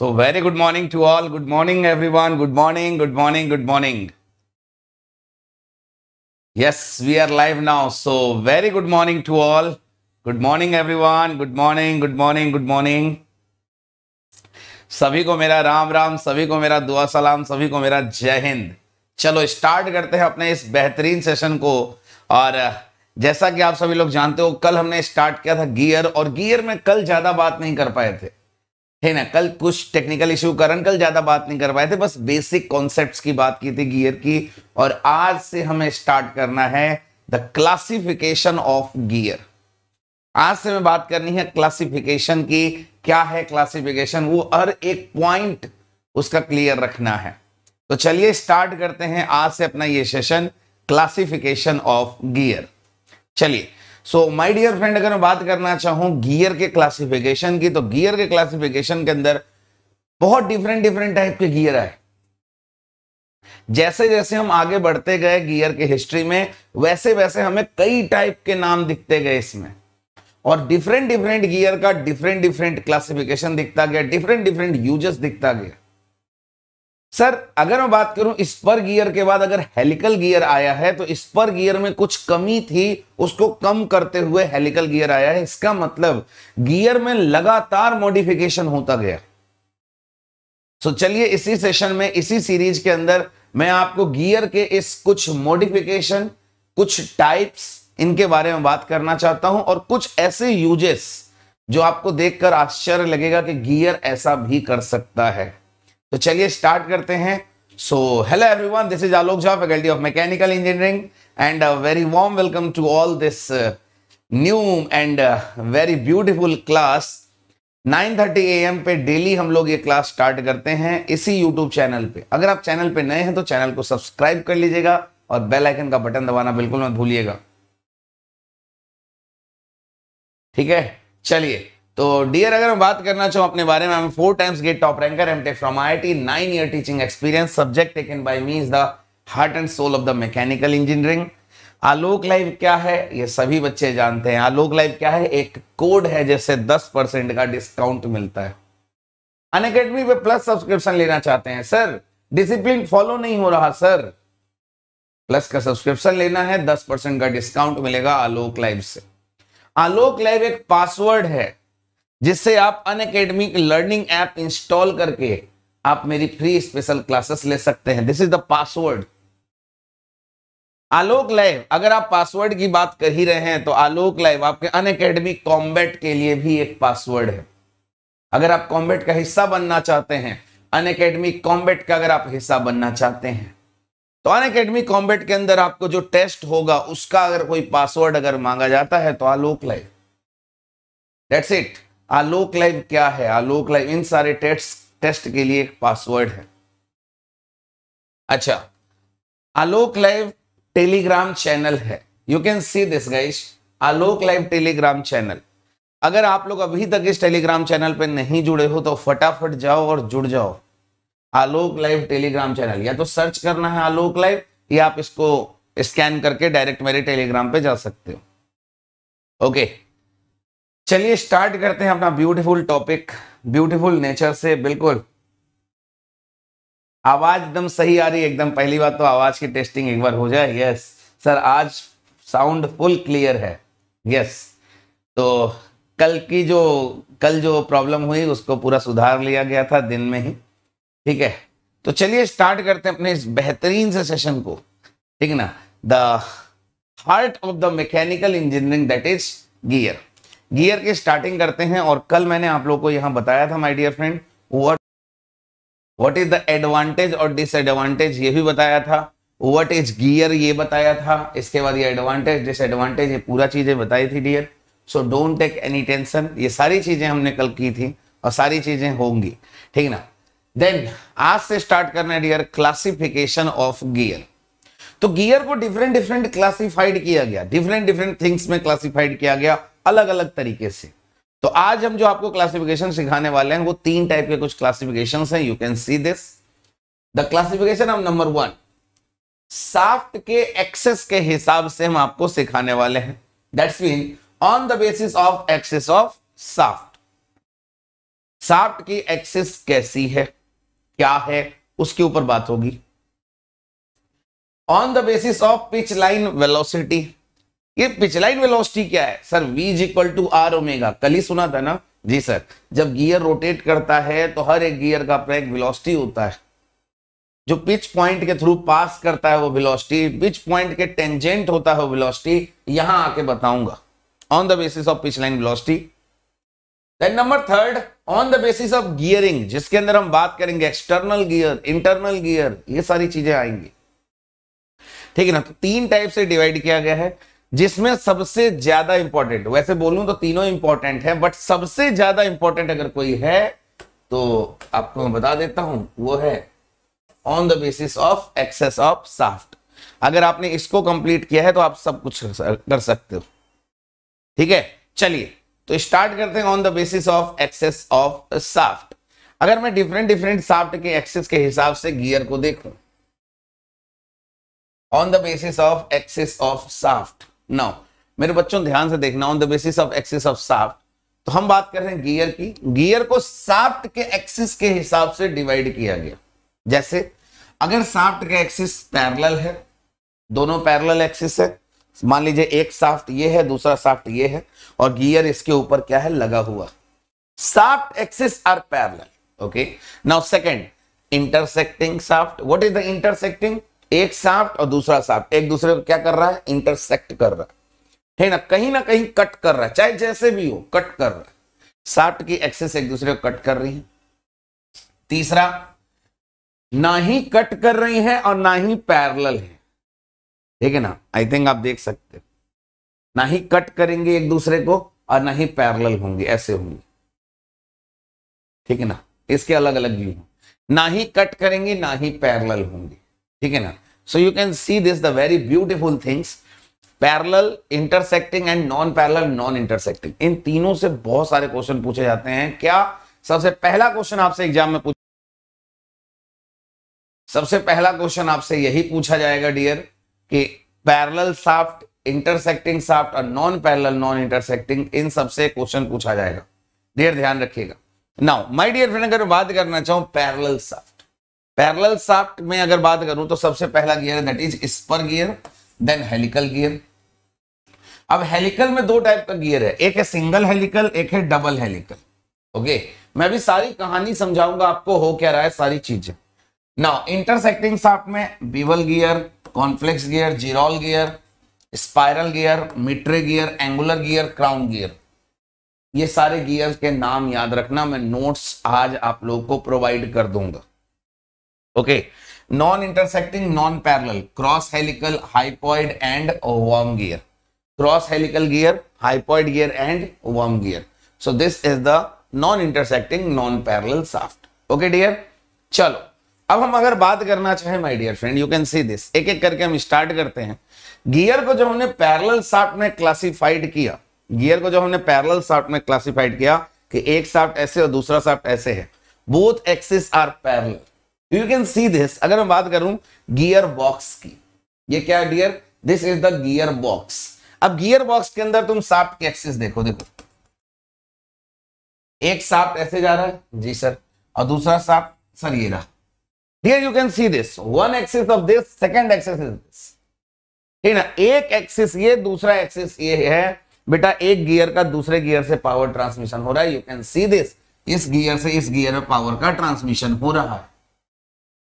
So, very good morning to all. Good morning, everyone. Good morning, good morning, good morning. Yes, we are live now. So, very good morning to all. Good morning, everyone. Good morning, good morning, good morning. सभी को मेरा राम राम सभी को मेरा दुआ सलाम सभी को मेरा जय हिंद चलो स्टार्ट करते हैं अपने इस बेहतरीन सेशन को और जैसा कि आप सभी लोग जानते हो कल हमने स्टार्ट किया था गियर और गियर में कल ज़्यादा बात नहीं कर पाए थे है ना कल कुछ टेक्निकल इशू कारण कल ज्यादा बात नहीं कर पाए थे बस बेसिक कॉन्सेप्ट की बात की थी गियर की और आज से हमें स्टार्ट करना है द क्लासिफिकेशन ऑफ गियर आज से मैं बात करनी है क्लासिफिकेशन की क्या है क्लासिफिकेशन वो हर एक पॉइंट उसका क्लियर रखना है तो चलिए स्टार्ट करते हैं आज से अपना ये सेशन क्लासिफिकेशन ऑफ गियर चलिए सो माय डियर फ्रेंड अगर मैं बात करना चाहूं गियर के क्लासिफिकेशन की तो गियर के क्लासिफिकेशन के अंदर बहुत डिफरेंट डिफरेंट टाइप के गियर आए जैसे जैसे हम आगे बढ़ते गए गियर के हिस्ट्री में वैसे वैसे हमें कई टाइप के नाम दिखते गए इसमें और डिफरेंट डिफरेंट गियर का डिफरेंट डिफरेंट क्लासिफिकेशन दिखता गया डिफरेंट डिफरेंट यूजेस दिखता गया सर अगर मैं बात करूं स्पर गियर के बाद अगर हेलिकल गियर आया है तो स्पर गियर में कुछ कमी थी उसको कम करते हुए हेलिकल गियर आया है इसका मतलब गियर में लगातार मॉडिफिकेशन होता गया सो चलिए इसी सेशन में इसी सीरीज के अंदर मैं आपको गियर के इस कुछ मॉडिफिकेशन कुछ टाइप्स इनके बारे में बात करना चाहता हूं और कुछ ऐसे यूजेस जो आपको देखकर आश्चर्य लगेगा कि गियर ऐसा भी कर सकता है तो चलिए स्टार्ट करते हैं so hello everyone this is Alok Jha faculty of mechanical engineering and very warm welcome to all this new and very beautiful class 9:30 AM पे डेली हम लोग ये क्लास स्टार्ट करते हैं इसी यूट्यूब चैनल पे अगर आप चैनल पे नए हैं तो चैनल को सब्सक्राइब कर लीजिएगा और बेल आइकन का बटन दबाना बिल्कुल मत भूलिएगा ठीक है चलिए तो डियर अगर मैं बात करना चाहूँ अपने बारे में I four times GATE top ranker M tech from I T nine year teaching experience subject taken by me the heart and soul of the mechanical engineering Alok live क्या है ये सभी बच्चे जानते हैं आलोक लाइव क्या है एक कोड है जैसे दस परसेंट का डिस्काउंट मिलता है अन अकेडमी पे प्लस सब्सक्रिप्शन लेना चाहते हैं सर डिसिप्लिन फॉलो नहीं हो रहा सर प्लस का सब्सक्रिप्शन लेना है दस परसेंट का डिस्काउंट मिलेगा आलोक लाइव से आलोक लाइव एक पासवर्ड है जिससे आप Unacademy learning app install करके आप मेरी फ्री स्पेशल क्लासेस ले सकते हैं this is the password Alok live अगर आप पासवर्ड की बात कर ही रहे हैं तो आलोक लाइव आपके अन अकेडमिक कॉम्बेट के लिए भी एक पासवर्ड है अगर आप कॉम्बेट का हिस्सा बनना चाहते हैं अन अकेडमिक कॉम्बेट का अगर आप हिस्सा बनना चाहते हैं तो अन अकेडमिक कॉम्बेट के अंदर आपको जो टेस्ट होगा उसका अगर कोई पासवर्ड अगर मांगा जाता है तो Alok live that's it Alok live क्या है आलोक लाइव इन सारे टेस्ट टेस्ट के लिए एक पासवर्ड है अच्छा आलोक लाइव टेलीग्राम चैनल है you can see this guys Alok live Telegram channel अगर आप लोग अभी तक इस टेलीग्राम चैनल पर नहीं जुड़े हो तो फटाफट जाओ और जुड़ जाओ आलोक लाइव टेलीग्राम चैनल या तो सर्च करना है आलोक लाइव या आप इसको स्कैन करके डायरेक्ट मेरे टेलीग्राम पे जा सकते हो ओके okay. चलिए स्टार्ट करते हैं अपना ब्यूटीफुल टॉपिक ब्यूटीफुल नेचर से बिल्कुल आवाज एकदम सही आ रही है एकदम पहली बात तो आवाज की टेस्टिंग एक बार हो जाए यस सर आज साउंड फुल क्लियर है यस तो कल की जो कल जो प्रॉब्लम हुई उसको पूरा सुधार लिया गया था दिन में ही ठीक है तो चलिए स्टार्ट करते हैं अपने इस बेहतरीन से सेशन को ठीक ना the heart of the mechanical engineering that is gear gear की स्टार्टिंग करते हैं और कल मैंने आप लोग को यहाँ बताया था my dear friend what what is the advantage और डिसएडवांटेज ये भी बताया था व्हाट इज गियर ये बताया था इसके बाद ये एडवांटेज डिसएडवांटेज ये पूरा चीज़ें बताई थी dear so don't take any tension ये सारी चीज़ें हमने कल की थी और सारी चीज़ें होंगी ठीक ना देन आज से स्टार्ट करना है डियर क्लासिफिकेशन ऑफ गियर तो गियर को डिफरेंट डिफरेंट क्लासिफाइड किया गया डिफरेंट डिफरेंट थिंग्स में क्लासिफाइड किया गया अलग अलग तरीके से तो आज हम जो आपको क्लासिफिकेशन सिखाने वाले हैं वो तीन टाइप के कुछ क्लासिफिकेशन हैं you can see this the classification of number one shaft के एक्सेस के हिसाब से हम आपको सिखाने वाले हैं that's mean on the basis of axes of shaft shaft की एक्सेस कैसी है क्या है उसके ऊपर बात होगी on the basis of pitch line velocity ये पिछलाइन वेलोसिटी क्या है sir v equal to R omega कल ही सुना था ना जी सर जब गियर रोटेट करता है तो हर एक गियर का अपना एक वेलोसिटी होता है जो पिच पॉइंट के थ्रू पास करता है वो वेलोसिटी पिच पॉइंट के टेंजेंट होता है वो वेलोसिटी यहां आके बताऊंगा on the basis of pitch line velocity then number third on the basis of gearing जिसके अंदर हम बात करेंगे एक्सटर्नल गियर इंटरनल गियर ये सारी चीजें आएंगी ठीक है ना तो तीन टाइप से डिवाइड किया गया है जिसमें सबसे ज्यादा इंपॉर्टेंट वैसे बोलूं तो तीनों इंपॉर्टेंट है बट सबसे ज्यादा इंपॉर्टेंट अगर कोई है तो आपको मैं बता देता हूं वो है on the basis of axes of shaft अगर आपने इसको कंप्लीट किया है तो आप सब कुछ कर सकते हो ठीक है चलिए तो स्टार्ट करते हैं on the basis of axes of shaft अगर मैं डिफरेंट डिफरेंट साफ्ट के एक्सेस के हिसाब से गियर को देखूं on the basis of axes of shaft now मेरे बच्चों ध्यान से देखना on the basis of axis of shaft तो हम बात कर रहे हैं गियर की गियर को साफ्ट के एक्सिस के हिसाब से डिवाइड किया गया जैसे अगर साफ्ट के एक्सिस पैरल है दोनों पैरल एक्सिस है मान लीजिए एक साफ्ट ये है दूसरा साफ्ट ये है और गियर इसके ऊपर क्या है लगा हुआ shaft axis are parallel okay now second intersecting shaft what is the intersecting एक साफ्ट और दूसरा साफ्ट एक दूसरे को क्या कर रहा है इंटरसेक्ट कर रहा है ना कहीं ना कहीं कट कर रहा है चाहे जैसे भी हो कट कर रहा है साफ्ट की एक्सेस एक दूसरे को कट कर रही है तीसरा ना ही कट कर रही है और ना ही पैरल है ठीक है ना आई थिंक आप देख सकते हो ना ही कट करेंगे एक दूसरे को और ना ही पैरल होंगे ऐसे होंगे ठीक है ना इसके अलग अलग व्यू ना ही कट करेंगे ना ही पैरल होंगे ठीक है ना so you can see this the very beautiful things parallel intersecting and non parallel non intersecting इन तीनों से बहुत सारे क्वेश्चन पूछे जाते हैं क्या सबसे पहला क्वेश्चन आपसे एग्जाम में पूछ सबसे पहला क्वेश्चन आपसे यही पूछा जाएगा डियर कि पैरल साफ्ट इंटरसेक्टिंग साफ्ट और नॉन पैरल नॉन इंटरसेक्टिंग इन सबसे क्वेश्चन पूछा जाएगा डियर ध्यान रखिएगा नाउ माय डियर फ्रेंड अगर बात करना चाहूं पैरल साफ्ट पैरेलल साफ्ट में अगर बात करूं तो सबसे पहला गियर है that is spur gear then helical gear अब हेलिकल में दो टाइप का गियर है एक है सिंगल हेलिकल एक है डबल हेलिकल ओके मैं भी सारी कहानी समझाऊंगा आपको हो क्या रहा है सारी चीजें नाउ इंटरसेक्टिंग साफ्ट में बीवल gear cornflakes gear जीरोल gear spiral gear mitre gear angular gear crown gear ये सारे गियर के नाम याद रखना मैं नोट्स आज आप लोगों को प्रोवाइड कर दूंगा okay non intersecting non parallel cross helical hypoid and worm gear cross helical gear hypoid gear and worm gear so this is the non intersecting non parallel shaft okay dear chalo अब हम अगर बात करना चाहें my dear friend you can see this एक एक करके हम स्टार्ट करते हैं गियर को जब हमने पैरेलल शाफ्ट में क्लासिफाइड किया गियर को जब हमने पैरेलल शाफ्ट में क्लासिफाइड किया कि एक शाफ्ट ऐसे और दूसरा शाफ्ट ऐसे है both axis are parallel you can see this अगर मैं बात करूं गियर बॉक्स की ये क्या है dear this is the gear box अब गियर बॉक्स के अंदर तुम साफ्ट की एक्सिस देखो देखो एक साफ्ट ऐसे जा रहा है जी सर और दूसरा साफ्ट सर ये रहा dear you can see this one axis of this second axis is this ठीक ना एक एक्सिस ये दूसरा एक्सिस ये है बेटा एक गियर का दूसरे गियर से पावर ट्रांसमिशन हो रहा है यू कैन सी दिस इस गियर से इस गियर में पावर का ट्रांसमिशन हो रहा है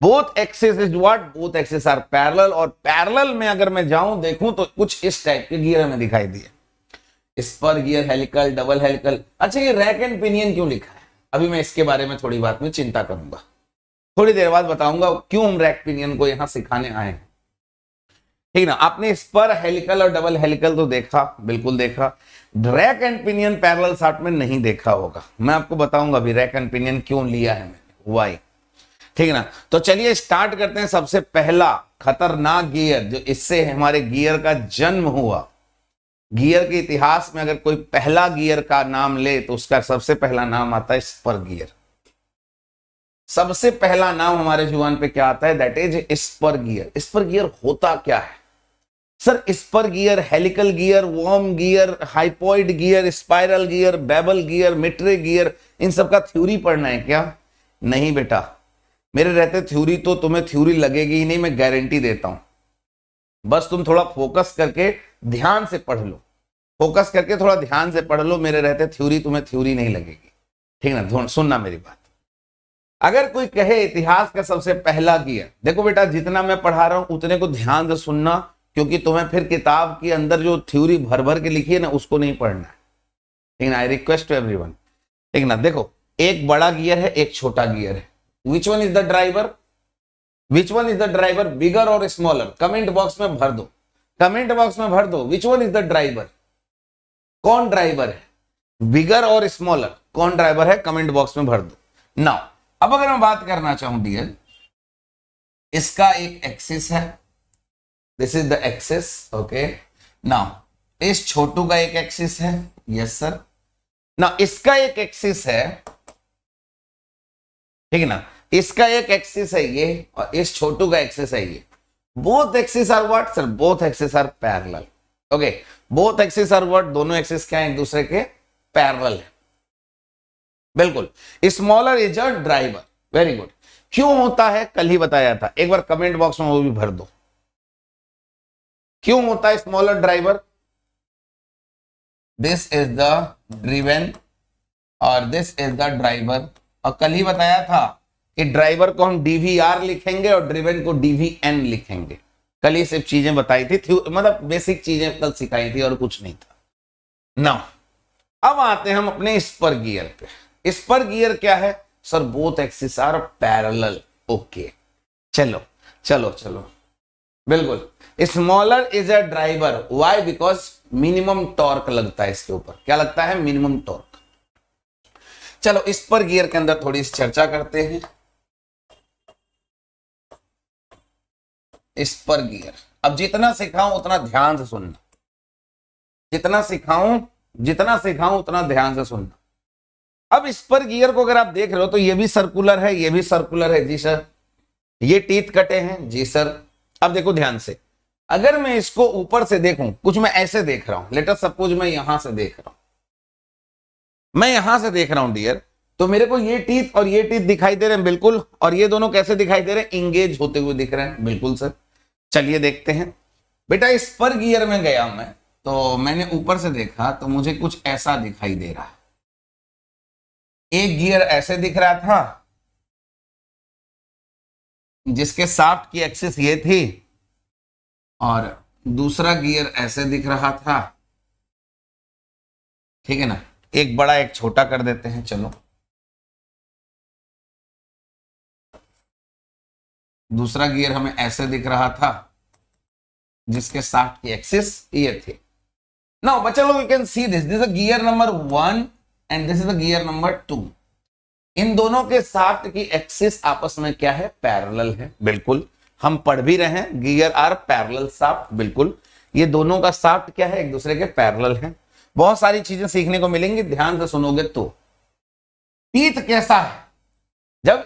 both axes is what both axes are parallel और पैरेलल में अगर मैं जाऊं देखूं तो कुछ इस टाइप के गियर हमें दिखाई दिए spur gear helical double helical अच्छा ये रैक एंड पिनियन क्यों लिखा है अभी मैं इसके बारे में थोड़ी बात में चिंता करूंगा थोड़ी देर बाद बताऊंगा क्यों हम रैक पिनियन को यहां सिखाने आए हैं ठीक ना आपने स्पर हेलिकल और डबल हेलिकल तो देखा बिल्कुल देखा rack and pinion parallel shaft में नहीं देखा होगा मैं आपको बताऊंगा अभी रैक एंड पिनियन क्यों लिया है मैंने वाई ठीक है ना तो चलिए स्टार्ट करते हैं सबसे पहला खतरनाक गियर जो इससे हमारे गियर का जन्म हुआ गियर के इतिहास में अगर कोई पहला गियर का नाम ले तो उसका सबसे पहला नाम आता है स्पर गियर सबसे पहला नाम हमारे जुबान पे क्या आता है that is spur gear spur gear होता क्या है sir spur gear helical gear worm gear hypoid gear spiral gear bevel gear mitre gear इन सब का थ्योरी पढ़ना है क्या नहीं बेटा मेरे रहते थ्योरी तो तुम्हें थ्योरी लगेगी ही नहीं मैं गारंटी देता हूं बस तुम थोड़ा फोकस करके ध्यान से पढ़ लो फोकस करके थोड़ा ध्यान से पढ़ लो मेरे रहते थ्योरी तुम्हें थ्योरी नहीं लगेगी ठीक ना सुनना मेरी बात अगर कोई कहे इतिहास का सबसे पहला गियर देखो बेटा जितना मैं पढ़ा रहा हूं उतने को ध्यान से सुनना क्योंकि तुम्हें फिर किताब के अंदर जो थ्योरी भर भर के लिखी है ना उसको नहीं पढ़ना है ठीक ना आई रिक्वेस्ट टू वन ठीक ना देखो एक बड़ा गियर है एक छोटा गियर है which one is the driver which one is the driver bigger और स्मॉलर कमेंट बॉक्स में भर दो कमेंट बॉक्स में भर दो which one is the driver कौन ड्राइवर है बिगर और स्मॉलर कौन ड्राइवर है कमेंट बॉक्स में भर दो नाउ अब अगर मैं बात करना चाहूं डियर इसका एक एक्सिस है this is the axis okay now इस छोटू का एक एक्सिस है यस सर ना इसका एक एक्सिस है ठीक है ना इसका एक एक्सिस है ये और इस छोटू का एक्सिस है ये both axis are what sir both axis are parallel okay both axis are what दोनों एक्सिस क्या है एक दूसरे के पैरल है बिल्कुल smaller is a driver very good क्यों होता है कल ही बताया था एक बार कमेंट बॉक्स में वो भी भर दो क्यों होता है smaller driver this is the driven और दिस इज द ड्राइवर और कल ही बताया था कि ड्राइवर को हम डीवीआर लिखेंगे और ड्रिवेन को डीवीएन लिखेंगे कल ये सिर्फ चीजें बताई थी, थी मतलब बेसिक चीजें कल सिखाई थी और कुछ नहीं था नाउ अब आते हैं हम अपने स्पर गियर पे स्पर गियर क्या है sir both axis are parallel okay चलो चलो चलो बिल्कुल smaller is a driver why because minimum torque लगता है इसके ऊपर क्या लगता है मिनिमम टॉर्क चलो इस पर गियर के अंदर थोड़ी चर्चा करते हैं इस पर गियर अब जितना सिखाऊं उतना ध्यान से सुनना जितना सिखाऊं जितना सिखाऊं उतना ध्यान से सुनना अब इस पर गियर को अगर आप देख रहे हो तो ये भी सर्कुलर है ये भी सर्कुलर है जी सर ये टीथ कटे हैं जी सर अब देखो ध्यान से अगर मैं इसको ऊपर से देखूं कुछ मैं ऐसे देख रहा हूं लेटर सपोज मैं यहां से देख रहा हूं मैं यहां से देख रहा हूं डियर तो मेरे को ये टीथ और ये टीथ दिखाई दे रहे हैं बिल्कुल और ये दोनों कैसे दिखाई दे रहे हैं इंगेज होते हुए दिख रहे हैं बिल्कुल सर चलिए देखते हैं बेटा इस पर गियर में गया मैं तो मैंने ऊपर से देखा तो मुझे कुछ ऐसा दिखाई दे रहा है एक गियर ऐसे दिख रहा था जिसके साफ्ट की एक्सिस ये थी और दूसरा गियर ऐसे दिख रहा था ठीक है ना एक बड़ा एक छोटा कर देते हैं चलो दूसरा गियर हमें ऐसे दिख रहा था जिसके साथ की एक्सिस ये थी नाउ बच्चे लोग you can see this this gear number one and this is the gear number two इन दोनों के साथ की एक्सिस आपस में क्या है पैरेलल है बिल्कुल हम पढ़ भी रहे हैं गियर आर पैरेलल साफ्ट बिल्कुल ये दोनों का साफ्ट क्या है एक दूसरे के पैरेलल है बहुत सारी चीजें सीखने को मिलेंगी ध्यान से सुनोगे तो पीत कैसा है जब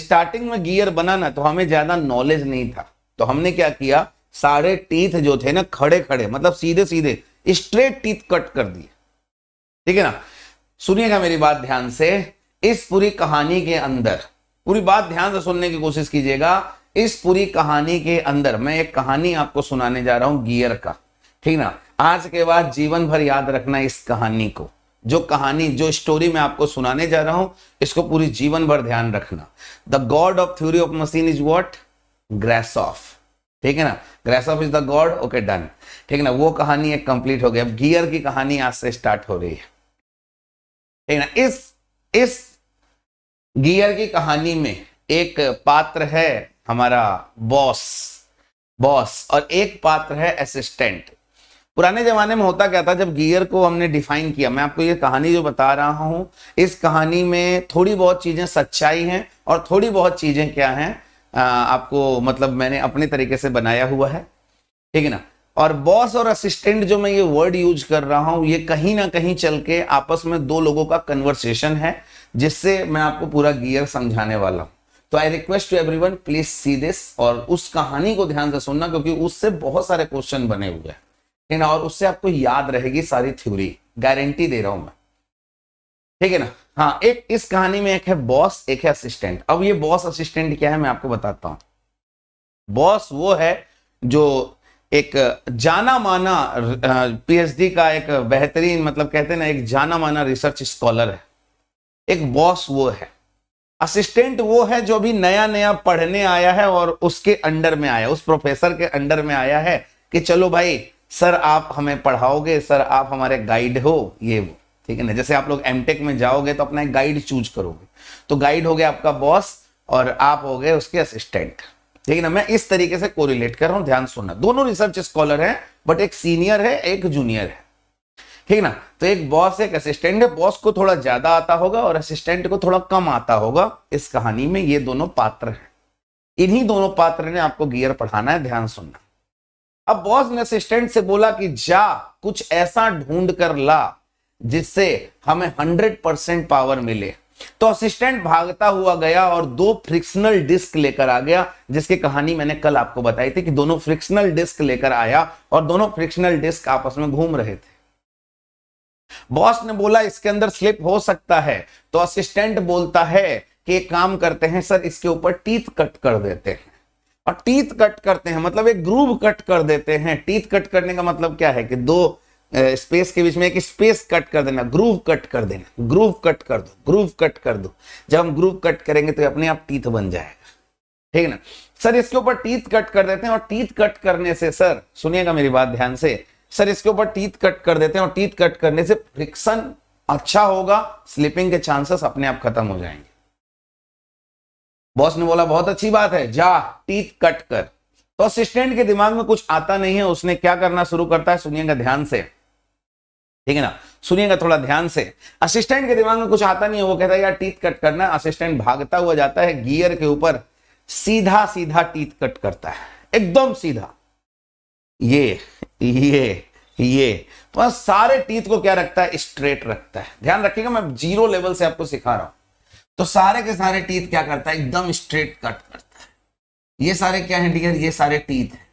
स्टार्टिंग में गियर बना ना तो हमें ज्यादा नॉलेज नहीं था तो हमने क्या किया सारे टीथ जो थे ना खड़े खड़े मतलब सीधे सीधे स्ट्रेट टीथ कट कर दिए ठीक है ना सुनिएगा मेरी बात ध्यान से इस पूरी कहानी के अंदर पूरी बात ध्यान से सुनने की कोशिश कीजिएगा इस पूरी कहानी के अंदर मैं एक कहानी आपको सुनाने जा रहा हूं गियर का ठीक ना आज के बाद जीवन भर याद रखना इस कहानी को जो कहानी जो स्टोरी मैं आपको सुनाने जा रहा हूं इसको पूरी जीवन भर ध्यान रखना the god of theory of machine is what gears of ठीक है ना gears of is the god okay done ठीक है ना वो कहानी एक कंप्लीट हो गई अब गियर की कहानी आज से स्टार्ट हो रही है ठीक है ना इस इस गियर की कहानी में एक पात्र है हमारा बॉस बॉस और एक पात्र है असिस्टेंट पुराने जमाने में होता क्या था जब गियर को हमने डिफाइन किया मैं आपको ये कहानी जो बता रहा हूं इस कहानी में थोड़ी बहुत चीजें सच्चाई हैं और थोड़ी बहुत चीजें क्या हैं आपको मतलब मैंने अपने तरीके से बनाया हुआ है ठीक है ना और बॉस और असिस्टेंट जो मैं ये वर्ड यूज कर रहा हूं ये कहीं ना कहीं चल के आपस में दो लोगों का कन्वर्सेशन है जिससे मैं आपको पूरा गियर समझाने वाला हूं तो I request to every please see this और उस कहानी को ध्यान से सुनना क्योंकि उससे बहुत सारे क्वेश्चन बने हुए हैं ना और उससे आपको याद रहेगी सारी थ्योरी गारंटी दे रहा हूं मैं ठीक है ना हाँ एक इस कहानी में एक है बॉस एक है असिस्टेंट अब ये बॉस असिस्टेंट क्या है मैं आपको बताता हूं बॉस वो है जो एक जाना माना पीएचडी का एक बेहतरीन मतलब कहते हैं ना एक जाना माना रिसर्च स्कॉलर है एक बॉस वो है असिस्टेंट वो है जो अभी नया नया पढ़ने आया है और उसके अंडर में आया उस प्रोफेसर के अंडर में आया है कि चलो भाई सर आप हमें पढ़ाओगे सर आप हमारे गाइड हो ये वो ठीक है ना जैसे आप लोग एमटेक में जाओगे तो अपना एक गाइड चूज करोगे तो गाइड हो गया आपका बॉस और आप हो गए उसके असिस्टेंट ठीक है ना मैं इस तरीके से कोरिलेट कर रहा हूं ध्यान सुनना दोनों रिसर्च स्कॉलर हैं बट एक सीनियर है एक जूनियर है ठीक ना तो एक बॉस एक असिस्टेंट है बॉस को थोड़ा ज्यादा आता होगा और असिस्टेंट को थोड़ा कम आता होगा इस कहानी में ये दोनों पात्र हैं इन्हीं दोनों पात्र ने आपको गियर पढ़ाना है ध्यान सुनना अब बॉस ने असिस्टेंट से बोला कि जा कुछ ऐसा ढूंढ कर ला जिससे हमें हंड्रेड परसेंट पावर मिले तो असिस्टेंट भागता हुआ गया और दो फ्रिक्शनल डिस्क लेकर आ गया जिसकी कहानी मैंने कल आपको बताई थी कि दोनों फ्रिक्शनल डिस्क लेकर आया और दोनों फ्रिक्शनल डिस्क आपस में घूम रहे थे बॉस ने बोला इसके अंदर स्लिप हो सकता है तो असिस्टेंट बोलता है कि एक काम करते हैं सर इसके ऊपर टीथ कट कर देते हैं और टीथ कट करते हैं मतलब एक ग्रूव कट कर देते हैं टीथ कट करने का मतलब क्या है कि दो स्पेस के बीच में एक स्पेस कट कर देना ग्रूव कट कर देना ग्रूव कट कर दो ग्रूव कट कर दो जब हम ग्रूव कट करेंगे तो अपने आप टीथ बन जाएगा ठीक है ना सर इसके ऊपर टीथ कट कर देते हैं और टीथ कट करने से सर सुनिएगा मेरी बात ध्यान से सर इसके ऊपर टीथ कट कर देते हैं और टीथ कट करने से फ्रिक्शन अच्छा होगा स्लिपिंग के चांसेस अपने आप खत्म हो जाएंगे बॉस ने बोला बहुत अच्छी बात है जा टीथ कट कर तो असिस्टेंट के दिमाग में कुछ आता नहीं है उसने क्या करना शुरू करता है सुनिएगा ध्यान से ठीक है ना सुनिएगा थोड़ा ध्यान से असिस्टेंट के दिमाग में कुछ आता नहीं है वो कहता है यार टीथ कट करना असिस्टेंट भागता हुआ जाता है गियर के ऊपर सीधा सीधा टीथ कट करता है एकदम सीधा ये ये ये तो सारे टीथ को क्या रखता है स्ट्रेट रखता है ध्यान रखिएगा मैं जीरो लेवल से आपको सिखा रहा हूं तो सारे के सारे टीथ क्या करता है एकदम स्ट्रेट कट करता है ये सारे क्या है डियर ये सारे टीथ है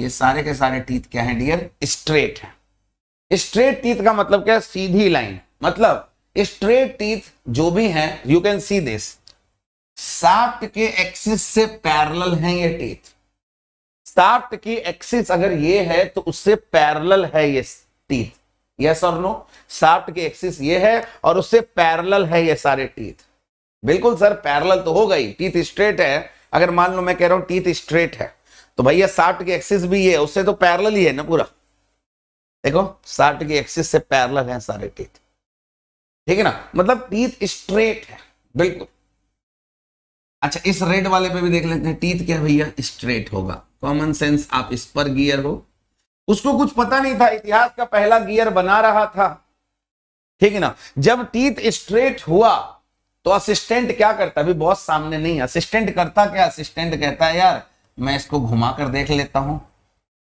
ये सारे के सारे टीथ क्या है डियर स्ट्रेट है स्ट्रेट टीथ का मतलब क्या है सीधी लाइन मतलब स्ट्रेट टीथ जो भी है you can see this shaft के एक्सिस से पैरल है ये टीथ साफ्ट की एक्सिस अगर ये है तो उससे पैरल है ये टीथ यस और नो साफ्ट की एक्सिस ये है और उससे पैरल है ये सारे टीथ बिल्कुल सर पैरल तो हो गई टीथ स्ट्रेट है अगर मान लो मैं कह रहा हूं टीथ स्ट्रेट है तो भैया साफ्ट की एक्सिस भी ये उससे तो पैरल ही है ना पूरा देखो साफ्ट की एक्सिस से पैरल है सारे टीथ ठीक है ना मतलब टीथ स्ट्रेट है बिल्कुल अच्छा इस रेड वाले पे भी देख लेते हैं टीथ क्या भैया स्ट्रेट होगा कॉमन सेंस आप इस पर गियर हो उसको कुछ पता नहीं था इतिहास का पहला गियर बना रहा था ठीक है ना जब टीथ स्ट्रेट हुआ तो असिस्टेंट क्या करता अभी बहुत सामने नहीं असिस्टेंट करता क्या असिस्टेंट कहता है यार मैं इसको घुमा कर देख लेता हूं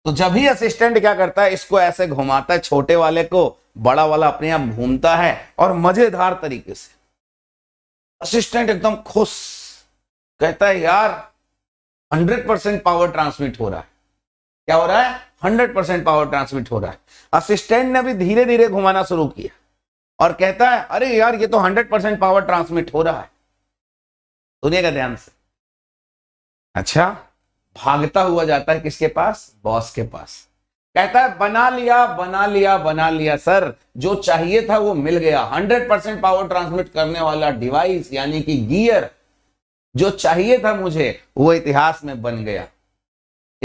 तो जब ही असिस्टेंट क्या करता है इसको ऐसे घुमाता है छोटे वाले को बड़ा वाला अपने आप घूमता है और मजेदार तरीके से असिस्टेंट एकदम खुश कहता है यार हंड्रेड परसेंट पावर ट्रांसमिट हो रहा है क्या हो रहा है हंड्रेड परसेंट पावर ट्रांसमिट हो रहा है असिस्टेंट ने भी धीरे धीरे घुमाना शुरू किया और कहता है अरे यार ये तो 100 परसेंट पावर ट्रांसमिट हो रहा है दुनिया का ध्यान से अच्छा भागता हुआ जाता है किसके पास बॉस के पास कहता है बना लिया बना लिया बना लिया सर जो चाहिए था वो मिल गया 100 परसेंट पावर ट्रांसमिट करने वाला डिवाइस यानी कि गियर जो चाहिए था मुझे वो इतिहास में बन गया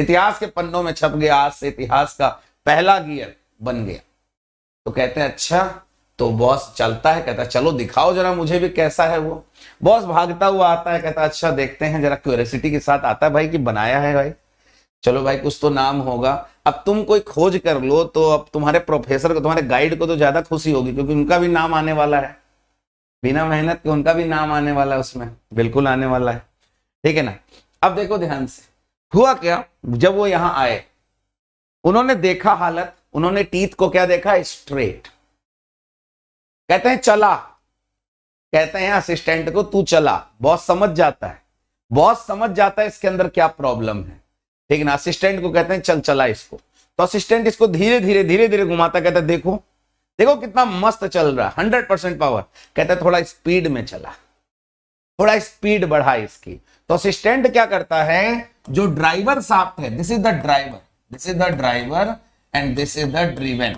इतिहास के पन्नों में छप गया आज से इतिहास का पहला गियर बन गया तो कहते हैं अच्छा तो बॉस चलता है कहता है चलो दिखाओ जरा मुझे भी कैसा है वो बॉस भागता हुआ आता है कहता अच्छा देखते हैं जरा क्यूरियसिटी के साथ आता है भाई कि बनाया है भाई चलो भाई कुछ तो नाम होगा अब तुम कोई खोज कर लो तो अब तुम्हारे प्रोफेसर को तुम्हारे गाइड को तो ज्यादा खुशी होगी क्योंकि उनका भी नाम आने वाला है बिना मेहनत के उनका भी नाम आने वाला है उसमें बिल्कुल आने वाला है ठीक है ना अब देखो ध्यान से हुआ क्या जब वो यहां आए उन्होंने देखा हालत उन्होंने टीथ को क्या देखा स्ट्रेट कहते हैं चला कहते हैं असिस्टेंट को तू चला बॉस समझ जाता है बॉस समझ जाता है इसके अंदर क्या प्रॉब्लम है ठीक है ना असिस्टेंट को कहते हैं चल चला इसको तो असिस्टेंट इसको धीरे धीरे धीरे धीरे घुमाता कहता है देखो देखो कितना मस्त चल रहा है हंड्रेड परसेंट पावर कहता है थोड़ा स्पीड में चला थोड़ा स्पीड बढ़ा इसकी तो असिस्टेंट क्या करता है जो ड्राइवर साफ है this is the driver this is the driver and this is the driven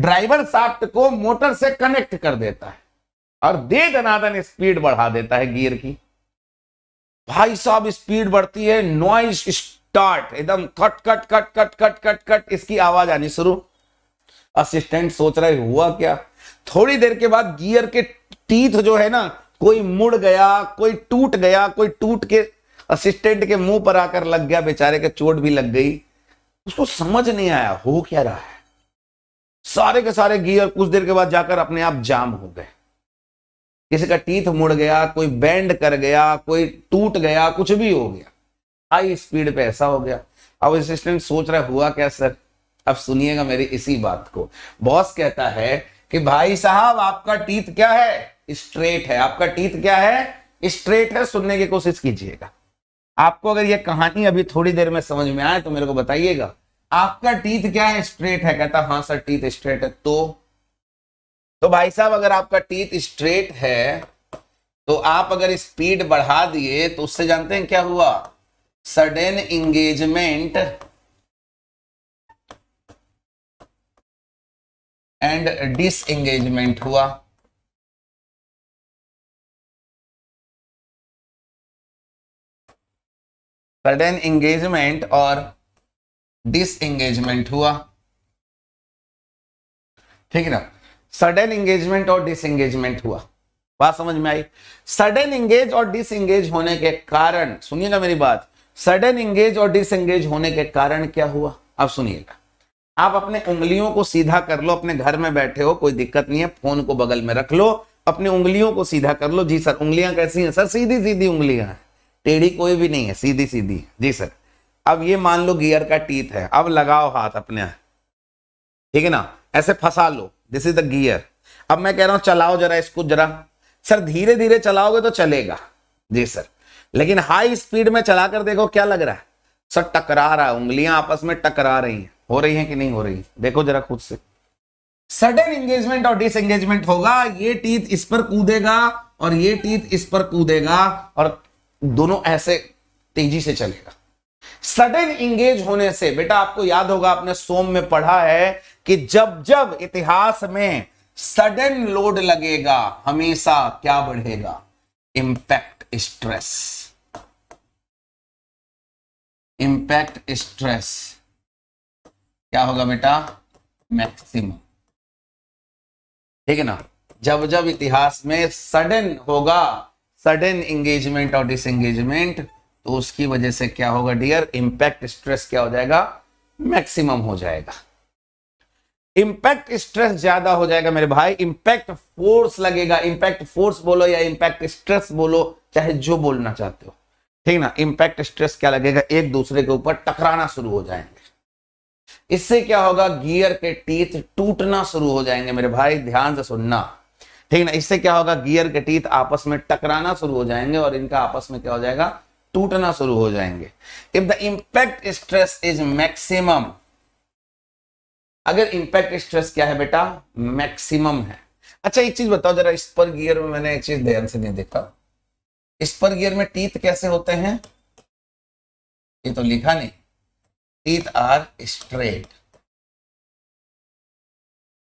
driver shaft को मोटर से कनेक्ट कर देता है और दे दनादन स्पीड बढ़ा देता है गियर की भाई साहब स्पीड बढ़ती है नॉइस स्टार्ट एकदम cut cut cut cut cut cut cut इसकी आवाज आनी शुरू असिस्टेंट सोच रहे हुआ क्या थोड़ी देर के बाद गियर के टीथ जो है ना कोई मुड़ गया कोई टूट गया कोई टूट के असिस्टेंट के मुंह पर आकर लग गया बेचारे के चोट भी लग गई उसको समझ नहीं आया हो क्या रहा है सारे के सारे गियर कुछ देर के बाद जाकर अपने आप जाम हो गए किसी का टीथ मुड़ गया कोई बैंड कर गया कोई टूट गया कुछ भी हो गया हाई स्पीड पे ऐसा हो गया अब असिस्टेंट सोच रहा हुआ क्या सर अब सुनिएगा मेरी इसी बात को बॉस कहता है कि भाई साहब आपका टीथ क्या है स्ट्रेट है आपका टीथ क्या है स्ट्रेट है सुनने की कोशिश कीजिएगा आपको अगर यह कहानी अभी थोड़ी देर में समझ में आए तो मेरे को बताइएगा आपका टीथ क्या है स्ट्रेट है कहता हाँ सर टीथ स्ट्रेट है तो तो भाई साहब अगर आपका टीथ स्ट्रेट है तो आप अगर स्पीड बढ़ा दिए तो उससे जानते हैं क्या हुआ sudden engagement and disengagement हुआ सडन इंगेजमेंट और डिसंगेजमेंट हुआ ठीक है ना सडन एंगेजमेंट और डिसंगेजमेंट हुआ बात समझ में आई सडन एंगेज और डिसंगेज होने के कारण सुनिए ना मेरी बात सडन एंगेज और डिसंगेज होने के कारण क्या हुआ अब सुनिएगा आप अपने उंगलियों को सीधा कर लो अपने घर में बैठे हो कोई दिक्कत नहीं है फोन को बगल में रख लो अपने उंगलियों को सीधा कर लो जी सर उंगलियां कैसी हैं सर सीधी सीधी उंगलियां हैं टेढ़ी कोई भी नहीं है सीधी सीधी जी सर अब ये मान लो गियर का टीथ है अब लगाओ हाथ अपने ठीक है ना ऐसे फंसा लो दिस इज द गियर अब मैं कह रहा हूं चलाओ जरा इसको जरा सर धीरे धीरे चलाओगे तो चलेगा जी सर लेकिन हाई स्पीड में चलाकर देखो क्या लग रहा है सर टकरा रहा है उंगलियां आपस में टकरा रही हैं हो रही हैं कि नहीं हो रही है? देखो जरा खुद से सडन एंगेजमेंट और डिसंगेजमेंट होगा ये टीथ इस पर कूदेगा और ये टीथ इस पर कूदेगा और दोनों ऐसे तेजी से चलेगा सडन इंगेज होने से बेटा आपको याद होगा आपने सोम में पढ़ा है कि जब जब इतिहास में सडन लोड लगेगा हमेशा क्या बढ़ेगा इंपैक्ट स्ट्रेस इंपैक्ट स्ट्रेस क्या होगा बेटा मैक्सिमम ठीक है ना जब जब इतिहास में सडन होगा सडन इंगेजमेंट और डिसंगेजमेंट तो उसकी वजह से क्या होगा डियर इंपैक्ट स्ट्रेस क्या हो जाएगा मैक्सिमम हो जाएगा इंपैक्ट स्ट्रेस ज्यादा हो जाएगा मेरे भाई इंपैक्ट फोर्स लगेगा इंपैक्ट फोर्स बोलो या इंपैक्ट स्ट्रेस बोलो चाहे जो बोलना चाहते हो ठीक ना इंपैक्ट स्ट्रेस क्या लगेगा एक दूसरे के ऊपर टकराना शुरू हो जाएंगे इससे क्या होगा गियर के टीथ टूटना शुरू हो जाएंगे मेरे भाई ध्यान से सुनना ठीक ना इससे क्या होगा गियर के टीथ आपस में टकराना शुरू हो जाएंगे और इनका आपस में क्या हो जाएगा टूटना शुरू हो जाएंगे if the impact stress is maximum अगर इंपैक्ट स्ट्रेस क्या है बेटा मैक्सिमम है अच्छा एक चीज बताओ जरा इस पर गियर में मैंने एक चीज ध्यान से नहीं देखा इस पर गियर में टीथ कैसे होते हैं ये तो लिखा नहीं टीथ आर स्ट्रेट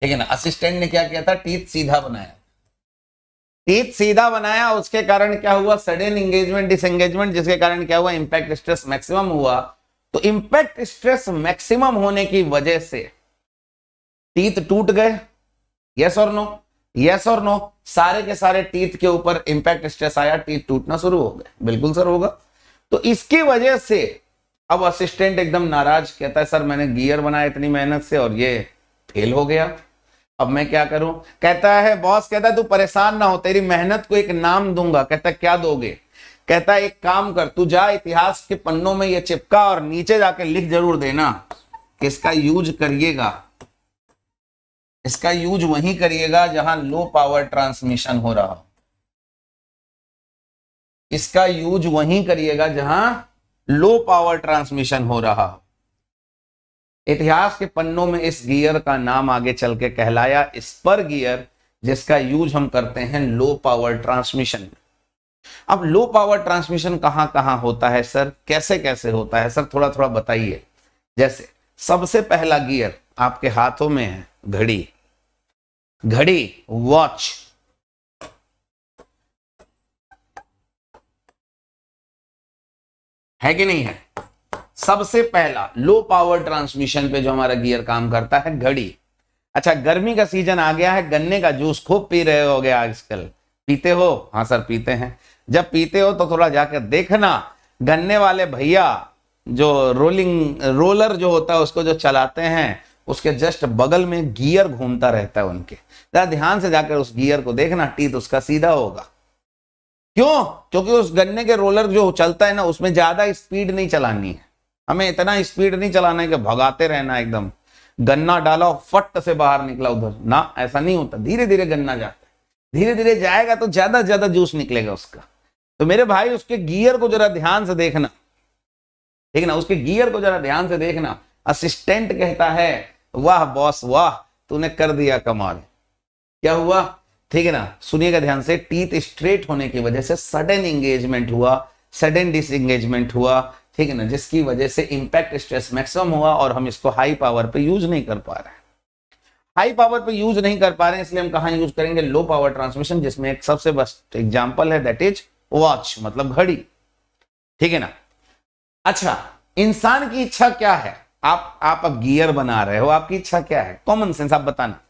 ठीक है ना असिस्टेंट ने क्या किया था टीथ सीधा बनाया टीथ सीधा बनाया उसके कारण क्या हुआ सडन इंगेजमेंट डिसंगेजमेंट जिसके कारण क्या हुआ इंपैक्ट स्ट्रेस मैक्सिमम हुआ तो इंपैक्ट स्ट्रेस मैक्सिमम होने की वजह से टीथ टूट गए यस और नो यस और नो सारे के सारे टीथ के ऊपर इंपैक्ट स्ट्रेस आया टीथ टूटना शुरू हो गए बिल्कुल सर होगा तो इसकी वजह से अब असिस्टेंट एकदम नाराज कहता है सर मैंने गियर बनाया इतनी मेहनत से और ये फेल हो गया अब मैं क्या करूं कहता है बॉस कहता है तू परेशान ना हो तेरी मेहनत को एक नाम दूंगा कहता है क्या दोगे कहता है एक काम कर तू जा इतिहास के पन्नों में ये चिपका और नीचे जाके लिख जरूर देना इसका यूज करिएगा इसका यूज वही करिएगा जहां लो पावर ट्रांसमिशन हो रहा हो इसका यूज वही करिएगा जहां लो पावर ट्रांसमिशन हो रहा हो इतिहास के पन्नों में इस गियर का नाम आगे चल के कहलाया स्पर गियर जिसका यूज हम करते हैं लो पावर ट्रांसमिशन अब लो पावर ट्रांसमिशन कहां कहां होता है सर कैसे कैसे होता है सर थोड़ा थोड़ा बताइए जैसे सबसे पहला गियर आपके हाथों में है घड़ी घड़ी वॉच है कि नहीं है सबसे पहला लो पावर ट्रांसमिशन पे जो हमारा गियर काम करता है घड़ी अच्छा गर्मी का सीजन आ गया है गन्ने का जूस खूब पी रहे हो गया आजकल पीते हो हाँ सर पीते हैं जब पीते हो तो थोड़ा जाकर देखना गन्ने वाले भैया जो रोलिंग रोलर जो होता है उसको जो चलाते हैं उसके जस्ट बगल में गियर घूमता रहता है उनके जरा ध्यान से जाकर उस गियर को देखना टीत उसका सीधा होगा क्यों क्योंकि उस गन्ने के रोलर जो चलता है ना उसमें ज्यादा स्पीड नहीं चलानी है हमें इतना स्पीड नहीं चलाना है कि भगाते रहना एकदम गन्ना डाला फट से बाहर निकला उधर ना ऐसा नहीं होता धीरे धीरे गन्ना जाता है धीरे धीरे जाएगा तो ज्यादा ज्यादा जूस निकलेगा उसका तो मेरे भाई उसके गियर को जरा ध्यान से देखना ठीक ना उसके गियर को जरा ध्यान से देखना असिस्टेंट कहता है वाह बॉस वाह तूने कर दिया कमाल क्या हुआ ठीक है ना सुनिएगा ध्यान से टीथ स्ट्रेट होने की वजह से सडन एंगेजमेंट हुआ सडन डिसंगेजमेंट हुआ ठीक है ना जिसकी वजह से इम्पैक्ट स्ट्रेस मैक्सिमम हुआ और हम इसको हाई पावर पे यूज नहीं कर पा रहे हैं हाई पावर पे यूज नहीं कर पा रहे हैं इसलिए हम कहा यूज करेंगे लो पावर ट्रांसमिशन जिसमें एक सबसे बेस्ट एग्जाम्पल है दैट इज वॉच मतलब घड़ी ठीक है ना अच्छा इंसान की इच्छा क्या है आप आप अब गियर बना रहे हो आपकी इच्छा क्या है कॉमन सेंस आप बताना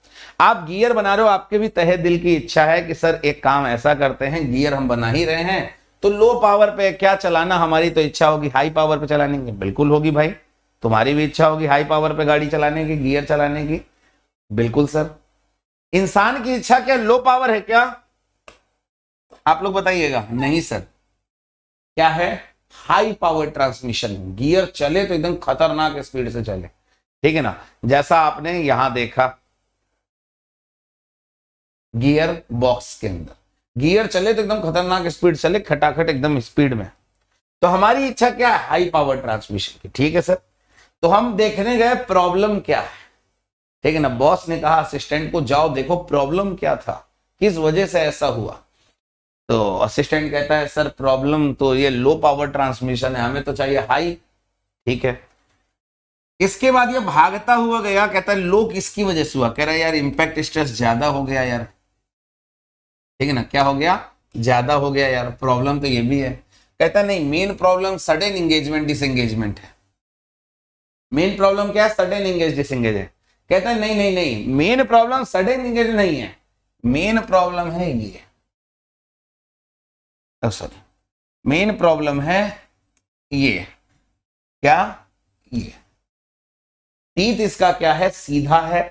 आप गियर बना रहे हो आपके भी तहे दिल की इच्छा है कि सर एक काम ऐसा करते हैं गियर हम बना ही रहे हैं तो लो पावर पे क्या चलाना हमारी तो इच्छा होगी हाई पावर पे चलाने की बिल्कुल होगी भाई तुम्हारी भी इच्छा होगी हाई पावर पे गाड़ी चलाने की गियर चलाने की बिल्कुल सर इंसान की इच्छा क्या लो पावर है क्या आप लोग बताइएगा नहीं सर क्या है हाई पावर ट्रांसमिशन गियर चले तो एकदम खतरनाक स्पीड से चले ठीक है ना जैसा आपने यहां देखा गियर बॉक्स के अंदर गियर चले तो एकदम खतरनाक स्पीड चले खटाखट एकदम स्पीड में तो हमारी इच्छा क्या है हाई पावर ट्रांसमिशन की ठीक है सर तो हम देखने गए प्रॉब्लम क्या है ठीक है ना बॉस ने कहा असिस्टेंट को जाओ देखो प्रॉब्लम क्या था किस वजह से ऐसा हुआ तो असिस्टेंट कहता है सर प्रॉब्लम तो ये लो पावर ट्रांसमिशन है हमें तो चाहिए हाई ठीक है इसके बाद ये भागता हुआ गया कहता है लो किसकी वजह से हुआ कह रहा है यार इम्पैक्ट स्ट्रेस ज्यादा हो गया यार ठीक है ना क्या हो गया ज्यादा हो गया यार प्रॉब्लम तो ये भी है कहता नहीं main problem sudden engagement disengagement है मेन प्रॉब्लम क्या है सडन इंगेज डिसंगेज है कहता नहीं नहीं नहीं मेन प्रॉब्लम सडन इंगेज नहीं है मेन प्रॉब्लम है ये सॉरी मेन प्रॉब्लम है ये क्या ये टीथ इसका क्या है सीधा है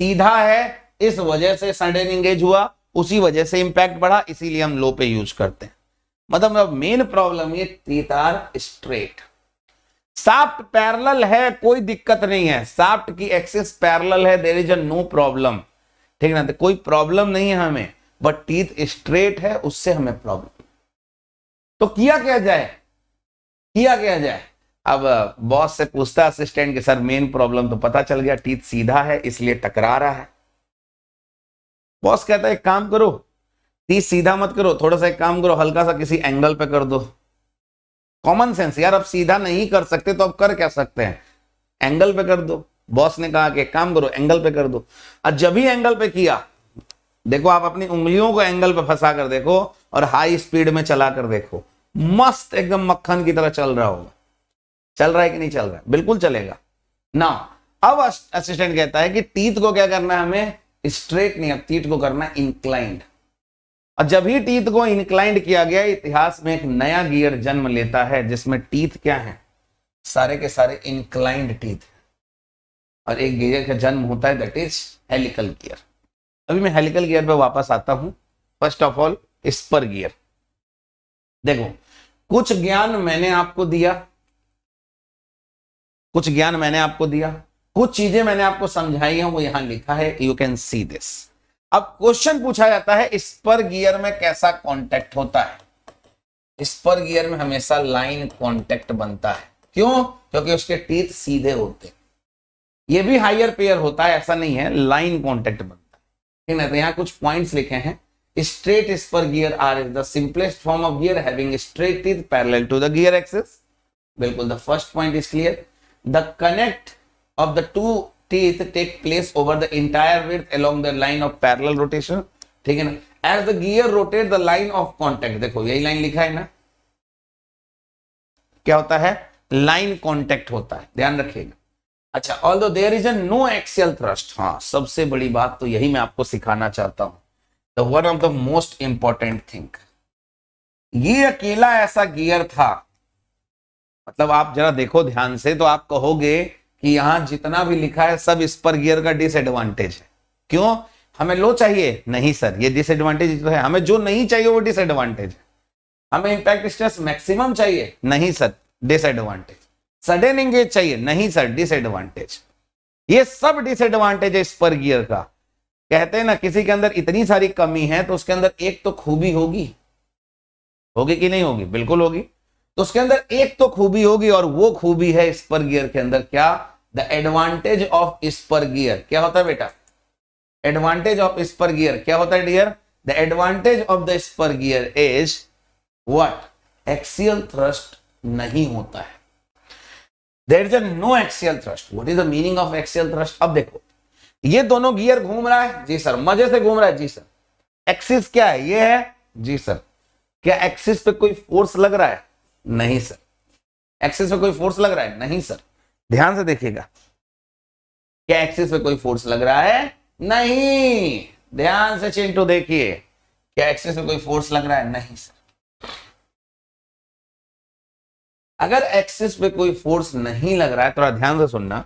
सीधा है इस वजह से सडन इंगेज हुआ उसी वजह से इंपैक्ट बढ़ा इसीलिए हम लो पे यूज करते हैं मतलब अब मेन प्रॉब्लम ये तीतार स्ट्रेट साफ्ट पैरल है कोई दिक्कत नहीं है साफ्ट की एक्सिस पैरल है there is a no problem ठीक ना कोई प्रॉब्लम नहीं है हमें बट टीथ स्ट्रेट है उससे हमें प्रॉब्लम तो किया क्या जाए किया क्या जाए अब बॉस से पूछता असिस्टेंट के सर मेन प्रॉब्लम तो पता चल गया टीथ सीधा है इसलिए टकरा रहा है बॉस कहता है एक काम करो तीस सीधा मत करो थोड़ा सा एक काम करो हल्का सा किसी एंगल पे कर दो कॉमन सेंस यार अब सीधा नहीं कर सकते तो अब कर क्या सकते हैं एंगल पे कर दो बॉस ने कहा कि काम करो एंगल पे कर दो और जब ही एंगल पे किया देखो आप अपनी उंगलियों को एंगल पे फंसा कर देखो और हाई स्पीड में चला कर देखो मस्त एकदम मक्खन की तरह चल रहा होगा चल रहा है कि नहीं चल रहा है बिल्कुल चलेगा ना अब असिस्टेंट कहता है कि टीथ को क्या करना है हमें स्ट्रेट नहीं अब टीथ को करना इंक्लाइंड और जब ही टीथ को इंक्लाइंड किया गया इतिहास में एक नया गियर जन्म लेता है जिसमें टीथ क्या है सारे के सारे इंक्लाइंड टीथ और एक गियर का जन्म होता है दैट इज हेलिकल गियर अभी मैं हेलिकल गियर पर वापस आता हूं first of all spur gear देखो कुछ ज्ञान मैंने आपको दिया कुछ ज्ञान मैंने आपको दिया कुछ चीजें मैंने आपको समझाई हैं वो यहां लिखा है यू कैन सी दिस अब क्वेश्चन पूछा जाता है इस पर गियर में कैसा कॉन्टेक्ट होता है इस पर गियर में हमेशा लाइन कॉन्टेक्ट बनता है क्यों क्योंकि उसके टीथ सीधे होते हैं ये भी हायर पेयर होता है ऐसा नहीं है लाइन कॉन्टेक्ट बनता है ना तो यहां कुछ पॉइंट्स लिखे हैं straight spur gear are is the simplest form of gear having straight teeth parallel to the gear axis बिल्कुल the first point is clear the connect of the two teeth take place over the entire width along the line of parallel rotation ठीक है ना as the gear rotate the line of contact देखो यही line लिखा है ना क्या होता है लाइन कॉन्टेक्ट होता है ध्यान रखिएगा अच्छा although there is a no axial thrust हाँ सबसे बड़ी बात तो यही मैं आपको सिखाना चाहता हूं the one of the most important thing ये अकेला ऐसा गियर था मतलब आप जरा देखो ध्यान से तो आप कहोगे कि यहां जितना भी लिखा है सब स्पर गियर का डिसएडवांटेज है क्यों हमें लो चाहिए नहीं सर ये डिसएडवांटेज तो है हमें जो नहीं चाहिए वो डिसएडवांटेज है हमें इंपैक्ट स्ट्रेस मैक्सिमम चाहिए नहीं सर डिसएडवांटेज सडन इंगेज चाहिए नहीं सर डिसएडवांटेज ये सब डिसएडवांटेज है स्पर गियर का कहते हैं ना किसी के अंदर इतनी सारी कमी है तो उसके अंदर एक तो खूबी होगी होगी कि नहीं होगी बिल्कुल होगी तो उसके अंदर एक तो खूबी होगी और वो खूबी है स्पर गियर के अंदर क्या the advantage of spur gear क्या होता है बेटा एडवांटेज ऑफ स्पर गियर क्या होता है dear the advantage of the spur gear is what axial thrust नहीं होता है there is a no axial thrust what is the meaning of axial thrust अब देखो ये दोनों गियर घूम रहा है जी सर मजे से घूम रहा है जी सर एक्सिस क्या है ये है जी सर क्या एक्सिस पे कोई फोर्स लग रहा है नहीं सर एक्सिस पे कोई फोर्स लग रहा है नहीं सर ध्यान से देखिएगा क्या एक्सिस पे कोई फोर्स लग रहा है नहीं ध्यान से चिंटू देखिए क्या एक्सिस पे कोई फोर्स लग रहा है नहीं सर अगर एक्सिस पे कोई फोर्स नहीं लग रहा है थोड़ा ध्यान से सुनना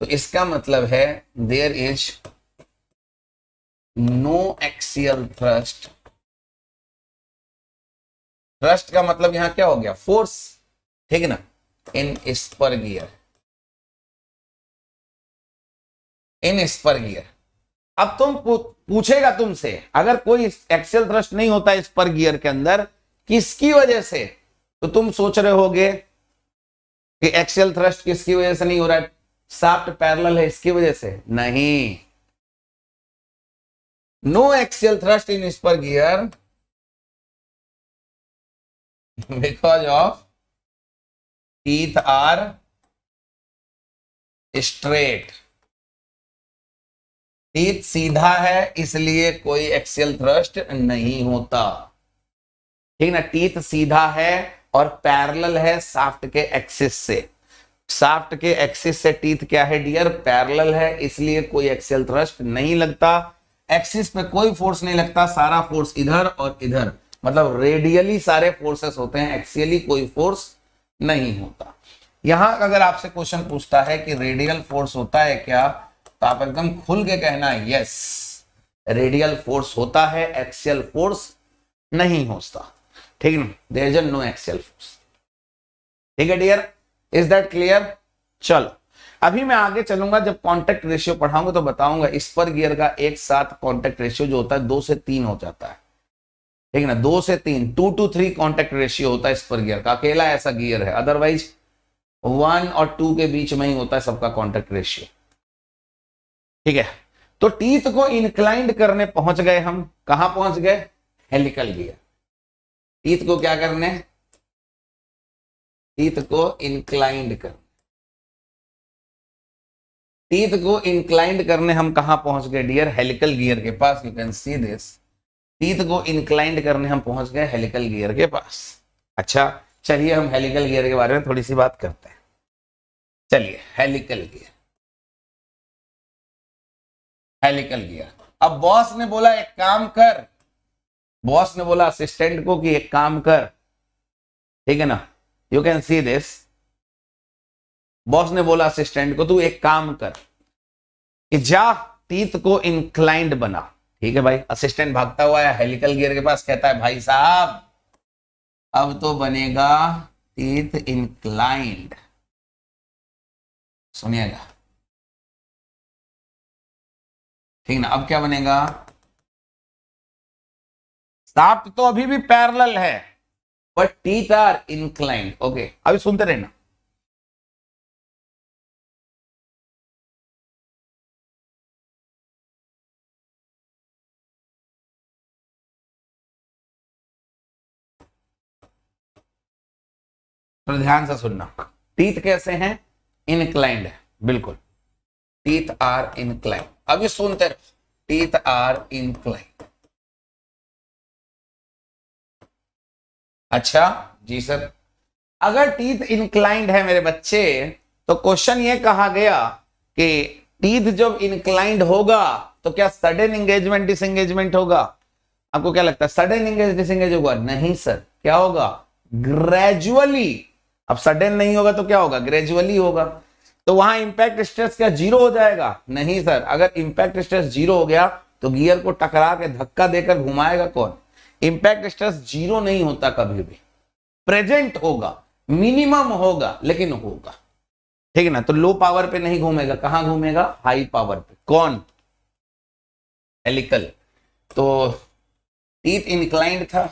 तो इसका मतलब है there is no axial thrust thrust का मतलब यहां क्या हो गया फोर्स ठीक है ना in spur gear in spur gear अब तुम पूछेगा तुमसे अगर कोई एक्सेल थ्रस्ट नहीं होता इस पर गियर के अंदर किसकी वजह से तो तुम सोच रहे होगे कि एक्सेल थ्रस्ट किसकी वजह से नहीं हो रहा है साफ्ट पैरल है इसकी वजह से नहीं no axial thrust in spur gear because of teeth are straight teeth सीधा है इसलिए कोई एक्सियल थ्रस्ट नहीं होता ठीक ना टीथ सीधा है और पैरल है साफ्ट के एक्सिस से साफ्ट के एक्सिस से टीथ क्या है डियर पैरेलल है इसलिए कोई एक्सियल थ्रस्ट नहीं लगता एक्सिस पे कोई फोर्स नहीं लगता सारा फोर्स इधर और इधर मतलब रेडियली सारे फोर्सेस होते हैं एक्सियली कोई फोर्स नहीं होता यहां अगर आपसे क्वेश्चन पूछता है कि रेडियल फोर्स होता है क्या तो आप एकदम खुल के कहना है यस रेडियल फोर्स होता है एक्सियल फोर्स नहीं होता ठीक ना there is no axial force ठीक है डियर इज दैट क्लियर चलो अभी मैं आगे चलूंगा जब कॉन्टेक्ट रेशियो पढ़ाऊंगा तो बताऊंगा इस पर गियर का एक साथ कॉन्टेक्ट रेशियो जो होता है दो से तीन हो जाता है ठीक है ना दो से तीन two two three contact ratio होता है स्पर गियर का अकेला ऐसा गियर है अदरवाइज वन और टू के बीच में ही होता है सबका कॉन्टेक्ट रेशियो ठीक है तो टीथ को इनक्लाइंड करने पहुंच गए हम कहा पहुंच गए हेलिकल गियर टीथ को क्या करने टीथ को इनक्लाइंड कर टीथ को इनक्लाइंड करने हम कहा पहुंच गए डियर हेलिकल गियर के पास you can see this teeth को इंक्लाइंड करने हम पहुंच गए हेलिकल गियर के पास अच्छा चलिए हम हेलिकल गियर के बारे में थोड़ी सी बात करते हैं चलिए हेलिकल गियर हेलिकल गियर अब बॉस ने बोला एक काम कर बॉस ने बोला असिस्टेंट को कि एक काम कर ठीक है ना you can see this boss ने बोला असिस्टेंट को तू एक काम कर कि जा तीत को इंक्लाइंड बना ठीक है भाई असिस्टेंट भागता हुआ है हेलिकल गियर के पास कहता है भाई साहब अब तो बनेगा टीथ इनक्लाइंड सुनिएगा ठीक ना अब क्या बनेगा साफ तो अभी भी पैरल है but teeth are inclined okay अभी सुनते रहना तो ध्यान से सुनना टीथ कैसे हैं इनक्लाइंड है बिल्कुल टीथ आर इनक्लाइंड अभी सुनते रहो टीथ आर इनक्लाइंड अच्छा जी सर अगर टीथ इनक्लाइंड है मेरे बच्चे तो क्वेश्चन ये कहा गया कि टीथ जब इनक्लाइंड होगा तो क्या सडन इंगेजमेंट डिसंगेजमेंट होगा आपको क्या लगता है सडन इंगेज डिसंगेज होगा नहीं सर क्या होगा ग्रेजुअली अब सडन नहीं होगा तो क्या होगा ग्रेजुअली होगा तो वहां इंपैक्ट स्ट्रेस क्या जीरो हो जाएगा नहीं सर अगर इंपैक्ट स्ट्रेस जीरो हो गया तो गियर को टकरा के धक्का देकर घुमाएगा कौन इंपैक्ट स्ट्रेस जीरो नहीं होता कभी भी प्रेजेंट होगा मिनिमम होगा लेकिन होगा ठीक है ना तो लो पावर पे नहीं घूमेगा कहां घूमेगा हाई पावर पे कौन एलिकल तो टीथ इंक्लाइंड था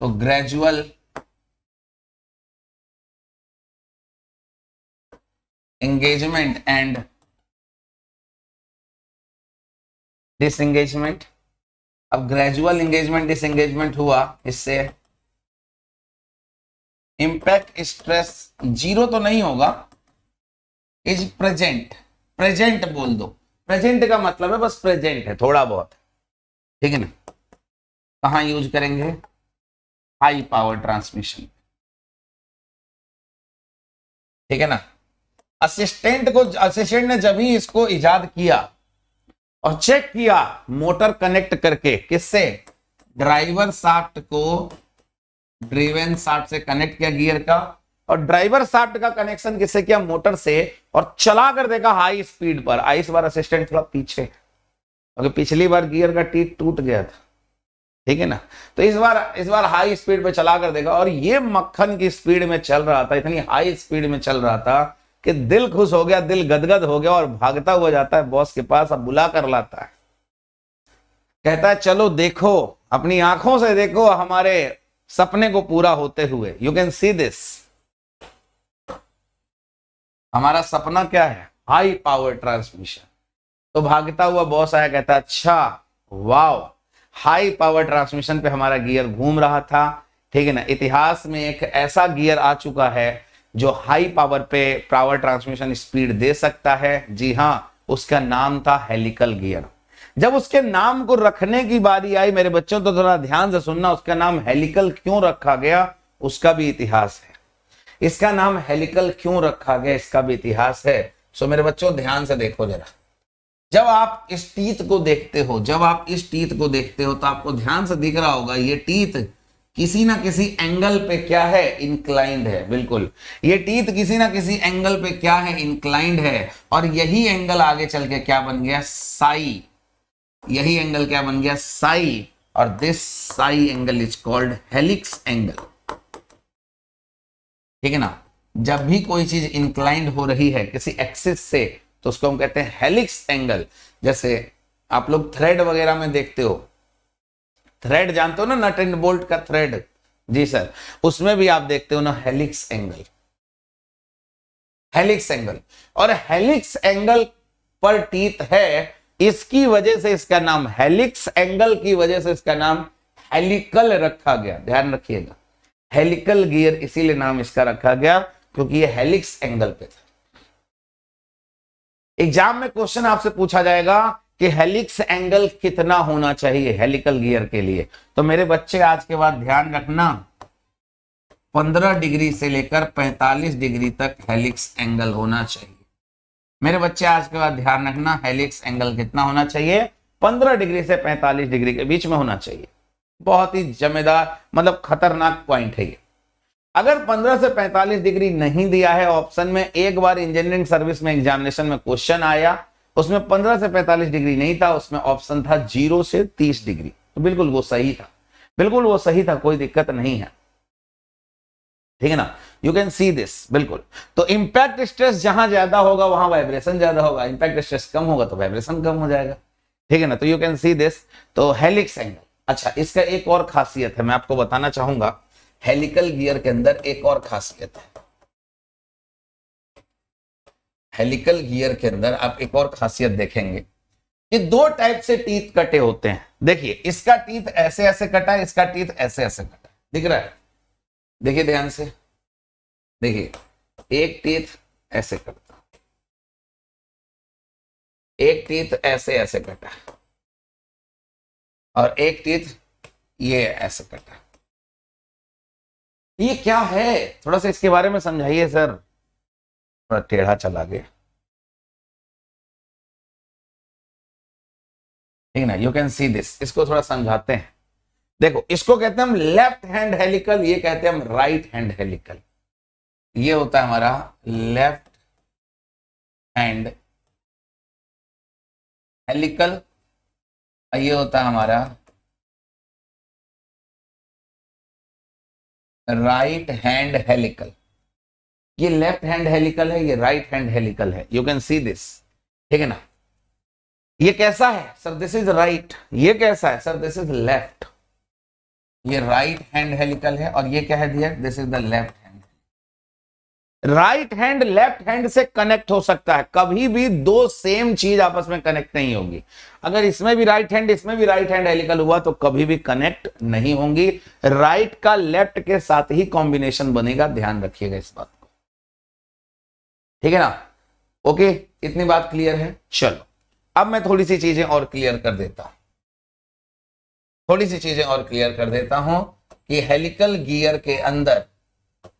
तो ग्रेजुअल एंगेजमेंट एंड डिसंगेजमेंट अब ग्रेजुअल एंगेजमेंट डिसंगेजमेंट हुआ इससे इंपैक्ट स्ट्रेस जीरो तो नहीं होगा इज प्रेजेंट प्रेजेंट बोल दो प्रेजेंट का मतलब है बस प्रेजेंट है थोड़ा बहुत ठीक है ना कहा यूज करेंगे हाई पावर ट्रांसमिशन ठीक है ना असिस्टेंट को असिस्टेंट ने जब ही इसको इजाद किया और चेक किया मोटर कनेक्ट करके किससे ड्राइवर साफ्ट को ड्रीवन साफ्ट से कनेक्ट किया गियर का और ड्राइवर साफ्ट का कनेक्शन किससे किया मोटर से और चला कर देखा हाई स्पीड पर आई इस बार असिस्टेंट थोड़ा पीछे क्योंकि पिछली बार गियर का टीट टूट गया था ठीक है ना तो इस बार इस बार हाई स्पीड पे चला कर देखा और ये मक्खन की स्पीड में चल रहा था इतनी हाई स्पीड में चल रहा था कि दिल खुश हो गया दिल गदगद हो गया और भागता हुआ जाता है बॉस के पास अब बुला कर लाता है कहता है चलो देखो अपनी आंखों से देखो हमारे सपने को पूरा होते हुए यू कैन सी दिस हमारा सपना क्या है हाई पावर ट्रांसमिशन तो भागता हुआ बॉस आया कहता अच्छा वाओ हाई पावर ट्रांसमिशन पे हमारा गियर घूम रहा था ठीक है ना इतिहास में एक ऐसा गियर आ चुका है जो हाई पावर पे पावर ट्रांसमिशन स्पीड दे सकता है जी हाँ उसका नाम था हेलिकल गियर जब उसके नाम को रखने की बारी आई मेरे बच्चों तो थोड़ा ध्यान से सुनना उसका नाम हेलिकल क्यों रखा गया उसका भी इतिहास है इसका नाम हेलिकल क्यों रखा गया इसका भी इतिहास है सो मेरे बच्चों ध्यान से देखो जरा जब आप इस टीथ को देखते हो जब आप इस टीथ को देखते हो तो आपको ध्यान से दिख रहा होगा ये टीथ किसी ना किसी एंगल पे क्या है इंक्लाइंड है बिल्कुल ये टीथ किसी ना किसी एंगल पे क्या है इंक्लाइंड है और यही एंगल आगे चल के क्या बन गया साई यही एंगल क्या बन गया साई और this psi angle is called helix angle ठीक है ना जब भी कोई चीज इंक्लाइंड हो रही है किसी एक्सिस से तो उसको हम कहते हैं हेलिक्स एंगल जैसे आप लोग थ्रेड वगैरह में देखते हो थ्रेड जानते हो ना नट एंड बोल्ट का थ्रेड जी सर उसमें भी आप देखते हो ना हेलिक्स एंगल हेलिक्स एंगल और हेलिक्स एंगल पर टीथ है इसकी वजह से इसका नाम हेलिक्स एंगल की वजह से इसका नाम हेलिकल रखा गया ध्यान रखिएगा हेलिकल गियर इसीलिए नाम इसका रखा गया क्योंकि ये हेलिक्स एंगल पे था एग्जाम में क्वेश्चन आपसे पूछा जाएगा कि हेलिक्स एंगल कितना होना चाहिए हेलिकल गियर के लिए तो मेरे बच्चे आज के बाद ध्यान रखना 15 डिग्री से लेकर 45 डिग्री तक हेलिक्स एंगल होना चाहिए मेरे बच्चे आज के बाद ध्यान रखना हेलिक्स एंगल कितना होना चाहिए 15 डिग्री से 45 डिग्री के बीच में होना चाहिए बहुत ही जमेदार मतलब खतरनाक पॉइंट है ये अगर 15 से 45 डिग्री नहीं दिया है ऑप्शन में एक बार इंजीनियरिंग सर्विस में एग्जामिनेशन में क्वेश्चन आया उसमें 15 से 45 डिग्री नहीं था उसमें ऑप्शन था जीरो से 30 डिग्री तो बिल्कुल वो सही था बिल्कुल वो सही था कोई दिक्कत नहीं है ठीक है ना यू कैन सी दिस बिल्कुल तो इंपैक्ट स्ट्रेस जहां ज्यादा होगा वहां वाइब्रेशन ज्यादा होगा इंपैक्ट स्ट्रेस कम होगा तो वाइब्रेशन कम हो जाएगा ठीक है ना तो यू कैन सी दिस तो हेलिक्स एंगल अच्छा इसका एक और खासियत है मैं आपको बताना चाहूंगा हेलिकल गियर के अंदर एक और खासियत है हेलिकल गियर के अंदर आप एक और खासियत देखेंगे कि दो टाइप से टीथ कटे होते हैं देखिए इसका टीथ ऐसे ऐसे कटा है इसका टीथ ऐसे ऐसे कटा दिख रहा है देखिए ध्यान से देखिए एक टीथ ऐसे कटा एक टीथ ऐसे ऐसे कटा और एक टीथ ये ऐसे कटा ये क्या है थोड़ा सा इसके बारे में समझाइए सर थोड़ा टेढ़ा चला गया ठीक ना यू कैन सी दिस इसको थोड़ा समझाते हैं देखो इसको कहते हैं हम लेफ्ट हैंड हेलिकल ये कहते हैं हम राइट हैंड हेलिकल ये होता है हमारा लेफ्ट हैंड हेलिकल ये होता है हमारा राइट हैंड हेलिकल ये लेफ्ट हैंड हेलिकल है ये राइट हैंड हेलिकल है यू कैन सी दिस ठीक है ना ये कैसा है सर दिस इज राइट ये कैसा है सर दिस इज लेफ्ट ये राइट हैंड हेलिकल है और ये क्या है this is the left right hand left hand से कनेक्ट हो सकता है कभी भी दो सेम चीज आपस में कनेक्ट नहीं होगी अगर इसमें भी राइट हैंड इसमें भी राइट हैंड हेलिकल हुआ तो कभी भी कनेक्ट नहीं होंगी राइट का लेफ्ट के साथ ही कॉम्बिनेशन बनेगा ध्यान रखिएगा इस बात को ठीक है ना ओके इतनी बात क्लियर है चलो अब मैं थोड़ी सी चीजें और क्लियर कर देता हूं थोड़ी सी चीजें और क्लियर कर देता हूं कि हेलिकल गियर के अंदर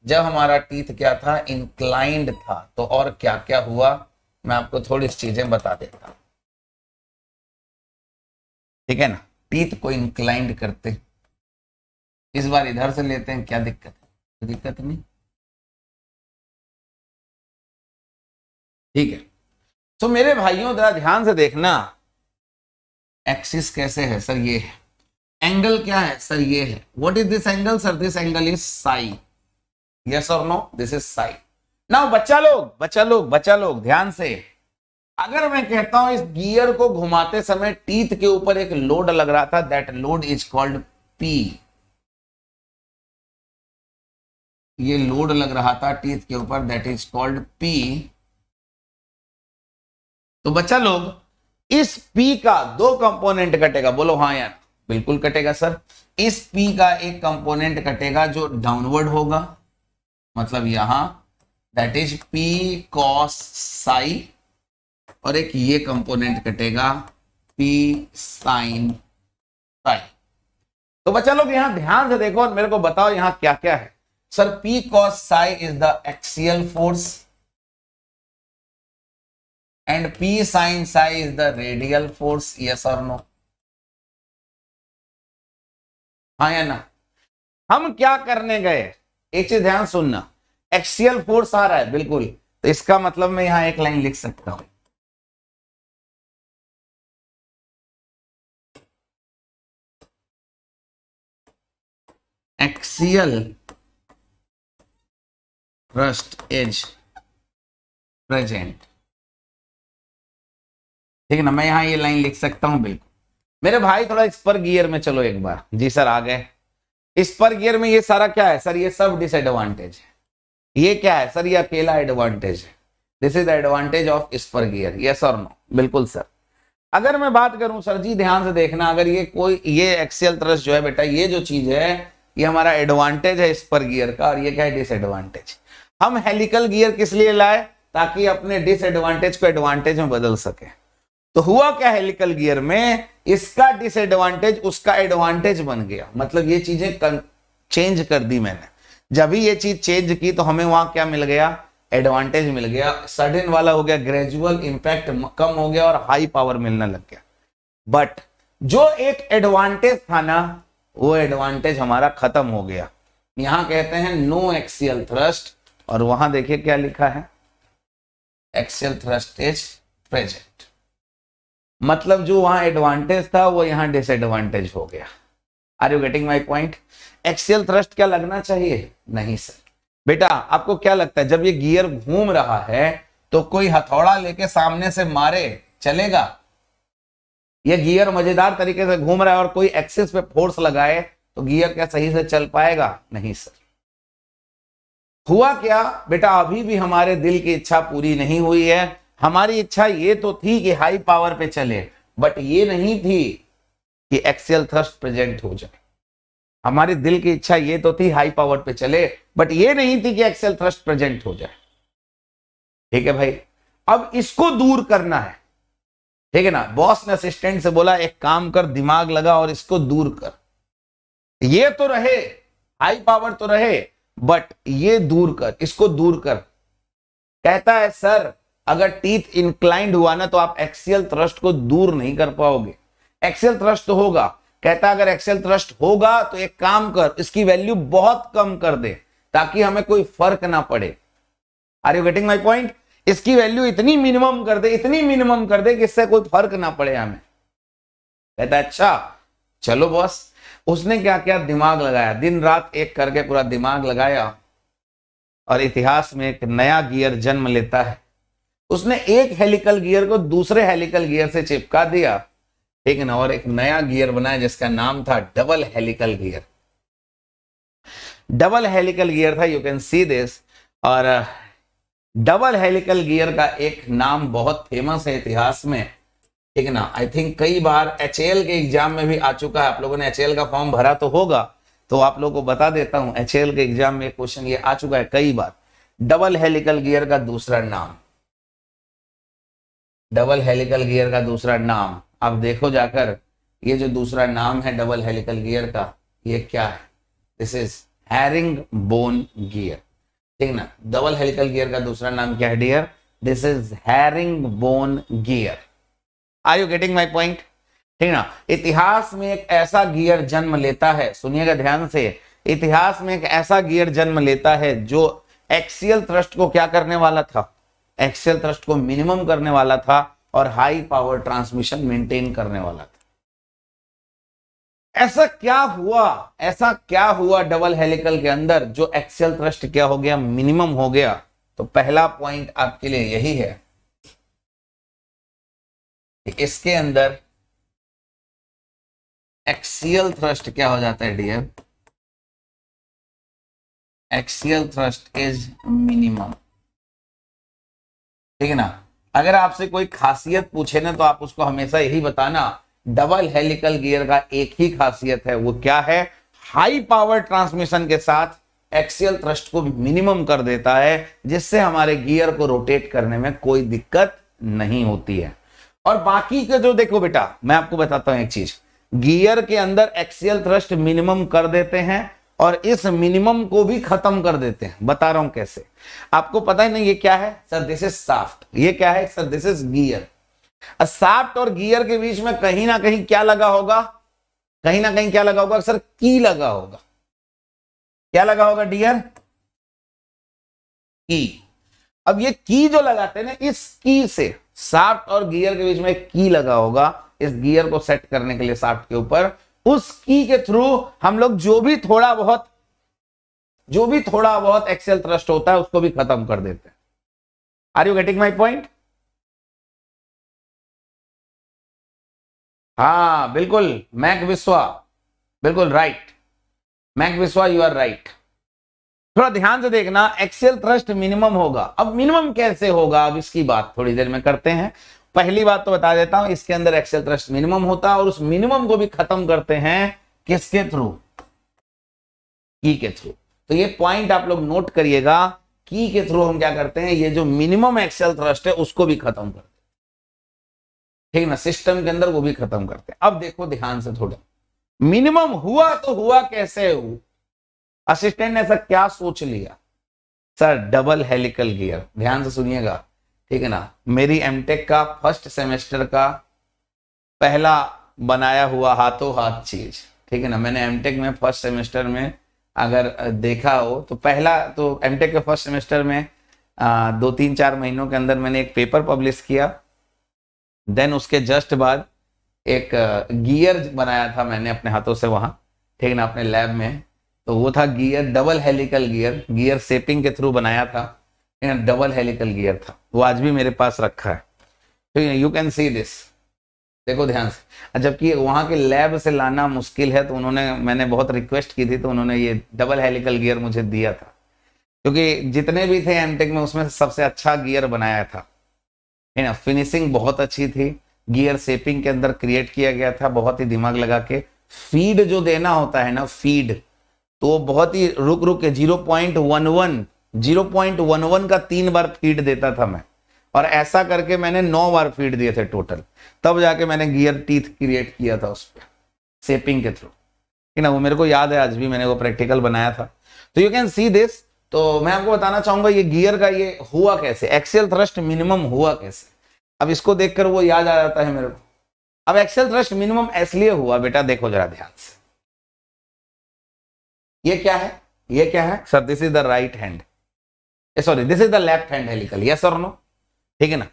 जब हमारा टीथ क्या था इंक्लाइंड था तो और क्या क्या हुआ मैं आपको थोड़ी चीजें बता देता हूं ठीक है ना टीथ को इंक्लाइंड करते इस बार इधर से लेते हैं क्या दिक्कत है दिक्कत नहीं ठीक है तो मेरे भाइयों जरा ध्यान से देखना एक्सिस कैसे है सर ये है एंगल क्या है सर ये है what is this angle sir this angle is psi yes और no this is sine now बच्चा लोग बच्चा लोग बच्चा लोग ध्यान से अगर मैं कहता हूं इस गियर को घुमाते समय टीथ के ऊपर एक लोड लग रहा था that load is called P ये लोड लग रहा था टीथ के ऊपर दैट इज कॉल्ड पी तो बच्चा लोग इस पी का दो कंपोनेंट कटेगा बोलो हाँ यार बिल्कुल कटेगा सर इस पी का एक कंपोनेंट कटेगा जो डाउनवर्ड होगा मतलब यहां that is P cos psi और एक ये कंपोनेंट कटेगा पी साइन साई तो बच्चा लोग यहां ध्यान से देखो और मेरे को बताओ यहां क्या क्या है sir P cos psi is the axial force and P sine psi is the radial force yes और नो हाँ या ना हम क्या करने गए एक चीज ध्यान सुनना एक्सियल फोर्स आ रहा है बिल्कुल तो इसका मतलब मैं यहां एक लाइन लिख सकता हूं एक्सियल thrust इज प्रेजेंट ठीक है ना मैं यहां ये लाइन लिख सकता हूं बिल्कुल मेरे भाई थोड़ा इस पर गियर में चलो एक बार जी सर आ गए इस पर गियर में ये सारा क्या है सर ये सब डिसएडवांटेज है ये क्या है सर ये अकेला एडवांटेज है this is the advantage of spur gear yes और नो बिल्कुल सर अगर मैं बात करूं सर जी ध्यान से देखना अगर ये कोई ये एक्सेल त्रस जो है बेटा ये जो चीज है ये हमारा एडवांटेज है इस पर गियर का और ये क्या है डिसएडवांटेज हम हेलिकल गियर किस लिए लाए ताकि अपने डिसएडवांटेज को एडवांटेज में बदल सके तो हुआ क्या हेलिकल गियर में इसका डिसएडवांटेज उसका एडवांटेज बन गया मतलब ये चीजें चेंज कर दी मैंने जब ये चीज चेंज की तो हमें वहां क्या मिल गया एडवांटेज मिल गया सडन वाला हो गया ग्रेजुअल इंपैक्ट कम हो गया और हाई पावर मिलने लग गया बट जो एक एडवांटेज था ना वो एडवांटेज हमारा खत्म हो गया यहां कहते हैं नो एक्सियल थ्रस्ट और वहां देखिए क्या लिखा है एक्सियल थ्रस्ट इज प्रेजेंट मतलब जो वहां एडवांटेज था वो यहां डिसएडवांटेज हो गया are you getting my point axial thrust क्या लगना चाहिए नहीं सर बेटा आपको क्या लगता है जब ये गियर घूम रहा है तो कोई हथौड़ा लेके सामने से मारे चलेगा ये गियर मजेदार तरीके से घूम रहा है और कोई एक्सिस पे फोर्स लगाए तो गियर क्या सही से चल पाएगा नहीं सर हुआ क्या बेटा अभी भी हमारे दिल की इच्छा पूरी नहीं हुई है हमारी इच्छा ये तो थी कि हाई पावर पे चले बट ये नहीं थी कि एक्सेल थर्स्ट प्रेजेंट हो जाए हमारे दिल की इच्छा ये तो थी हाई पावर पे चले बट ये नहीं थी कि एक्सेल थ्रस्ट प्रेजेंट हो जाए ठीक है भाई अब इसको दूर करना है ठीक है ना बॉस ने असिस्टेंट से बोला एक काम कर दिमाग लगा और इसको दूर कर ये तो रहे हाई पावर तो रहे बट ये दूर कर इसको दूर कर कहता है सर अगर टीथ इंक्लाइंड हुआ ना तो आप एक्सियल थ्रस्ट को दूर नहीं कर पाओगे एक्सियल थ्रस्ट तो होगा कहता अगर एक्सेल थ्रस्ट होगा तो एक काम कर इसकी वैल्यू बहुत कम कर दे ताकि हमें कोई फर्क ना पड़े are you getting my point इसकी वैल्यू इतनी मिनिमम कर दे इतनी मिनिमम कर दे कि इससे कोई फर्क ना पड़े हमें कहता अच्छा चलो बॉस उसने क्या क्या दिमाग लगाया दिन रात एक करके पूरा दिमाग लगाया और इतिहास में एक नया गियर जन्म लेता है उसने एक हेलिकल गियर को दूसरे हेलिकल गियर से चिपका दिया ठीक है ना और एक नया गियर बनाया जिसका नाम था double helical gear double helical gear था यू कैन सी दिस और डबल हेलिकल गियर का एक नाम बहुत फेमस है इतिहास में ठीक है ना आई थिंक कई बार एच के एग्जाम में भी आ चुका है आप लोगों ने एच का फॉर्म भरा तो होगा तो आप लोगों को बता देता हूं एच के एग्जाम में क्वेश्चन ये आ चुका है कई बार डबल हेलिकल गियर का दूसरा नाम डबल हेलिकल गियर का दूसरा नाम आप देखो जाकर ये जो दूसरा नाम है डबल हेलिकल गियर का ये क्या है this is herringbone gear ठीक ना डबल हेलिकल गियर का दूसरा नाम क्या है dear this is herringbone gear are you getting my point ठीक ना इतिहास में एक ऐसा गियर जन्म लेता है सुनिएगा ध्यान से इतिहास में एक ऐसा गियर जन्म लेता है जो एक्सियल थ्रस्ट को क्या करने वाला था एक्सेल थ्रस्ट को मिनिमम करने वाला था और हाई पावर ट्रांसमिशन मेंटेन करने वाला था ऐसा क्या हुआ ऐसा क्या हुआ डबल हेलिकल के अंदर जो एक्सेल थ्रस्ट क्या हो गया मिनिमम हो गया तो पहला पॉइंट आपके लिए यही है इसके अंदर एक्सियल थ्रस्ट क्या हो जाता है डीएम एक्सियल थ्रस्ट इज मिनिमम ठीक है ना अगर आपसे कोई खासियत पूछे ना तो आप उसको हमेशा यही बताना डबल हेलिकल गियर का एक ही खासियत है वो क्या है हाई पावर ट्रांसमिशन के साथ एक्सियल थ्रस्ट को मिनिमम कर देता है जिससे हमारे गियर को रोटेट करने में कोई दिक्कत नहीं होती है और बाकी का जो देखो बेटा मैं आपको बताता हूं एक चीज गियर के अंदर एक्सियल थ्रस्ट मिनिमम कर देते हैं और इस मिनिमम को भी खत्म कर देते हैं बता रहा हूं कैसे आपको पता ही नहीं ये क्या है सर दिस इज साफ्ट ये क्या है sir this is gear shaft और गियर के बीच में कहीं ना कहीं क्या लगा होगा कहीं ना कहीं क्या लगा होगा सर की लगा होगा क्या लगा होगा डियर की अब ये की जो लगाते हैं ना इस की से साफ्ट और गियर के बीच में की लगा होगा इस गियर को सेट करने के लिए साफ्ट के ऊपर उस की के थ्रू हम लोग जो भी थोड़ा बहुत जो भी थोड़ा बहुत एक्सेल थ्रस्ट होता है उसको भी खत्म कर देते हैं are you getting my point हाँ बिल्कुल मैक विश्वा बिल्कुल राइट मैक विश्वा यू आर राइट थोड़ा ध्यान से देखना एक्सेल थ्रस्ट मिनिमम होगा अब मिनिमम कैसे होगा अब इसकी बात थोड़ी देर में करते हैं पहली बात तो बता देता हूं इसके अंदर एक्सेल थ्रस्ट मिनिमम होता है और उस मिनिमम को भी खत्म करते हैं किसके थ्रू की e के थ्रू तो ये पॉइंट आप लोग नोट करिएगा की e के थ्रू हम क्या करते हैं ये जो मिनिमम एक्सेल थ्रस्ट है उसको भी खत्म करते ठीक ना सिस्टम के अंदर वो भी खत्म करते हैं अब देखो ध्यान से थोड़ा मिनिमम हुआ तो हुआ कैसे हुआ असिस्टेंट ने ऐसा क्या सोच लिया सर डबल हेलिकल गियर ध्यान से सुनिएगा ठीक है ना मेरी एमटेक का फर्स्ट सेमेस्टर का पहला बनाया हुआ हाथों हाथ चीज ठीक है ना मैंने एमटेक में फर्स्ट सेमेस्टर में अगर देखा हो तो पहला तो एमटेक के फर्स्ट सेमेस्टर में आ, दो तीन चार महीनों के अंदर मैंने एक पेपर पब्लिश किया देन उसके जस्ट बाद एक गियर बनाया था मैंने अपने हाथों से वहां ठीक ना अपने लैब में तो वो था gear double helical gear gear shaping के थ्रू बनाया था एंड डबल हेलिकल गियर था वो आज भी मेरे पास रखा है ठीक है यू कैन सी दिस देखो ध्यान से जबकि वहाँ के लैब से लाना मुश्किल है तो उन्होंने मैंने बहुत रिक्वेस्ट की थी तो उन्होंने ये डबल हेलिकल गियर मुझे दिया था क्योंकि जितने भी थे एमटेक में उसमें सबसे अच्छा गियर बनाया था है ना फिनिशिंग बहुत अच्छी थी गियर सेपिंग के अंदर क्रिएट किया गया था बहुत ही दिमाग लगा के फीड जो देना होता है ना फीड तो वो बहुत ही रुक रुक के जीरो पॉइंट वन वन 0.11 का तीन बार फीड देता था मैं और ऐसा करके मैंने नौ बार फीड दिए थे टोटल तब जाके मैंने गियर टीथ क्रिएट किया था उस पर सेपिंग के थ्रू ना वो मेरे को याद है आज भी मैंने वो प्रैक्टिकल बनाया था तो यू कैन सी दिस तो मैं आपको बताना चाहूंगा ये गियर का ये हुआ कैसे एक्सेल थ्रस्ट मिनिमम हुआ कैसे अब इसको देखकर वो याद आ जाता है मेरे को अब एक्सेल थ्रस्ट मिनिमम इसलिए हुआ बेटा देखो जरा ध्यान से ये क्या है ये क्या है sir this is the right hand sorry this is the left hand helical yes और नो ठीक है ना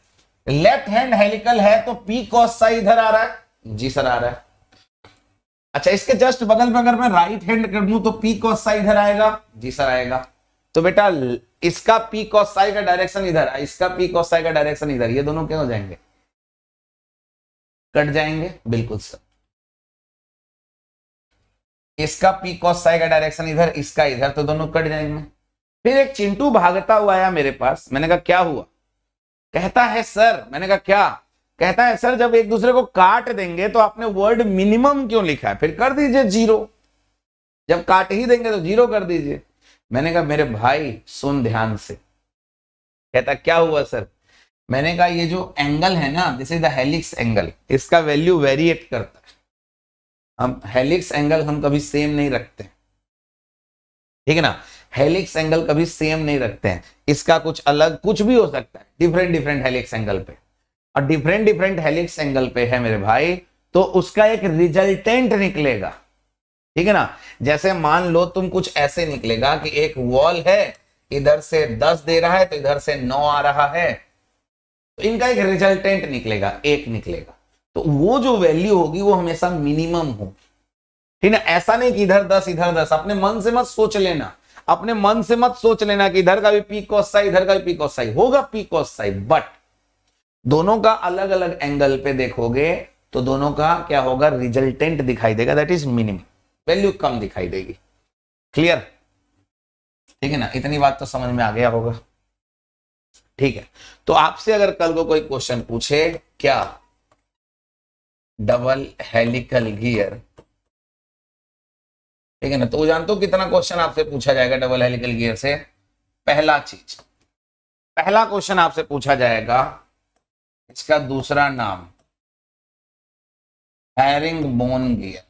लेफ्ट हैंड हेलिकल है तो पी कॉस इधर आ रहा है जी सर आ रहा है अच्छा इसके जस्ट बगल में अगर मैं राइट हैंड कर दूं तो पी कॉस इधर आएगा जी सर आएगा तो बेटा इसका पी कॉस साई का डायरेक्शन इधर इसका पी कॉस साई का डायरेक्शन इधर ये दोनों क्या हो जाएंगे कट जाएंगे बिल्कुल सर इसका पी कॉस साई का डायरेक्शन इधर इसका इधर तो दोनों कट जाएंगे फिर एक चिंटू भागता हुआ आया मेरे पास मैंने कहा क्या हुआ कहता है सर मैंने कहा क्या कहता है सर जब एक दूसरे को काट देंगे तो आपने वर्ड मिनिमम क्यों लिखा है फिर कर दीजिए जीरो जब काट ही देंगे तो जीरो कर दीजिए मैंने कहा मेरे भाई सुन ध्यान से कहता क्या हुआ सर मैंने कहा ये जो एंगल है ना this is the helix angle इसका वैल्यू वेरिएट करता है हम हेलिक्स एंगल हम कभी सेम नहीं रखते ठीक है ना हेलिक्स एंगल कभी सेम नहीं रखते हैं इसका कुछ अलग कुछ भी हो सकता है डिफरेंट डिफरेंट हेलिक्स एंगल पे और डिफरेंट डिफरेंट हेलिक्स एंगल पे है मेरे भाई तो उसका एक रिजल्टेंट निकलेगा ठीक है ना जैसे मान लो तुम कुछ ऐसे निकलेगा कि एक वॉल है इधर से दस दे रहा है तो इधर से नौ आ रहा है तो इनका एक रिजल्टेंट निकलेगा एक निकलेगा तो वो जो वैल्यू होगी वो हमेशा मिनिमम होगी ठीक है ऐसा नहीं कि इधर दस इधर दस अपने मन से मत सोच लेना अपने मन से मत सोच लेना कि इधर का भी पी कॉस साई इधर का भी पी कॉस साई होगा पी कॉस साई बट दोनों का अलग अलग एंगल पे देखोगे तो दोनों का क्या होगा रिजल्टेंट दिखाई देगा दैट इज मिनिमम वैल्यू कम दिखाई देगी क्लियर ठीक है ना इतनी बात तो समझ में आ गया होगा ठीक है तो आपसे अगर कल को कोई क्वेश्चन पूछे क्या डबल हेलिकल गियर ठीक है ना तो वो जानते हो कितना क्वेश्चन आपसे पूछा जाएगा डबल हेलिकल गियर से पहला चीज पहला क्वेश्चन आपसे पूछा जाएगा इसका दूसरा नाम herringbone gear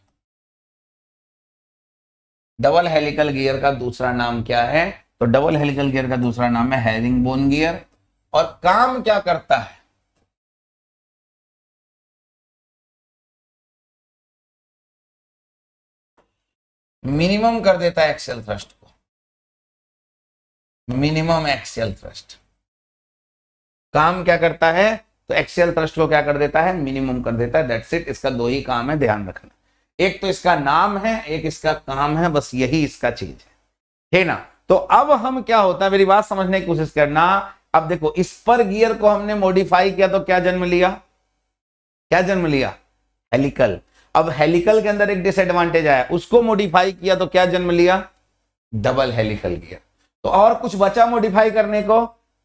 double helical gear का दूसरा नाम क्या है तो डबल हेलिकल गियर का दूसरा नाम है हैरिंग बोन गियर और काम क्या करता है मिनिमम कर देता है एक्सेल थ्रस्ट को मिनिमम एक्सेल थ्रस्ट काम क्या करता है तो एक्सेल थ्रस्ट को क्या कर देता है मिनिमम कर देता है दैट्स इट इसका दो ही काम है ध्यान रखना एक तो इसका नाम है एक इसका काम है बस यही इसका चीज है है ना तो अब हम क्या होता है मेरी बात समझने की कोशिश करना अब देखो इस पर गियर को हमने मॉडिफाई किया तो क्या जन्म लिया क्या जन्म लिया हेलिकल अब हेलिकल के अंदर एक डिसएडवांटेज आया उसको मॉडिफाई किया तो क्या जन्म लिया डबल हेलिकल गियर तो और कुछ बचा मॉडिफाई करने को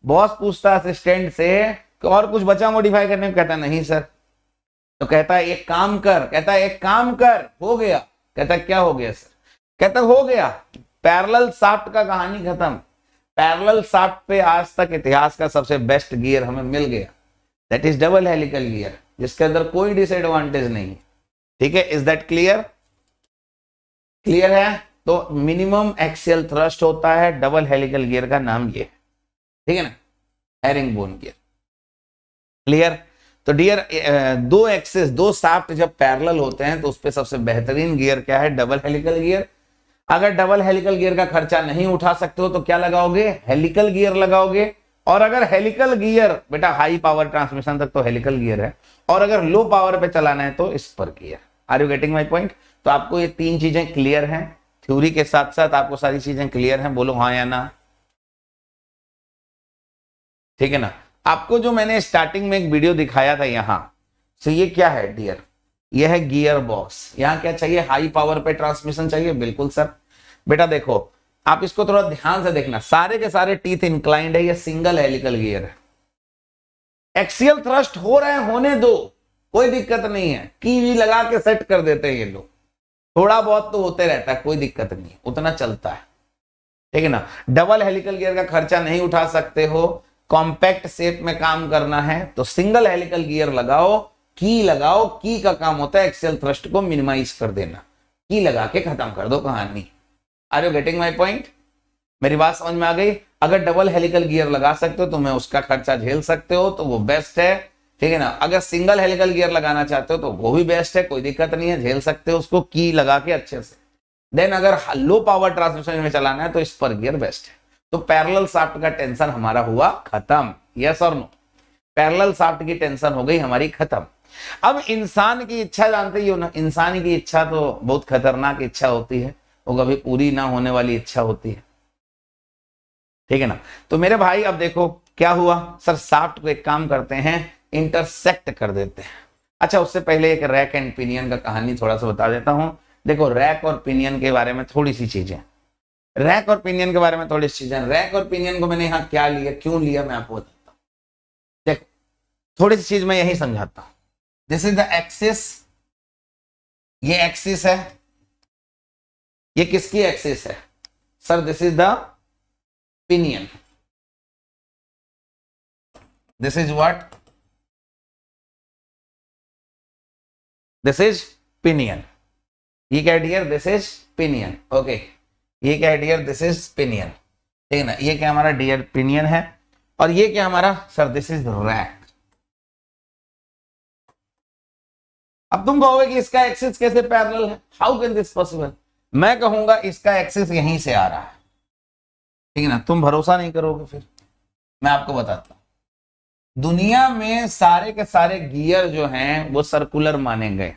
बॉस पूछता असिस्टेंट से कि तो और कुछ बचा मॉडिफाई करने को कहता नहीं सर तो कहता है एक काम कर कहता है एक काम कर हो गया कहता क्या हो गया सर कहता हो गया पैरेलल साफ्ट का कहानी खत्म पैरेलल साफ्ट पे आज तक इतिहास का सबसे बेस्ट गियर हमें मिल गया that is double helical gear जिसके अंदर कोई डिसएडवांटेज नहीं है ठीक है इज दैट क्लियर क्लियर है तो मिनिमम एक्सियल थ्रस्ट होता है डबल हेलिकल गियर का नाम ये है ठीक है ना हेरिंग बोन गियर क्लियर तो डियर दो एक्सेस दो साफ्ट जब पैरेलल होते हैं तो उसपे सबसे बेहतरीन गियर क्या है डबल हेलिकल गियर अगर डबल हेलिकल गियर का खर्चा नहीं उठा सकते हो तो क्या लगाओगे हेलिकल गियर लगाओगे और अगर हेलिकल गियर बेटा हाई पावर ट्रांसमिशन तक तो हेलिकल गियर है और अगर लो पावर पे चलाना है तो spur gear are you getting my point तो आपको ये तीन चीजें क्लियर हैं थ्योरी के साथ साथ आपको सारी चीजें क्लियर हैं बोलो हाँ या ना ठीक है ना आपको जो मैंने स्टार्टिंग में एक वीडियो दिखाया था यहां सो ये क्या है डियर यह है गियर बॉक्स यहाँ क्या चाहिए हाई पावर पे ट्रांसमिशन चाहिए बिल्कुल सर बेटा देखो आप इसको थोड़ा ध्यान से देखना सारे के सारे टीथ इंक्लाइंड है ये सिंगल हेलिकल गियर है एक्सियल थ्रस्ट हो रहे होने दो कोई दिक्कत नहीं है कीवी लगा के सेट कर देते हैं ये लोग थोड़ा बहुत तो होते रहता है कोई दिक्कत नहीं उतना चलता है ठीक है ना डबल हेलिकल गियर का खर्चा नहीं उठा सकते हो कॉम्पैक्ट सेप में काम करना है तो सिंगल हेलिकल गियर लगाओ की लगाओ की का काम होता है एक्सेल थ्रस्ट को मिनिमाइज कर देना की लगा के खत्म कर दो कहानी are you getting my point मेरी बात समझ में आ गई अगर डबल हेलिकल गियर लगा सकते हो तो मैं उसका खर्चा झेल सकते हो तो वो बेस्ट है ठीक है ना अगर सिंगल हेलिकल गियर लगाना चाहते हो तो वो भी बेस्ट है कोई दिक्कत नहीं है झेल सकते हो उसको की लगा के अच्छे से देन अगर लो पावर ट्रांसमिशन में चलाना है तो इस पर गियर बेस्ट है तो पैरल साफ्ट का टेंशन हमारा हुआ खत्म यस और नो पैरल साफ्ट की टेंशन हो गई हमारी खत्म अब इंसान की इच्छा जानते ही हो ना इंसान की इच्छा तो बहुत खतरनाक इच्छा होती है वो कभी पूरी ना होने वाली इच्छा होती है ठीक है ना तो मेरे भाई अब देखो क्या हुआ सर साफ्ट को एक काम करते हैं इंटरसेक्ट कर देते हैं अच्छा उससे पहले एक रैक एंड पिनियन का कहानी थोड़ा सा बता देता हूं देखो रैक और पिनियन के बारे में थोड़ी सी चीजें रैक और पिनियन के बारे में थोड़ी सी चीजें रैक और पिनियन को मैंने यहां क्या लिया क्यों लिया मैं आपको बताता हूं देखो थोड़ी सी चीज मैं यही समझाता हूं दिस इज द एक्सिस ये एक्सिस है ये किसकी एक्सिस है sir this is the pinion this is what this is pinion ये क्या dear this is pinion okay ये क्या डियर दिस इज पिनियन ठीक है ना ये क्या हमारा डियर पिनियन है और ये क्या हमारा सर दिस इज रैक अब तुम कहोगे कि इसका एक्सिस कैसे पैरेलल है हाउ कैन दिस पॉसिबल मैं कहूंगा इसका एक्सिस यहीं से आ रहा है ठीक है ना तुम भरोसा नहीं करोगे फिर मैं आपको बताता दुनिया में सारे के सारे गियर जो हैं वो सर्कुलर माने गए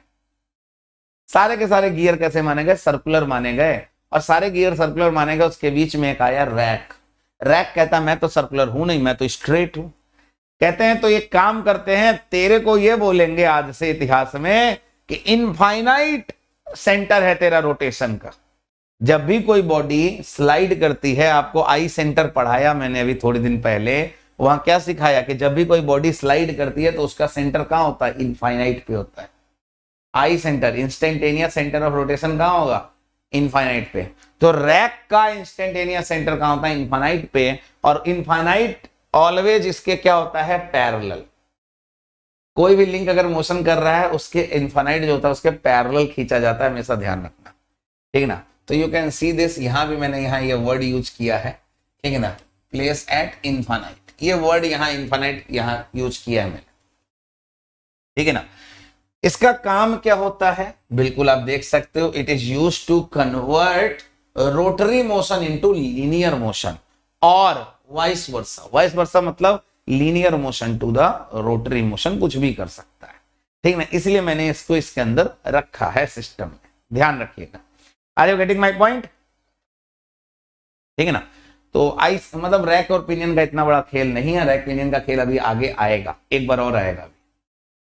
सारे के सारे गियर कैसे माने गए सर्कुलर माने गए और सारे गियर सर्कुलर माने गए उसके बीच में एक आया रैक रैक कहता मैं तो सर्कुलर हूं नहीं मैं तो स्ट्रेट हूं कहते हैं तो ये काम करते हैं तेरे को ये बोलेंगे आज से इतिहास में कि इनफाइनाइट सेंटर है तेरा रोटेशन का जब भी कोई बॉडी स्लाइड करती है आपको आई सेंटर पढ़ाया मैंने अभी थोड़े दिन पहले वहां क्या सिखाया कि जब भी कोई बॉडी स्लाइड करती है तो उसका सेंटर कहाँ होता है इनफाइनाइट पे होता है I centre instantaneous centre of rotation कहाँ होगा इनफाइनाइट पे तो रैक का इंस्टेंटेनियस सेंटर कहाँ होता है इनफाइनाइट पे और इनफाइनाइट ऑलवेज इसके क्या होता है पैरल कोई भी लिंक अगर मोशन कर रहा है उसके इन्फानाइट जो होता है उसके पैरल खींचा जाता है हमेशा ध्यान रखना ठीक है ना तो यू कैन सी दिस यहां भी मैंने यहाँ ये यह वर्ड यूज किया है ठीक है ना प्लेस एट इन्फानाइट ये वर्ड यहां इन्फाइनाइट यहां यूज किया है मैंने ठीक है ना इसका काम क्या होता है बिल्कुल आप देख सकते हो it is use to convert rotary motion into linear motion और वाइस वर्षा वाइस वर्षा मतलब linear motion to the rotary motion कुछ भी कर सकता है ठीक है ना इसलिए मैंने इसको इसके अंदर रखा है सिस्टम में ध्यान रखिएगा are you getting my point ठीक है ना तो आई मतलब रैक और पिनियन का इतना बड़ा खेल नहीं है रैक पिनियन का खेल अभी आगे आएगा एक बार और आएगा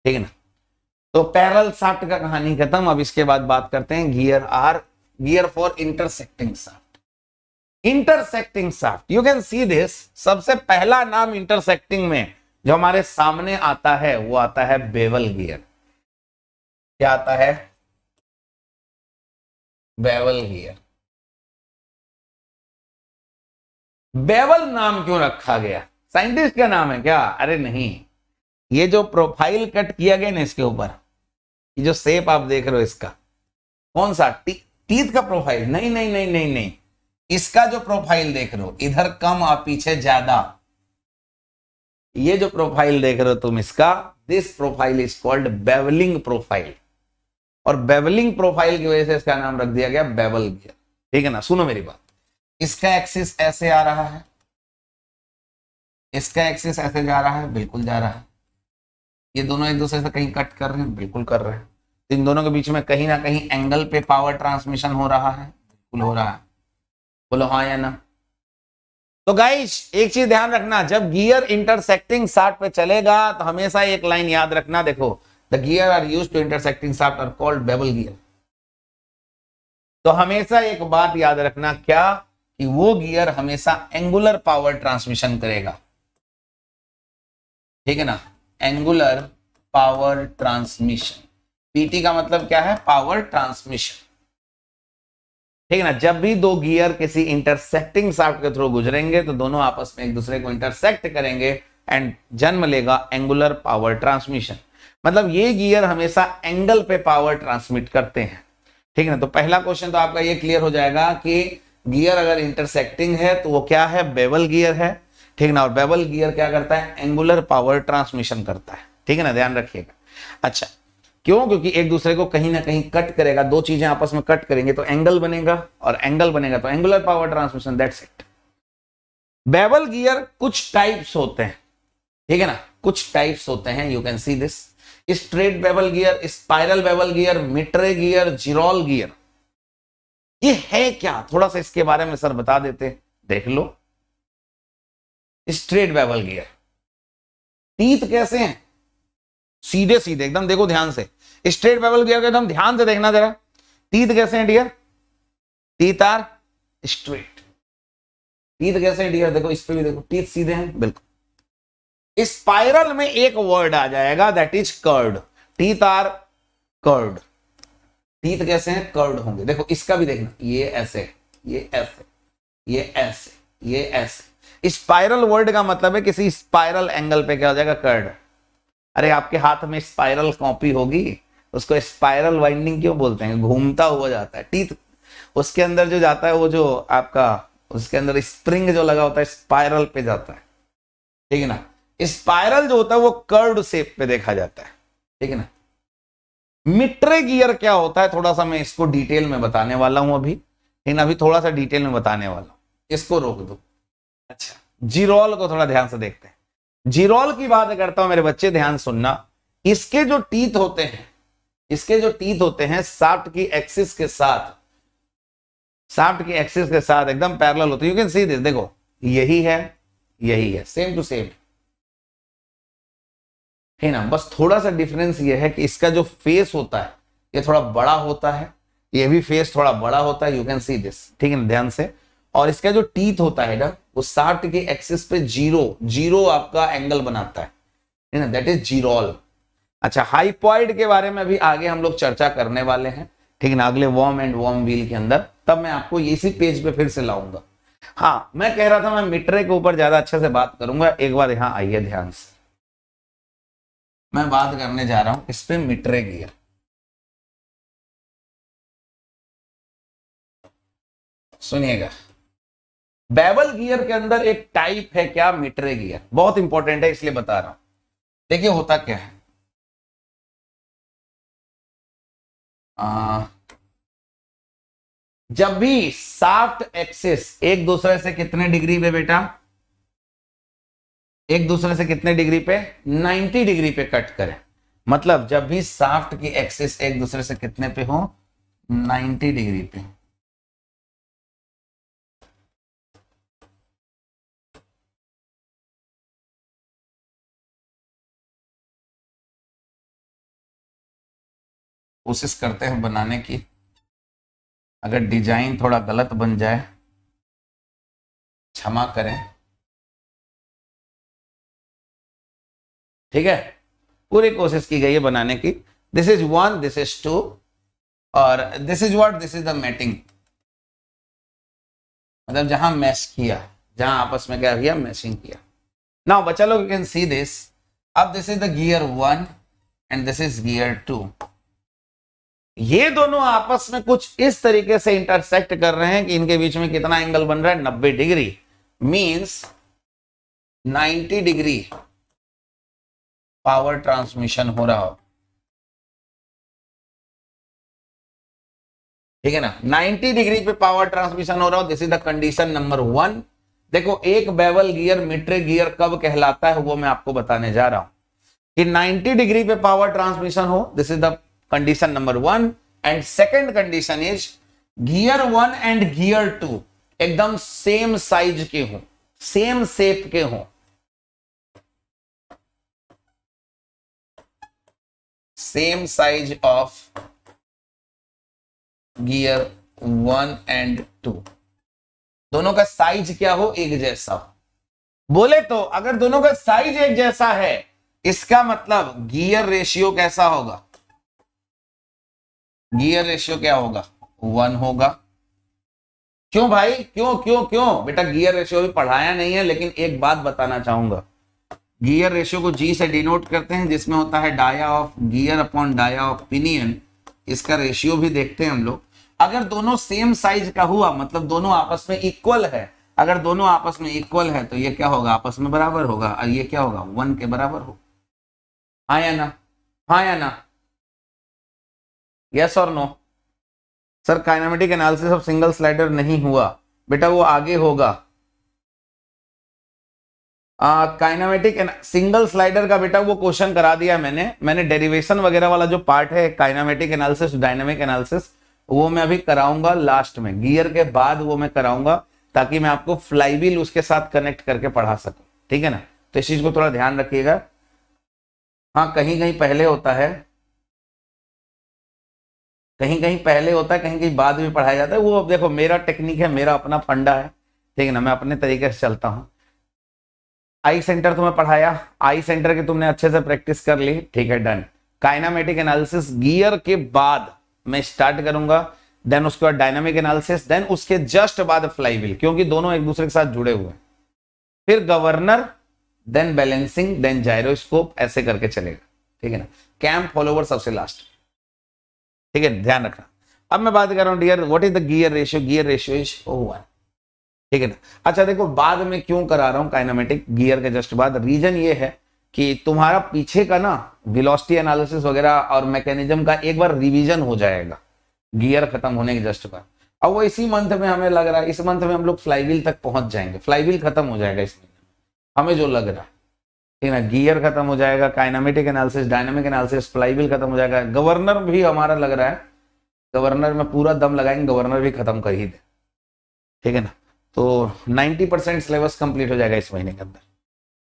ठीक है ना तो पैरल साफ्ट का कहानी खत्म अब इसके बाद बात करते हैं gear are gear for intersecting shaft intersecting shaft you can see this सबसे पहला नाम इंटरसेक्टिंग में जो हमारे सामने आता है वो आता है बेवल गियर क्या आता है बेवल गियर बेवल नाम क्यों रखा गया साइंटिस्ट का नाम है क्या अरे नहीं ये जो प्रोफाइल कट किया गया ना इसके ऊपर ये जो सेप आप देख रहे हो इसका कौन सा टी, टीथ का प्रोफाइल नहीं नहीं नहीं नहीं नहीं इसका जो प्रोफाइल देख रहे हो इधर कम और पीछे ज्यादा ये जो प्रोफाइल देख रहे हो तुम इसका this profile is called bevelling profile और बेवलिंग प्रोफाइल की वजह से इसका नाम रख दिया गया बेवल गियर ठीक है ना सुनो मेरी बात इसका एक्सिस ऐसे आ रहा है इसका एक्सिस ऐसे जा रहा है बिल्कुल जा रहा है ये दोनों एक दूसरे से कहीं कट कर रहे हैं बिल्कुल कर रहे हैं तो इन दोनों के बीच में कहीं ना कहीं एंगल पे पावर ट्रांसमिशन हो रहा है बिल्कुल हो रहा है बोलो हाँ या ना तो गाइश एक चीज ध्यान रखना जब गियर इंटरसेक्टिंग शाफ्ट पे चलेगा तो हमेशा एक लाइन याद रखना देखो the gear are use to intersecting shaft are called bevel gear तो हमेशा एक बात याद रखना क्या कि वो गियर हमेशा एंगुलर पावर ट्रांसमिशन करेगा ठीक है ना एंगुलर पावर ट्रांसमिशन पीटी का मतलब क्या है पावर ट्रांसमिशन ठीक है ना जब भी दो गियर किसी इंटरसेक्टिंग शाफ्ट के थ्रू गुजरेंगे तो दोनों आपस में एक दूसरे को इंटरसेक्ट करेंगे एंड जन्म लेगा एंगुलर पावर ट्रांसमिशन मतलब ये गियर हमेशा एंगल पे पावर ट्रांसमिट करते हैं ठीक है ना तो पहला क्वेश्चन तो आपका ये क्लियर हो जाएगा कि गियर अगर इंटरसेक्टिंग है तो वो क्या है बेबल गियर है ठीक ना और बेबल गियर क्या करता है एंगुलर पावर ट्रांसमिशन करता है ठीक है ना ध्यान रखिएगा अच्छा क्यों क्योंकि एक दूसरे को कहीं ना कहीं कट करेगा दो चीजें आपस में कट करेंगे तो एंगल बनेगा और एंगल बनेगा तो angular power transmission that's it bevel gear कुछ टाइप्स होते हैं ठीक है ना कुछ टाइप्स होते हैं you can see this straight bevel gear spiral bevel gear mitre gear zerol gear ये है क्या थोड़ा सा इसके बारे में सर बता देते देख लो स्ट्रेट बेवल गियर तीत कैसे हैं सीधे सीधे एकदम देखो ध्यान से स्ट्रेट बेवल गियर को एकदम ध्यान से देखना जरा तीत कैसे हैं डियर तीत आर स्ट्रेट टीथ कैसे हैं डियर देखो इस पे भी देखो टीथ सीधे हैं बिल्कुल स्पाइरल में एक वर्ड आ जाएगा that is curved teeth or curved teeth कैसे हैं कर्ड होंगे देखो इसका भी देखना ये ऐसे ये ऐसे ये ऐसे ये ऐसे स्पाइरल वर्ड का मतलब है किसी स्पाइरल एंगल पे क्या हो जाएगा कर्ड अरे आपके हाथ में स्पाइरल कॉपी होगी उसको स्पाइरल वाइंडिंग क्यों बोलते हैं घूमता हुआ जाता है टीथ उसके अंदर जो जाता है वो जो आपका उसके अंदर स्प्रिंग जो लगा होता है स्पाइरल पे जाता है ठीक है ना स्पाइरल जो होता है वो कर्ड शेप पे देखा जाता है ठीक है ना मिट्रे गियर क्या होता है थोड़ा सा मैं इसको डिटेल में बताने वाला हूं अभी लेकिन अभी थोड़ा सा डिटेल में बताने वाला हूं इसको रोक दो अच्छा जीरोल को थोड़ा ध्यान से देखते हैं जीरोल की बात करता हूं मेरे बच्चे ध्यान सुनना इसके जो टीथ होते हैं इसके जो टीथ होते हैं साफ्ट की एक्सिस के साथ साफ्ट की एक्सिस के साथ एकदम पैरल होते हैं यू कैन सी दिस देखो यही है यही है सेम टू सेम है ना बस थोड़ा सा डिफरेंस ये है कि इसका जो फेस होता है ये थोड़ा बड़ा होता है ये भी फेस थोड़ा बड़ा होता है यू कैन सी दिस ठीक है ना ध्यान से और इसका जो टीथ होता है ना वो साठ के एक्सिस पे जीरो जीरो आपका एंगल बनाता है ना दैट इज जीरोल अच्छा हाइपॉइड के बारे में अभी आगे हम लोग चर्चा करने वाले हैं ठीक है ना अगले वॉर्म एंड वॉर्म व्हील के अंदर तब मैं आपको इसी पेज पे फिर से लाऊंगा हाँ मैं कह रहा था मैं मिटरे के ऊपर ज्यादा अच्छे से बात करूंगा एक बार यहाँ आइए ध्यान से मैं बात करने जा रहा हूं इस पे मिटरे गियर सुनिएगा बेबल गियर के अंदर एक टाइप है क्या मिटरे गियर बहुत इंपॉर्टेंट है इसलिए बता रहा हूं देखिए होता क्या है आ, जब भी साफ्ट एक्सेस एक दूसरे से कितने डिग्री पे बेटा एक दूसरे से कितने डिग्री पे 90 डिग्री पे कट करें मतलब जब भी साफ्ट की एक्सिस एक दूसरे से कितने पे हो 90 डिग्री पे कोशिश करते हैं बनाने की अगर डिजाइन थोड़ा गलत बन जाए क्षमा करें ठीक है पूरी कोशिश की गई है बनाने की this is one this is two और this is what this is the mating मतलब जहां मैश किया जहां आपस में क्या किया मैशिंग किया ना बच्चा लोग यू कैन सी दिस अब this is the gear one and this is gear two ये दोनों आपस में कुछ इस तरीके से इंटरसेक्ट कर रहे हैं कि इनके बीच में कितना एंगल बन रहा है नब्बे degree means 90 degree power transmission हो रहा हो ठीक है ना 90 डिग्री पे पावर ट्रांसमिशन हो रहा हो this is the condition number one देखो एक बेवल गियर मिट्रे गियर कब कहलाता है वो मैं आपको बताने जा रहा हूं कि 90 डिग्री पे पावर ट्रांसमिशन हो this is the condition number one and second condition is gear one and gear two एकदम सेम साइज के हो सेम सेप के हों same size of gear one and two दोनों का साइज क्या हो एक जैसा हो बोले तो अगर दोनों का साइज एक जैसा है इसका मतलब गियर रेशियो कैसा होगा गियर रेशियो क्या होगा वन होगा क्यों भाई क्यों क्यों क्यों बेटा गियर रेशियो भी पढ़ाया नहीं है लेकिन एक बात बताना चाहूंगा गियर रेशियो को जी से डिनोट करते हैं जिसमें होता है dia of gear upon dia of pinion इसका रेशियो भी देखते हैं हम लोग अगर दोनों सेम साइज का हुआ मतलब दोनों आपस में इक्वल है अगर दोनों आपस में इक्वल है तो ये क्या होगा आपस में बराबर होगा और ये क्या होगा वन के बराबर होगा हाँ या ना हाँ या ना यस और no sir kinematic analysis of single slider नहीं हुआ बेटा वो आगे होगा काइनामेटिक सिंगल स्लाइडर का बेटा वो क्वेश्चन करा दिया मैंने मैंने डेरिवेशन वगैरह वाला जो पार्ट है काइनामेटिक एनालिसिस डायनामिक एनालिसिस वो मैं अभी कराऊंगा लास्ट में गियर के बाद वो मैं कराऊंगा ताकि मैं आपको फ्लाईवील उसके साथ कनेक्ट करके पढ़ा सकूं ठीक है ना तो इस चीज को थोड़ा ध्यान रखिएगा हाँ कहीं कहीं पहले होता है कहीं कहीं पहले होता है कहीं कहीं बाद में पढ़ाया जाता है वो अब देखो मेरा टेक्निक है मेरा अपना फंडा है ठीक है ना मैं अपने तरीके से चलता हूँ आई सेंटर तुम्हें पढ़ाया आई सेंटर की तुमने अच्छे से प्रैक्टिस कर ली ठीक है डन काइनामेटिक एनालिसिस गियर के बाद मैं स्टार्ट करूंगा देन उसके बाद डायनामिक एनालिसिस देन उसके जस्ट बाद फ्लाई व्हील क्योंकि दोनों एक दूसरे के साथ जुड़े हुए फिर governor then balancing then gyroscope ऐसे करके चलेगा ठीक है ना कैंप फॉलोवर सबसे लास्ट ठीक है ध्यान रखना अब मैं बात कर रहा हूं dear what is the gear ratio gear ratio is o one ठीक है ना अच्छा देखो बाद में क्यों करा रहा हूं काइनामेटिक गियर के जस्ट बाद रीजन ये है कि तुम्हारा पीछे का ना विलोस्टी एनालिसिस वगैरह और मैकेनिज्म का एक बार रिविजन हो जाएगा गियर खत्म होने के जस्ट बाद अब वो इसी मंथ में हमें लग रहा है इस मंथ में हम लोग फ्लाईवील तक पहुंच जाएंगे फ्लाईवील खत्म हो जाएगा इस महीने हमें जो लग रहा है ठीक ना गियर खत्म हो जाएगा kinematic analysis dynamic analysis flywheel खत्म हो जाएगा गवर्नर भी हमारा लग रहा है गवर्नर में पूरा दम लगाएंगे गवर्नर भी खत्म कर ही दे ठीक है ना तो 90 परसेंट सिलेबस कंप्लीट हो जाएगा इस महीने के अंदर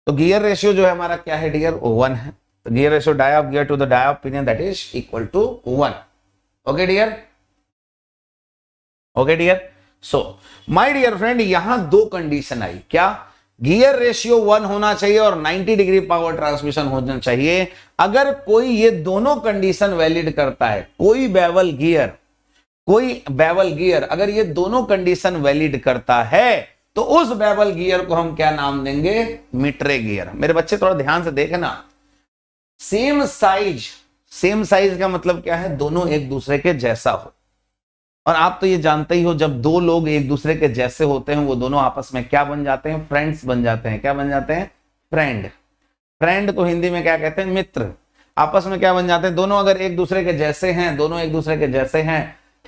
तो गियर रेशियो जो है हमारा क्या है डियर वन है तो gear ratio dia of gear to the dia of pinion that is equal to one okay dear okay dear so my dear friend यहां दो कंडीशन आई क्या गियर रेशियो वन होना चाहिए और 90 डिग्री पावर ट्रांसमिशन होना चाहिए अगर कोई ये दोनों कंडीशन वैलिड करता है कोई बेवल गियर कोई बेवल गियर अगर ये दोनों कंडीशन वैलिड करता है तो उस बेवल गियर को हम क्या नाम देंगे मिट्रे गियर मेरे बच्चे थोड़ा ध्यान से देखना सेम साइज सेम साइज का मतलब क्या है दोनों एक दूसरे के जैसा हो और आप तो ये जानते ही हो जब दो लोग एक दूसरे के जैसे होते हैं वो दोनों आपस में क्या बन जाते हैं फ्रेंड्स बन जाते हैं क्या बन जाते हैं फ्रेंड फ्रेंड को हिंदी में क्या कहते हैं मित्र आपस में क्या बन जाते हैं दोनों अगर एक दूसरे के जैसे हैं दोनों एक दूसरे के जैसे हैं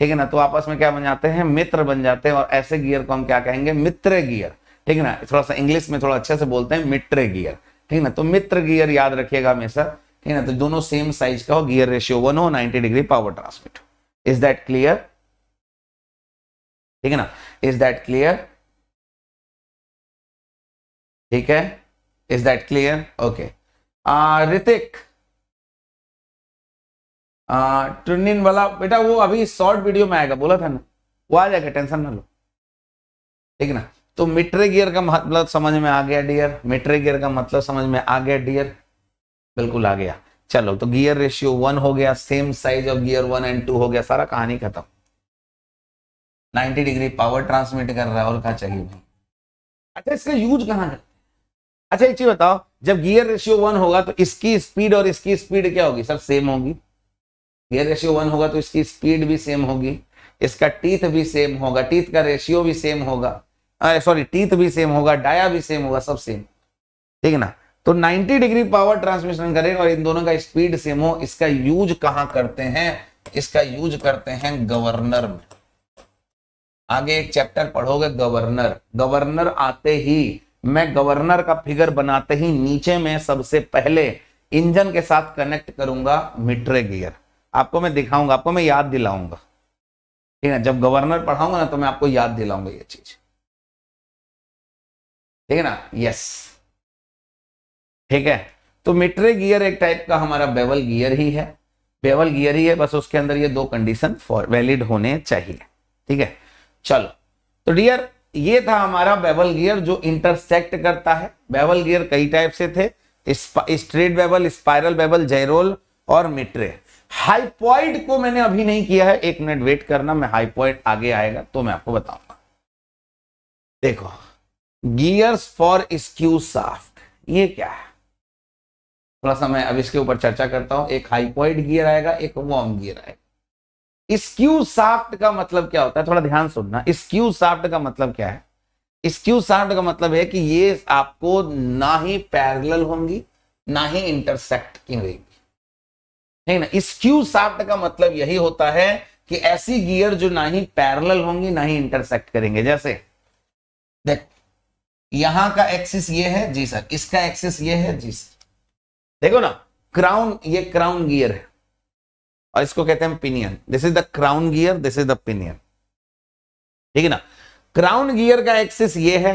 ठीक है ना तो आपस में क्या बन जाते हैं मित्र बन जाते हैं और ऐसे गियर को हम क्या कहेंगे मित्र गियर ठीक है ना थोड़ा सा इंग्लिश में थोड़ा अच्छे से बोलते हैं मित्र गियर ठीक है ना तो मित्र गियर याद रखिएगा हमेशा ठीक है ना तो दोनों सेम साइज का हो गियर रेशियो वन हो ninety degree power transmit is that clear ठीक है ना इज दैट क्लियर ठीक है is that clear okay Hrithik ट्रेनिन वाला बेटा वो अभी शॉर्ट वीडियो में आएगा बोला था ना वो आ जाएगा टेंशन ना लो ठीक ना तो मिट्रे गियर का मतलब समझ में आ गया डियर मिट्रे गियर का मतलब समझ में आ गया डियर बिल्कुल आ गया चलो तो गियर रेशियो वन हो गया same size of gear one and two हो गया सारा कहानी खत्म 90 डिग्री पावर ट्रांसमिट कर रहा है और कहा चाहिए भाई अच्छा इसका यूज कहां करते अच्छा एक चीज बताओ जब गियर रेशियो वन होगा तो इसकी स्पीड और इसकी स्पीड क्या होगी सर सेम होगी गियर रेशियो वन होगा तो इसकी स्पीड भी सेम होगी इसका टीथ भी सेम होगा टीथ का रेशियो भी सेम होगा सॉरी टीथ भी सेम होगा डाया भी सेम होगा सब सेम ठीक है ना तो 90 डिग्री पावर ट्रांसमिशन करेगा और इन दोनों का स्पीड सेम हो इसका यूज कहां करते हैं इसका यूज करते हैं गवर्नर में आगे एक चैप्टर पढ़ोगे गवर्नर गवर्नर आते ही मैं गवर्नर का फिगर बनाते ही नीचे में सबसे पहले इंजन के साथ कनेक्ट करूंगा मिट्रे गियर आपको मैं दिखाऊंगा आपको मैं याद दिलाऊंगा ठीक है जब गवर्नर पढ़ाऊंगा ना तो मैं आपको याद दिलाऊंगा ये चीज ठीक है ना यस ठीक है तो मिट्रे गियर एक टाइप का हमारा बेवल गियर ही है बेवल गियर ही है बस उसके अंदर ये दो कंडीशन वैलिड होने चाहिए ठीक है चलो तो डियर ये था हमारा बेवल गियर जो इंटरसेक्ट करता है बेवल गियर कई टाइप से थे straight bevel spiral bevel zerol और मिट्रे हाइपॉइड को मैंने अभी नहीं किया है एक मिनट वेट करना मैं हाइपॉइड आगे आएगा तो मैं आपको बताऊंगा देखो गियर्स फॉर स्क्यू साफ्ट ये क्या है थोड़ा सा मैं अब इसके ऊपर चर्चा करता हूं एक हाइपॉइड गियर आएगा एक वॉर्म गियर आएगा स्क्यू साफ्ट का मतलब क्या होता है थोड़ा ध्यान सुनना स्क्यू साफ्ट का मतलब क्या है स्क्यू साफ्ट का मतलब है कि ये आपको ना ही पैरेलल होंगी ना ही इंटरसेक्ट की होगी है ना स्क्यू शाफ्ट का मतलब यही होता है कि ऐसी गियर जो ना ही पैरेलल होंगी ना ही इंटरसेक्ट करेंगे जैसे देख यहां का एक्सिस ये है जी सर इसका एक्सिस ये है जी सर देखो ना क्राउन ये क्राउन गियर है और इसको कहते हैं pinion this is the crown gear this is the pinion ठीक है ना क्राउन गियर का एक्सिस ये है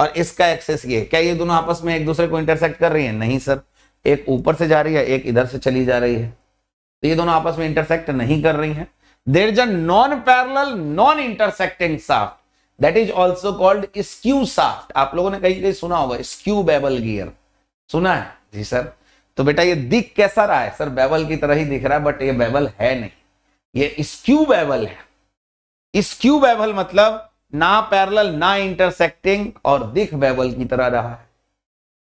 और इसका एक्सेस ये क्या ये दोनों आपस में एक दूसरे को इंटरसेक्ट कर रही है नहीं सर एक ऊपर से जा रही है एक इधर से चली जा रही है तो ये दोनों आपस में इंटरसेक्ट नहीं कर रही हैं there is a non parallel non intersecting shaft that is also called skew shaft आप लोगों ने कहीं कहीं सुना होगा स्क्यू बेबल गियर सुना है जी सर तो बेटा ये दिख कैसा रहा है सर बेबल की तरह ही दिख रहा है बट ये बेबल है नहीं ये स्क्यू बेबल है स्क्यू बेबल मतलब ना पैरल ना इंटरसेक्टिंग और दिख बेबल की तरह रहा है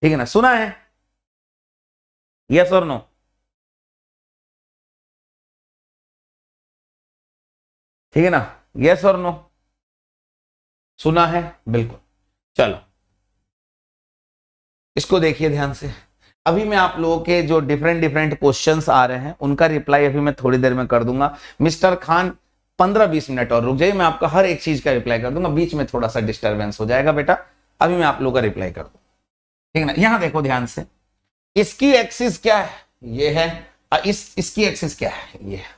ठीक है ना सुना है यस और नो ठीक है ना यस और नो सुना है बिल्कुल चलो इसको देखिए ध्यान से अभी मैं आप लोगों के जो डिफरेंट डिफरेंट क्वेश्चंस आ रहे हैं उनका रिप्लाई अभी मैं थोड़ी देर में कर दूंगा मिस्टर खान पंद्रह बीस मिनट और रुक जाइए मैं आपका हर एक चीज का रिप्लाई कर दूंगा बीच में थोड़ा सा डिस्टर्बेंस हो जाएगा बेटा अभी मैं आप लोगों का रिप्लाई कर दूंगा ठीक है ना यहां देखो ध्यान से इसकी एक्सिस क्या है ये है और इस इसकी एक्सिस क्या है ये है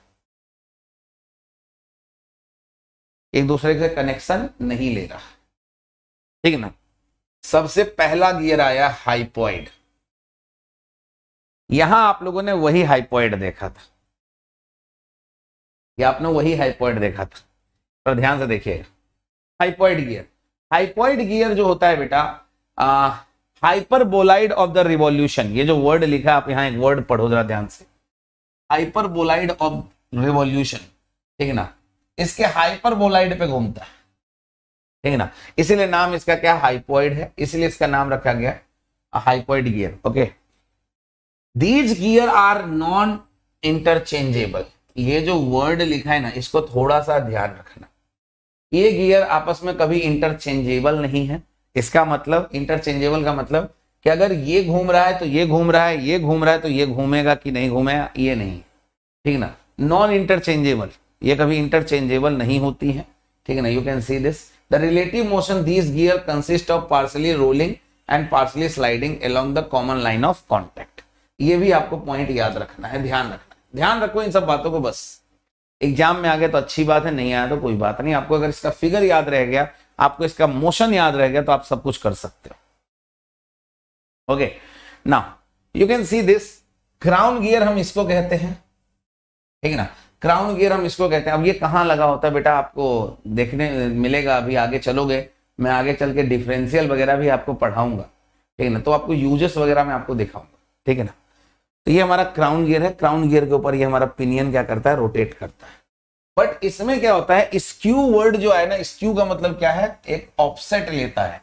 एक दूसरे से कनेक्शन नहीं ले रहा ठीक है ना सबसे पहला गियर आया हाइपोइड यहां आप लोगों ने वही हाइपोइड देखा था ये आपने वही हाइपोइड देखा था पर ध्यान से देखिए हाइपोइड गियर हाइपोइड गियर जो होता है बेटा हाइपरबोलाइड ऑफ द रिवॉल्यूशन ये जो वर्ड लिखा है आप यहाँ एक वर्ड पढ़ो जरा ध्यान से हाइपरबोलाइड ऑफ रिवॉल्यूशन ठीक है ना इसके हाइपरबोलाइड पे घूमता है ठीक है ना इसीलिए नाम इसका क्या हाइपोइड है इसीलिए इसका नाम रखा गया hypoid gear okay these gear are non interchangeable ये जो वर्ड लिखा है ना इसको थोड़ा सा ध्यान रखना ये गियर आपस में कभी इंटरचेंजेबल नहीं है इसका मतलब इंटरचेंजेबल का मतलब कि अगर ये घूम रहा है तो ये घूम रहा है ये घूम रहा है तो ये घूमेगा कि नहीं घूमेगा ये नहीं ठीक ना नॉन इंटरचेंजेबल ये कभी इंटरचेंजेबल नहीं होती है ठीक है ना you can see this the relative motion this gear consist of partly rolling and partly sliding along the common line of contact ये भी आपको पॉइंट याद रखना है ध्यान रखना है ध्यान रखो इन सब बातों को बस एग्जाम में आ गया तो अच्छी बात है नहीं आया तो कोई बात नहीं आपको अगर इसका फिगर याद रह गया आपको इसका मोशन याद रहेगा तो आप सब कुछ कर सकते हो ओके ना you can see this crown gear हम इसको कहते हैं ठीक है ना क्राउन गियर हम इसको कहते हैं अब ये कहां लगा होता है बेटा आपको देखने मिलेगा अभी आगे चलोगे मैं आगे चल के डिफरेंशियल वगैरह भी आपको पढ़ाऊंगा ठीक है ना तो आपको यूजेस वगैरह मैं आपको दिखाऊंगा ठीक है ना तो ये हमारा क्राउन गियर है क्राउन गियर के ऊपर ये हमारा पिनियन क्या करता है रोटेट करता है बट इसमें क्या होता है स्क्यू वर्ड जो है ना स्क्यू का मतलब क्या है एक ऑफसेट लेता है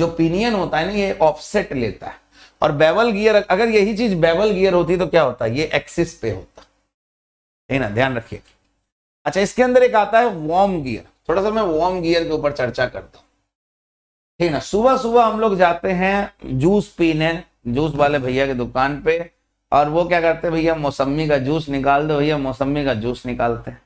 जो पिनियन होता है ना ये ऑफसेट लेता है और बेवल गियर अगर यही चीज बेवल गियर होती तो क्या होता ये एक्सिस पे होता है ना ध्यान रखिए अच्छा इसके अंदर एक आता है वॉर्म गियर थोड़ा सा मैं वॉर्म गियर के ऊपर चर्चा करता हूँ ठीक ना सुबह सुबह हम लोग जाते हैं जूस पीने जूस वाले भैया की दुकान पे और वो क्या करते हैं भैया मौसमी का जूस निकाल दो भैया मौसमी का जूस निकालते हैं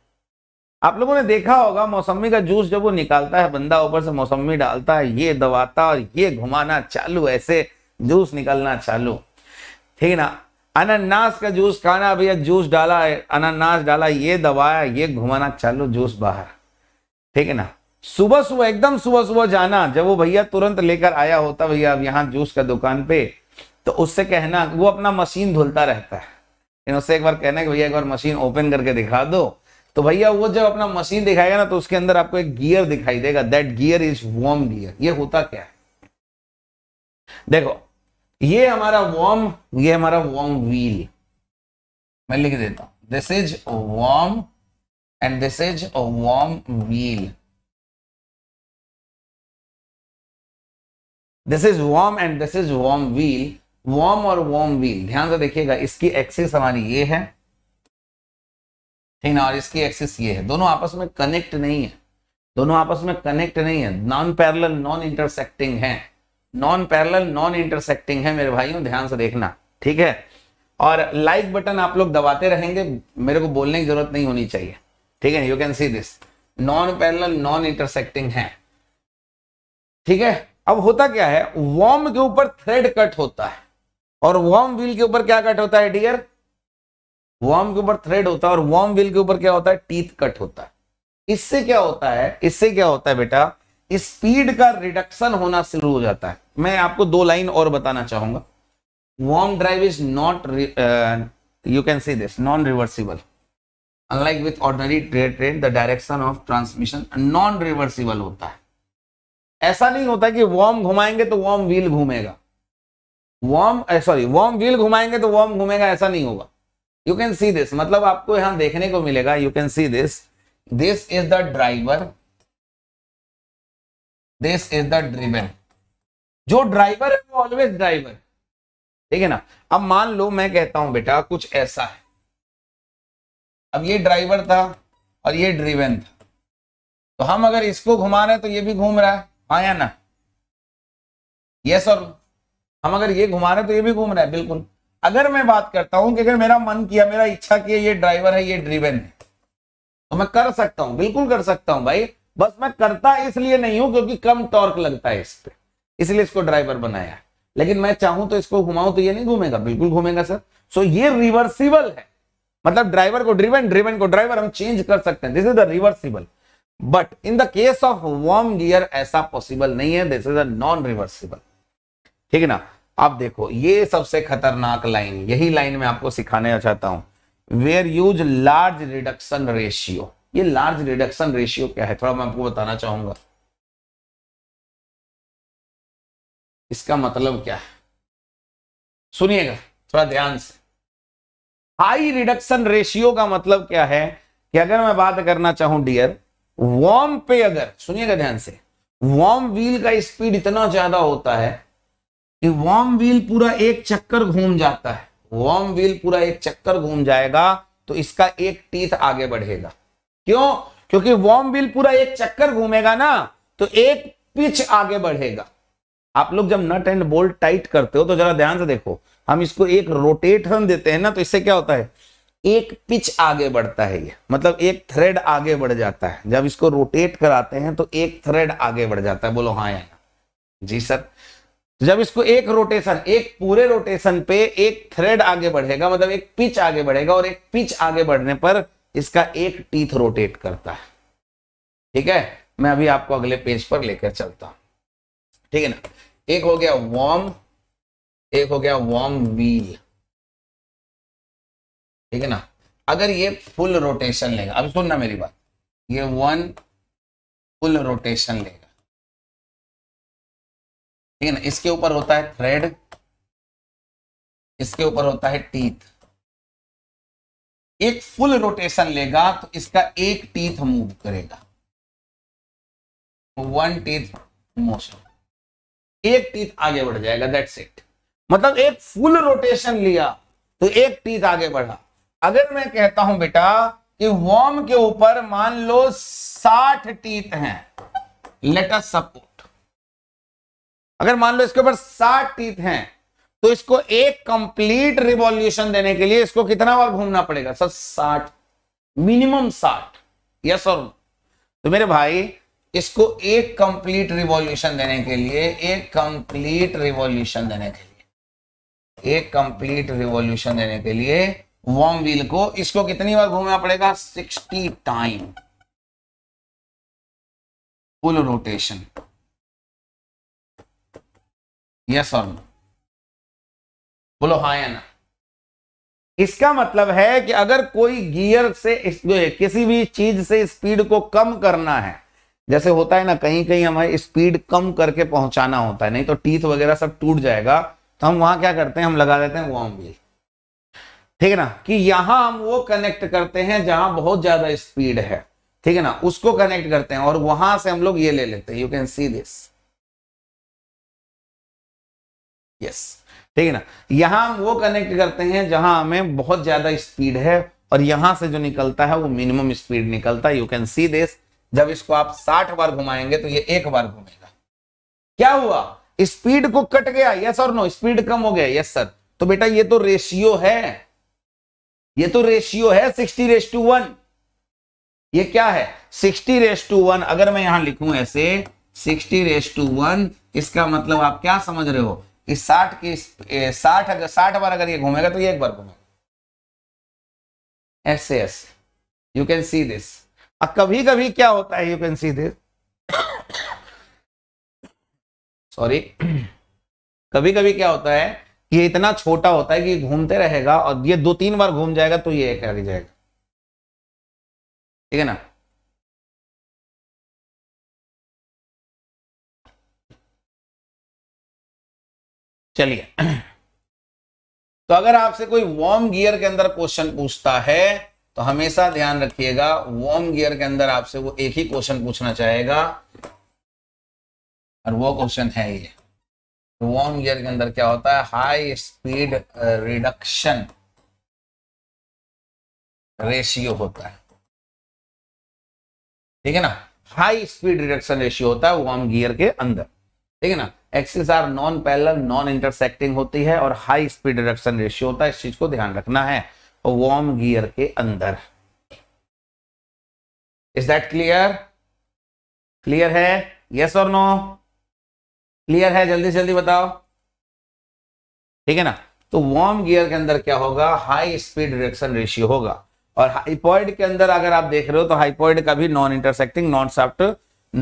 आप लोगों ने देखा होगा मौसमी का जूस जब वो निकालता है बंदा ऊपर से मौसमी डालता है ये दबाता और ये घुमाना चालू ऐसे जूस निकालना चालू ठीक ना अनानास का जूस खाना भैया जूस डाला है अनानास डाला ये दबाया ये घुमाना चालू जूस बाहर ठीक है ना सुबह सुबह एकदम सुबह सुबह जाना जब वो भैया तुरंत लेकर आया होता भैया अब यहाँ जूस का दुकान पे तो उससे कहना वो अपना मशीन धुलता रहता है उससे एक बार कहना कि भैया एक बार मशीन ओपन करके दिखा दो तो भैया वो जब अपना मशीन दिखाएगा ना तो उसके अंदर आपको एक गियर दिखाई देगा that gear is worm gear ये होता क्या है देखो ये हमारा वॉर्म ये हमारा वॉर्म व्हील मैं लिख देता हूं this is worm and this is a worm wheel this is worm and this is worm wheel worm और वॉर्म व्हील ध्यान से देखिएगा इसकी एक्सिस हमारी ये है ठीक ना और इसकी एक्सिस ये है दोनों आपस में कनेक्ट नहीं है दोनों आपस में कनेक्ट नहीं है नॉन पैरल नॉन इंटरसेक्टिंग है नॉन पैरल नॉन इंटरसेक्टिंग है मेरे भाइयों ध्यान से देखना ठीक है और लाइक like बटन आप लोग दबाते रहेंगे मेरे को बोलने की जरूरत नहीं होनी चाहिए ठीक है you can see this non parallel non intersecting है ठीक है अब होता क्या है वॉर्म के ऊपर थ्रेड कट होता है और वॉर्म व्हील के ऊपर क्या कट होता है डियर वॉर्म के ऊपर थ्रेड होता है और वॉर्म व्हील के ऊपर क्या होता है टीथ कट होता है इससे क्या होता है इससे क्या होता है बेटा स्पीड का रिडक्शन होना शुरू हो जाता है मैं आपको दो लाइन और बताना चाहूंगा worm drive is not you can see this non reversible unlike with ordinary tread train the direction of transmission non reversible होता है ऐसा नहीं होता कि वॉर्म घुमाएंगे तो वॉर्म व्हील घूमेगा वॉर्म सॉरी वॉर्म व्हील घुमाएंगे तो वॉर्म घूमेगा ऐसा नहीं होगा यू कैन सी दिस मतलब आपको यहां देखने को मिलेगा you can see this this is the driver this is the driven जो ड्राइवर है वो ऑलवेज ड्राइवर ठीक है ना अब मान लो मैं कहता हूं बेटा कुछ ऐसा है अब ये ड्राइवर था और ये ड्रिवन था तो हम अगर इसको घुमा रहे हैं तो ये भी घूम रहा है हाँ या ना यस और हम अगर ये घुमा रहे हैं तो ये भी घूम रहा है बिल्कुल अगर मैं बात करता हूं कि अगर मेरा मन किया मेरा इच्छा किया ये ड्राइवर है ये ड्रीवन है तो मैं कर सकता हूं बिल्कुल कर सकता हूं भाई बस मैं करता इसलिए नहीं हूं क्योंकि कम टॉर्क लगता है इस पर इसलिए इसको ड्राइवर बनाया लेकिन मैं चाहूं तो इसको घुमाऊं तो ये नहीं घूमेगा बिल्कुल घूमेगा सर सो ये रिवर्सिबल है मतलब ड्राइवर को ड्रिवन ड्रिवन को ड्राइवर हम चेंज कर सकते हैं this is the reversible but in the case of worm gear ऐसा पॉसिबल नहीं है this is a non reversible ठीक है ना अब देखो ये सबसे खतरनाक लाइन यही लाइन में आपको सिखाना चाहता हूं where use large reduction ratio ये लार्ज रिडक्शन रेशियो क्या है थोड़ा मैं आपको बताना चाहूंगा इसका मतलब क्या है सुनिएगा थोड़ा ध्यान से हाई रिडक्शन रेशियो का मतलब क्या है कि अगर मैं बात करना चाहूं डियर वॉर्म पे अगर सुनिएगा ध्यान से वॉर्म व्हील का स्पीड इतना ज्यादा होता है कि वॉर्म व्हील पूरा एक चक्कर घूम जाता है वॉर्म व्हील पूरा एक चक्कर घूम जाएगा तो इसका एक टीथ आगे बढ़ेगा क्यों क्योंकि वॉर्म व्हील पूरा एक चक्कर घूमेगा ना तो एक पिच आगे बढ़ेगा आप लोग जब नट एंड बोल्ट टाइट करते हो तो जरा ध्यान से देखो हम इसको एक रोटेशन देते हैं ना तो इससे क्या होता है एक पिच आगे बढ़ता है ये मतलब एक थ्रेड आगे बढ़ जाता है जब इसको रोटेट कराते हैं तो एक थ्रेड आगे बढ़ जाता है बोलो हाँ जी सर जब इसको एक रोटेशन एक पूरे रोटेशन पे एक थ्रेड आगे बढ़ेगा मतलब एक पिच आगे बढ़ेगा और एक पिच आगे बढ़ने पर इसका एक टीथ रोटेट करता है ठीक है मैं अभी आपको अगले पेज पर लेकर चलता हूं ठीक है ना एक हो गया वॉर्म एक हो गया वॉर्म व्हील ठीक है ना अगर ये फुल रोटेशन लेगा अब सुनना मेरी बात ये वन फुल रोटेशन लेगा ठीक है ना इसके ऊपर होता है थ्रेड इसके ऊपर होता है टीथ एक फुल रोटेशन लेगा तो इसका एक टीथ मूव करेगा वन टीथ मोशन एक टीथ आगे बढ़ जाएगा दैट्स इट मतलब एक फुल रोटेशन लिया तो एक टीथ आगे बढ़ा अगर मैं कहता हूं बेटा कि वॉर्म के ऊपर मान लो साठ टीथ हैं लेटस अस सपोज अगर मान लो इसके ऊपर साठ टीथ हैं तो इसको एक कंप्लीट रिवॉल्यूशन देने के लिए इसको कितना बार घूमना पड़ेगा सर साठ मिनिमम साठ यस और तो मेरे भाई इसको एक कंप्लीट रिवॉल्यूशन देने के लिए एक कंप्लीट रिवॉल्यूशन देने के लिए एक कंप्लीट रिवॉल्यूशन देने के लिए वॉम व्हील को इसको कितनी बार घूमना पड़ेगा sixty time full rotation yes और नो बोलो हाँ या ना इसका मतलब है कि अगर कोई गियर से किसी भी चीज से स्पीड को कम करना है जैसे होता है ना कहीं कहीं हमें स्पीड कम करके पहुंचाना होता है नहीं तो टीथ वगैरह सब टूट जाएगा तो हम वहां क्या करते हैं हम लगा देते हैं वॉर्म व्हील ठीक है ना कि यहां हम वो कनेक्ट करते हैं जहां बहुत ज्यादा स्पीड है ठीक है ना उसको कनेक्ट करते हैं और वहां से हम लोग ये ले लेते हैं you can see this yes ठीक है ना यहां हम वो कनेक्ट करते हैं जहां हमें बहुत ज्यादा स्पीड है और यहां से जो निकलता है वो मिनिमम स्पीड निकलता है यू कैन सी दिस जब इसको आप 60 बार घुमाएंगे तो ये एक बार घूमेगा क्या हुआ स्पीड को कट गया यस और नो स्पीड कम हो गया यस सर तो बेटा ये तो रेशियो है ये तो रेशियो है सिक्सटी रेस टू वन ये क्या है सिक्सटी रेस टू वन अगर मैं यहां लिखूं ऐसे सिक्सटी रेस टू वन इसका मतलब आप क्या समझ रहे हो कि 60 की 60 अगर 60 बार अगर ये घूमेगा तो ये एक बार घूमेगा ऐसे ऐसे यू कैन सी दिस और कभी कभी क्या होता है you can see this sorry कभी कभी क्या होता है ये इतना छोटा होता है कि घूमते रहेगा और ये दो तीन बार घूम जाएगा तो ये एक आ जाएगा ठीक है ना चलिए तो अगर आपसे कोई वॉर्म गियर के अंदर क्वेश्चन पूछता है तो हमेशा ध्यान रखिएगा वॉर्म गियर के अंदर आपसे वो एक ही क्वेश्चन पूछना चाहेगा और वो क्वेश्चन है ये तो वॉर्म गियर के अंदर क्या होता है हाई स्पीड रिडक्शन रेशियो होता है ठीक है ना हाई स्पीड रिडक्शन रेशियो होता है वार्म गियर के अंदर ठीक है ना axis are non parallel non intersecting होती है और हाई स्पीड रिडक्शन रेशियो होता है इस चीज को ध्यान रखना है वार्म गियर के अंदर इज दैट क्लियर क्लियर है यस और नो क्लियर है जल्दी से जल्दी बताओ ठीक है ना तो वार्म गियर के अंदर क्या होगा हाई स्पीड रिडक्शन रेशियो होगा और हाईपॉइड के अंदर अगर आप देख रहे हो तो हाईपॉइड का भी non intersecting non soft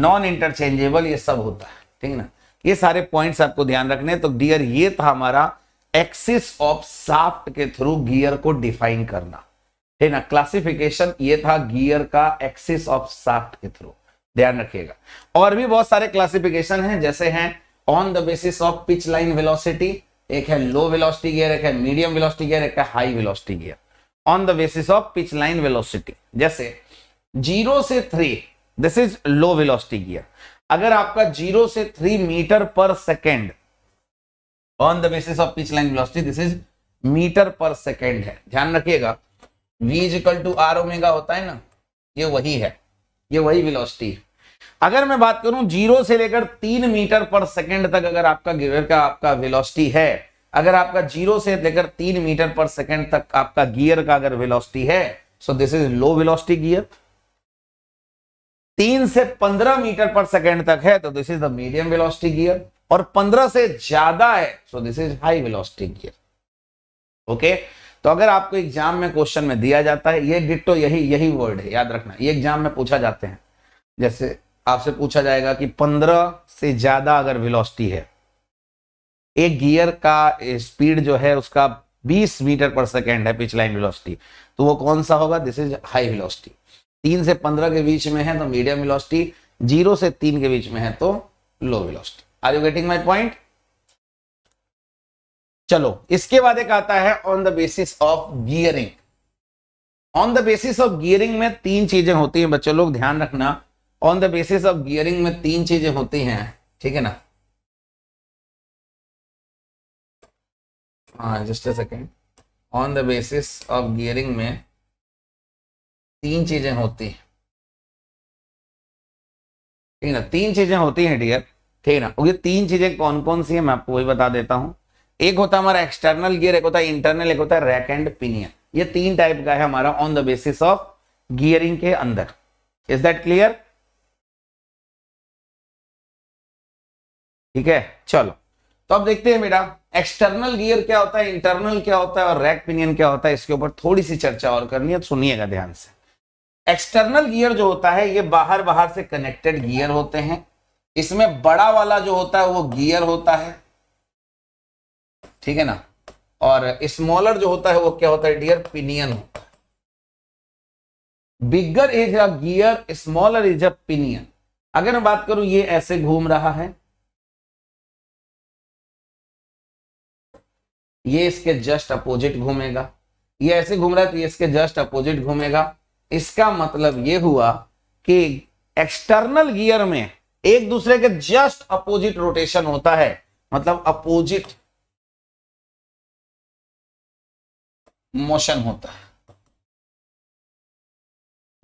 non interchangeable ये सब होता है ठीक है ना ये सारे पॉइंट्स आपको ध्यान रखने तो डियर ये था हमारा एक्सिस ऑफ साफ्ट के थ्रू गियर को डिफाइन करना है ना क्लासिफिकेशन ये था गियर का एक्सिस ऑफ साफ्ट के थ्रू ध्यान रखिएगा और भी बहुत सारे क्लासिफिकेशन हैं जैसे हैं on the basis of pitch line velocity एक है लो वेलोसिटी गियर एक है मीडियम वेलोसिटी गियर एक है high velocity gear on the basis of pitch line velocity जैसे जीरो से three this is low velocity gear अगर आपका जीरो से three metre per second on the basis of pitch line velocity this is metre per second है ध्यान रखिएगा v to R omega होता है ना ये वही है ये वही वेलोसिटी है अगर मैं बात करूं जीरो से लेकर तीन मीटर पर सेकेंड तक अगर आपका गियर का आपका वेलोसिटी है अगर आपका जीरो से लेकर तीन मीटर पर सेकेंड तक आपका गियर का अगर वेलोसिटी है so this is low velocity gear तीन से पंद्रह मीटर पर सेकेंड तक है तो this is the medium velocity gear और पंद्रह से ज्यादा है so this is high velocity gear okay तो अगर आपको एग्जाम में क्वेश्चन में दिया जाता है ये डिट्टो यही यही वर्ड है याद रखना ये एग्जाम में पूछा जाते हैं जैसे आपसे पूछा जाएगा कि पंद्रह से ज्यादा अगर वेलोसिटी है एक गियर का स्पीड जो है उसका बीस मीटर पर सेकेंड है पिछलाइन लाइन तो वो कौन सा होगा दिस इज हाई वेलोसिटी तीन से पंद्रह के बीच में है तो मीडियम वेलोसिटी जीरो से तीन के बीच में है तो low velocity are you getting my point चलो इसके बाद एक आता है on the basis of gearing on the basis of gearing में तीन चीजें होती हैं बच्चों लोग ध्यान रखना on the basis of gearing में तीन चीजें होती हैं ठीक है ना हाँ just a second on the basis of gearing में तीन चीजें होती हैं ठीक ना तीन चीजें होती हैं डियर ठीक ना ये तीन चीजें कौन कौन सी है मैं आपको वही बता देता हूं एक होता है हमारा एक्सटर्नल गियर एक होता है इंटरनल एक होता है रैक एंड पिनियन ये तीन टाइप का है हमारा on the basis of gearing के अंदर इज दैट क्लियर ठीक है चलो तो अब देखते हैं बेटा एक्सटर्नल गियर क्या होता है इंटरनल क्या होता है और रैक पिनियन क्या होता है इसके ऊपर थोड़ी सी चर्चा और करनी है तो सुनिएगा ध्यान से एक्सटर्नल गियर जो होता है ये बाहर बाहर से कनेक्टेड गियर होते हैं इसमें बड़ा वाला जो होता है वो गियर होता है ठीक है ना और स्मॉलर जो होता है वो क्या होता है डियर पिनियन होता है bigger is a gear smaller is a pinion अगर मैं बात करूं ये ऐसे घूम रहा है ये इसके जस्ट अपोजिट घूमेगा ये ऐसे घूम रहा है तो ये इसके जस्ट अपोजिट घूमेगा इसका मतलब यह हुआ कि एक्सटर्नल गियर में एक दूसरे के जस्ट अपोजिट रोटेशन होता है मतलब अपोजिट मोशन होता है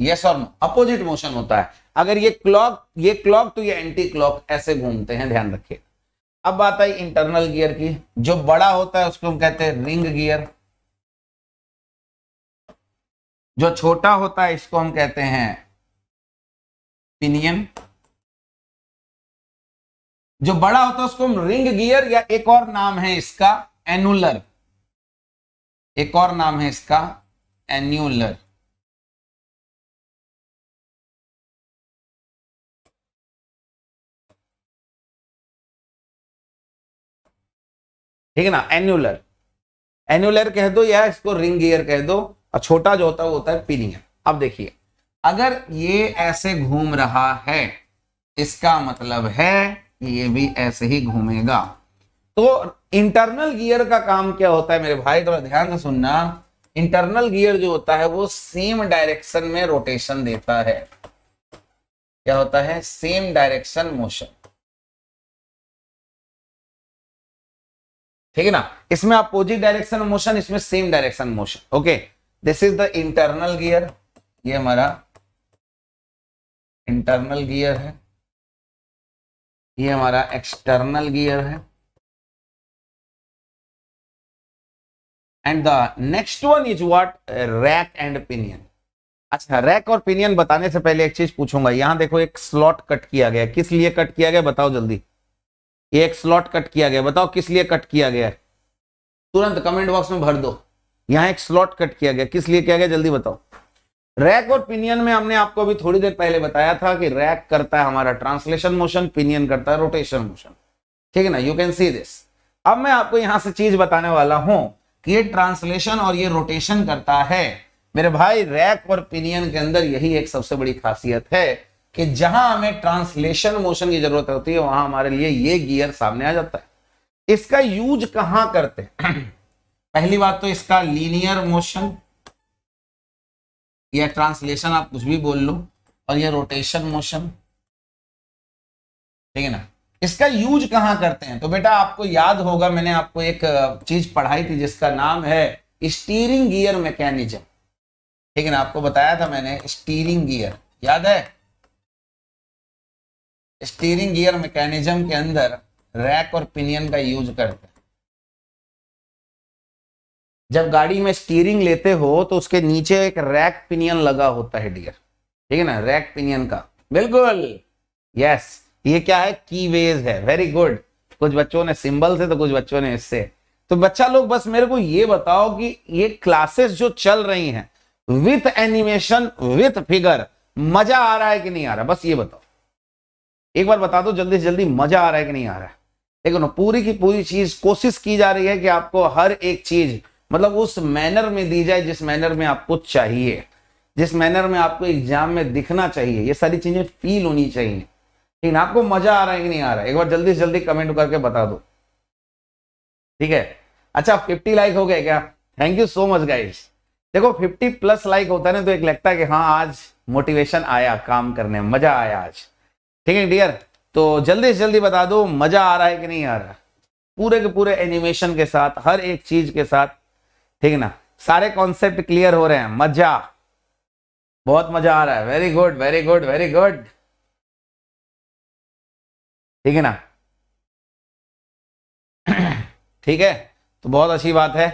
यस और नो अपोजिट मोशन होता है अगर ये क्लॉक ये क्लॉक तो ये एंटी क्लॉक ऐसे घूमते हैं ध्यान रखिए अब बात आई इंटरनल गियर की जो बड़ा होता है उसको हम कहते हैं रिंग गियर जो छोटा होता है इसको हम कहते हैं पिनियन जो बड़ा होता है उसको हम रिंग गियर या एक और नाम है इसका एनुलर एक और नाम है इसका एन्यूलर ठीक है ना एन्यूलर एन्यूलर कह दो या इसको रिंग गियर कह दो और छोटा जो होता है वो होता है पीलियन अब देखिए अगर ये ऐसे घूम रहा है इसका मतलब है ये भी ऐसे ही घूमेगा तो इंटरनल गियर का काम क्या होता है मेरे भाई थोड़ा तो ध्यान से सुनना इंटरनल गियर जो होता है वो सेम डायरेक्शन में रोटेशन देता है क्या होता है सेम डायरेक्शन मोशन ठीक है ना इसमें अपोजिट डायरेक्शन मोशन इसमें same direction motion okay this is the internal gear ये हमारा इंटरनल गियर है ये हमारा एक्सटर्नल गियर है and the next one is what rack and pinion अच्छा रैक और पिनियन बताने से पहले एक चीज पूछूंगा यहां देखो एक स्लॉट कट किया गया किस लिए कट किया गया बताओ जल्दी ये एक स्लॉट कट किया गया बताओ किस लिए कट किया गया तुरंत कमेंट बॉक्स में भर दो यहां एक स्लॉट कट किया गया किस लिए किया गया जल्दी बताओ रैक और पिनियन में हमने आपको अभी थोड़ी देर पहले बताया था कि रैक करता है हमारा ट्रांसलेशन मोशन पिनियन करता है रोटेशन मोशन ठीक है ना यू कैन सी दिस अब मैं आपको यहां से चीज बताने वाला हूं कि ये ट्रांसलेशन और ये रोटेशन करता है मेरे भाई रैक और पिनियन के अंदर यही एक सबसे बड़ी खासियत है कि जहां हमें ट्रांसलेशन मोशन की जरूरत होती है वहां हमारे लिए ये गियर सामने आ जाता है इसका यूज कहां करते हैं पहली बात तो इसका लीनियर मोशन या ट्रांसलेशन आप कुछ भी बोल लो और ये रोटेशन मोशन ठीक है ना इसका यूज कहां करते हैं तो बेटा आपको याद होगा मैंने आपको एक चीज पढ़ाई थी जिसका नाम है स्टीयरिंग गियर मैकेनिज्म ठीक है ना आपको बताया था मैंने स्टीयरिंग गियर याद है स्टीयरिंग गियर मैकेनिज्म के अंदर रैक और पिनियन का यूज करते हैं जब गाड़ी में स्टीयरिंग लेते हो तो उसके नीचे एक रैक पिनियन लगा होता है डियर ठीक है ना रैक पिनियन का बिल्कुल यस ये क्या है की वेज है वेरी गुड कुछ बच्चों ने सिंबल से तो कुछ बच्चों ने इससे तो बच्चा लोग बस मेरे को ये बताओ कि ये क्लासेस जो चल रही हैं विथ एनिमेशन विथ फिगर मजा आ रहा है कि नहीं आ रहा बस ये बताओ एक बार बता दो जल्दी से जल्दी मजा आ रहा है कि नहीं आ रहा है देखो ना पूरी की पूरी चीज कोशिश की जा रही है कि आपको हर एक चीज मतलब उस मैनर में दी जाए जिस मैनर में आपको चाहिए जिस मैनर में आपको एग्जाम में दिखना चाहिए ये सारी चीजें फील होनी चाहिए लेकिन आपको मजा आ रहा है कि नहीं आ रहा है एक बार जल्दी से जल्दी कमेंट करके बता दो ठीक है अच्छा फिफ्टी लाइक हो गए क्या thank you so much guys देखो फिफ्टी प्लस लाइक होता है ना तो एक लगता है कि हाँ आज मोटिवेशन आया काम करने में मजा आया आज ठीक है डियर तो जल्दी से जल्दी बता दो मजा आ रहा है कि नहीं आ रहा पूरे के पूरे एनिमेशन के साथ हर एक चीज के साथ ठीक है ना सारे कॉन्सेप्ट क्लियर हो रहे हैं मजा बहुत मजा आ रहा है very good very good very good ठीक है ना ठीक है तो बहुत अच्छी बात है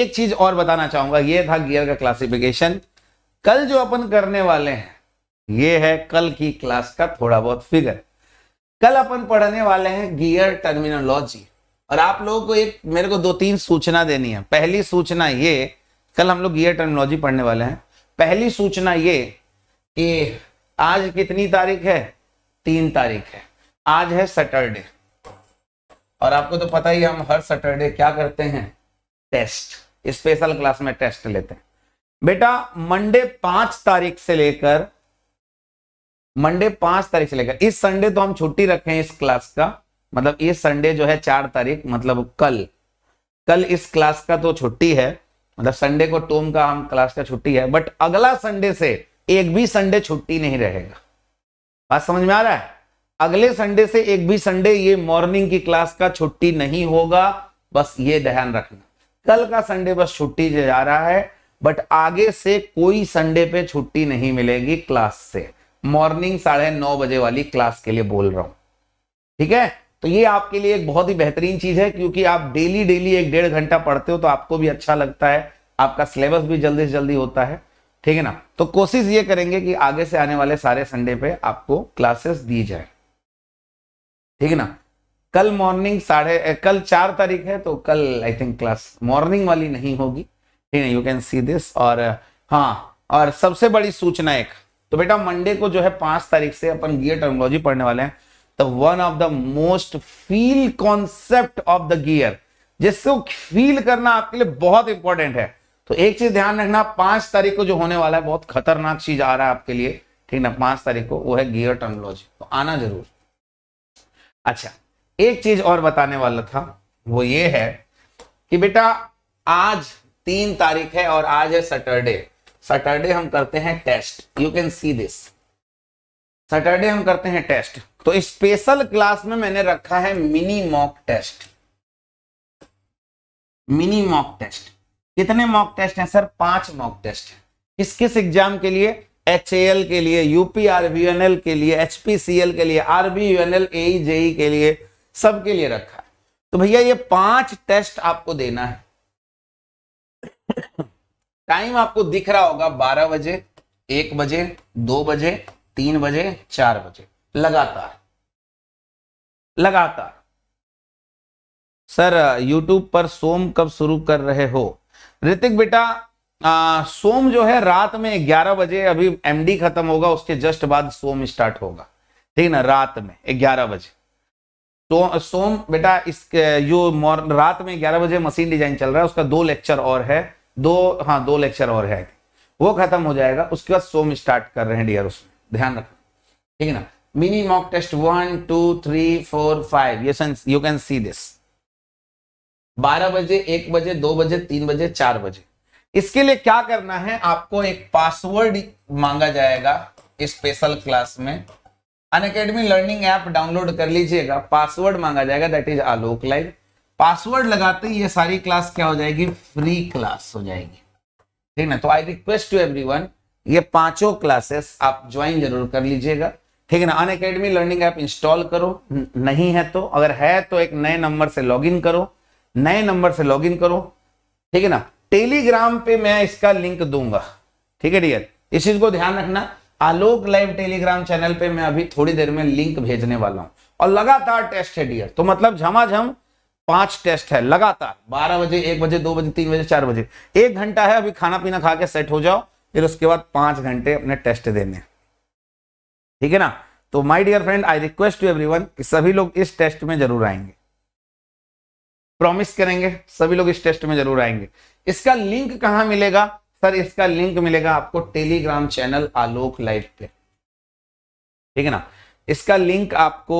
एक चीज और बताना चाहूंगा ये था गियर का क्लासिफिकेशन कल जो अपन करने वाले हैं ये है कल की क्लास का थोड़ा बहुत फिगर कल अपन पढ़ने वाले हैं गियर टर्मिनोलॉजी और आप लोगों को एक मेरे को दो तीन सूचना देनी है पहली सूचना ये कल हम लोग ये टर्मिनोलॉजी पढ़ने वाले हैं पहली सूचना ये कि आज कितनी तारीख है तीन तारीख है आज है सैटरडे और आपको तो पता ही हम हर सैटरडे क्या करते हैं टेस्ट स्पेशल क्लास में टेस्ट लेते हैं बेटा मंडे पांच तारीख से लेकर मंडे पांच तारीख से लेकर इस संडे तो हम छुट्टी रखे हैं इस क्लास का मतलब ये संडे जो है चार तारीख मतलब कल कल इस क्लास का तो छुट्टी है मतलब संडे को टोम का हम क्लास का छुट्टी है बट अगला संडे से एक भी संडे छुट्टी नहीं रहेगा बात समझ में आ रहा है अगले संडे से एक भी संडे ये मॉर्निंग की क्लास का छुट्टी नहीं होगा बस ये ध्यान रखना कल का संडे बस छुट्टी जा रहा है बट आगे से कोई संडे पे छुट्टी नहीं मिलेगी क्लास से मॉर्निंग साढ़े नौ बजे वाली क्लास के लिए बोल रहा हूं ठीक है तो ये आपके लिए एक बहुत ही बेहतरीन चीज है क्योंकि आप डेली डेली एक डेढ़ घंटा पढ़ते हो तो आपको भी अच्छा लगता है आपका सिलेबस भी जल्दी से जल्दी होता है ठीक है ना तो कोशिश ये करेंगे कि आगे से आने वाले सारे संडे पे आपको क्लासेस दी जाए ठीक है ना कल मॉर्निंग साढ़े कल चार तारीख है तो कल आई थिंक क्लास मॉर्निंग वाली नहीं होगी ठीक है यू कैन सी दिस और हाँ और सबसे बड़ी सूचना एक तो बेटा मंडे को जो है पांच तारीख से अपन गियर टर्मोलॉजी पढ़ने वाले हैं the one of the most feel concept of the gear जिसको फील करना आपके लिए बहुत इंपॉर्टेंट है तो एक चीज ध्यान रखना पांच तारीख को जो होने वाला है बहुत खतरनाक चीज आ रहा है आपके लिए ठीक ना पांच तारीख को वो है गियर टर्मोलॉजी तो आना जरूर अच्छा एक चीज और बताने वाला था वो ये है कि बेटा आज तीन तारीख है और आज है सैटरडे सैटरडे हम करते हैं test you can see this Saturday हम करते हैं टेस्ट तो स्पेशल क्लास में मैंने रखा है mini mock test mini mock test कितने मॉक टेस्ट हैं सर पांच मॉक टेस्ट हैं किस किस एग्जाम के लिए एच के लिए यूपी आरबीएनएल के लिए एचपीसीएल के लिए आरबीएनएल एजेई e e के लिए सबके लिए रखा है तो भैया ये पांच टेस्ट आपको देना है टाइम आपको दिख रहा होगा बारह बजे एक बजे दो बजे तीन बजे चार बजे लगातार लगातार सर यूट्यूब पर सोम कब शुरू कर रहे हो ऋतिक बेटा सोम जो है रात में 11 बजे अभी एमडी खत्म होगा उसके जस्ट बाद सोम स्टार्ट होगा ठीक ना रात में 11 बजे तो सोम बेटा इस जो रात में 11 बजे मशीन डिजाइन चल रहा है उसका दो लेक्चर और है दो हाँ दो लेक्चर और है वो खत्म हो जाएगा उसके बाद सोम स्टार्ट कर रहे हैं डियर उसमें ध्यान रखना ठीक है ना mini mock test 1, 2, 3, 4, 5. Yes, and you can see this. 12 बजे एक बजे दो बजे तीन बजे चार बजे इसके लिए क्या करना है आपको एक पासवर्ड मांगा जाएगा स्पेशल क्लास में Unacademy learning app download कर लीजिएगा पासवर्ड मांगा जाएगा that is Alok live password लगाते ही ये सारी क्लास क्या हो जाएगी फ्री क्लास हो जाएगी ठीक ना तो आई रिक्वेस्ट टू एवरीवन ये पांचों क्लासेस आप ज्वाइन जरूर कर लीजिएगा ठीक है ना Unacademy learning app install करो नहीं है तो अगर है तो एक नए नंबर से लॉगिन करो नए नंबर से लॉगिन करो ठीक है ना टेलीग्राम पे मैं इसका लिंक दूंगा ठीक है डियर इस चीज को ध्यान रखना आलोक लाइव टेलीग्राम चैनल पे मैं अभी थोड़ी देर में लिंक भेजने वाला हूं और लगातार टेस्ट है डियर तो मतलब झमाझम पांच टेस्ट है लगातार बारह बजे एक बजे दो बजे तीन बजे चार बजे एक घंटा है अभी खाना पीना खा के सेट हो जाओ फिर उसके बाद पांच घंटे अपने टेस्ट देने ठीक है ना तो my dear friend I request to everyone कि सभी लोग इस टेस्ट में जरूर आएंगे प्रॉमिस करेंगे सभी लोग इस टेस्ट में जरूर आएंगे इसका लिंक कहां मिलेगा सर इसका लिंक मिलेगा आपको टेलीग्राम चैनल आलोक लाइव पे ठीक है ना इसका लिंक आपको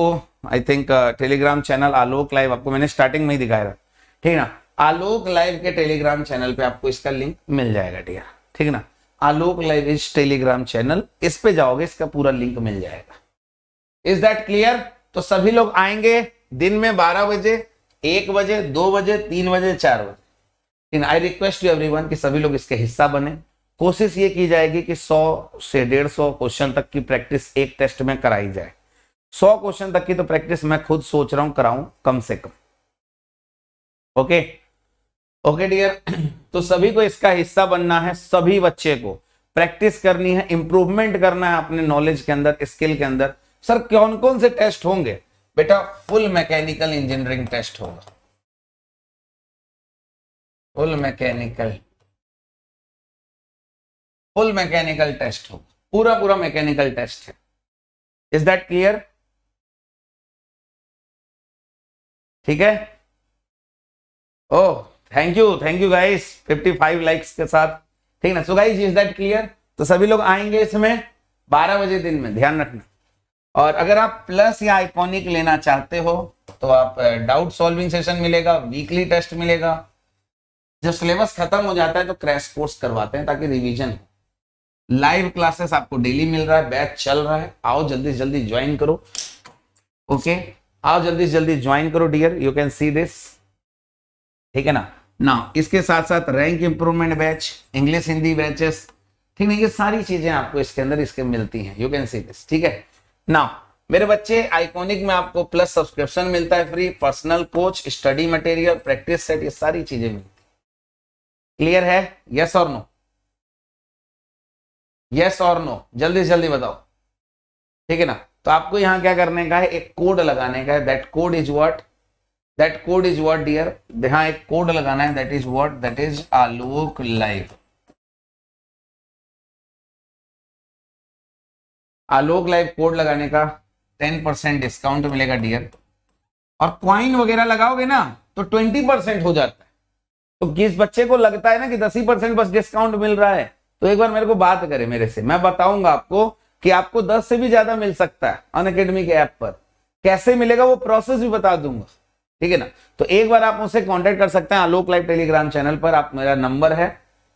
I think Telegram channel Alok live आपको मैंने स्टार्टिंग में ही दिखाया था ठीक है ना आलोक लाइव के टेलीग्राम चैनल पे आपको इसका लिंक मिल जाएगा ठीक है ठीक ना आलोक लैंग्वेज टेलीग्राम चैनल इस पे जाओगे इसका पूरा लिंक मिल जाएगा इज दैट क्लियर तो सभी लोग आएंगे दिन में बारह बजे एक बजे दो बजे तीन बजे चार बजे इन आई रिक्वेस्ट यू एवरीवन कि सभी लोग इसके हिस्सा बने कोशिश ये की जाएगी कि 100 से 150 क्वेश्चन तक की प्रैक्टिस एक टेस्ट में कराई जाए 100 क्वेश्चन तक की तो प्रैक्टिस मैं खुद सोच रहा हूं कराऊं कम से कम ओके okay? ओके डियर तो सभी को इसका हिस्सा बनना है सभी बच्चे को प्रैक्टिस करनी है इंप्रूवमेंट करना है अपने नॉलेज के अंदर स्किल के अंदर सर कौन कौन से टेस्ट होंगे बेटा फुल मैकेनिकल इंजीनियरिंग टेस्ट होगा full mechanical full mechanical test होगा पूरा पूरा मैकेनिकल टेस्ट है इज दैट क्लियर ठीक है oh oh, thank you thank you guys 55 likes के साथ ठीक ना so guys is that clear तो सभी लोग आएंगे इसमें 12 बजे दिन में ध्यान रखना और अगर आप प्लस या आइकॉनिक लेना चाहते हो तो आप डाउट सॉल्विंग सेशन मिलेगा वीकली टेस्ट मिलेगा जब सिलेबस खत्म हो जाता है तो क्रैश कोर्स करवाते हैं ताकि रिवीजन हो लाइव क्लासेस आपको डेली मिल रहा है बैच चल रहा है आओ जल्दी से जल्दी ज्वाइन करो ओके okay? आओ जल्दी से जल्दी ज्वाइन करो dear you can see this ठीक है ना ना इसके साथ साथ rank improvement batch English Hindi batches ठीक है ये सारी चीजें आपको इसके अंदर इसके मिलती हैं यू कैन सी दिस ठीक है ना मेरे बच्चे आइकॉनिक में आपको प्लस सब्सक्रिप्शन मिलता है free personal coach study material practice set ये सारी चीजें मिलती है क्लियर है यस और नो यस और नो जल्दी से जल्दी बताओ ठीक है ना तो आपको यहां क्या करने का है एक कोड लगाने का है that code is what that code is what dear यहां एक कोड लगाना है that is what that is Alok live Alok live code लगाने का टेन परसेंट डिस्काउंट मिलेगा डियर और क्वाइन वगैरह लगाओगे ना तो ट्वेंटी परसेंट हो जाता है तो किस बच्चे को लगता है ना कि दस ही परसेंट बस डिस्काउंट मिल रहा है तो एक बार मेरे को बात करे मेरे से मैं बताऊंगा आपको कि आपको दस से भी ज्यादा मिल सकता है अन अकेडमी के ऐप पर कैसे मिलेगा वो प्रोसेस भी बता दूंगा ठीक है ना तो एक बार आप मुझसे कॉन्टेक्ट कर सकते हैं आलोक लाइव टेलीग्राम चैनल पर आप मेरा नंबर है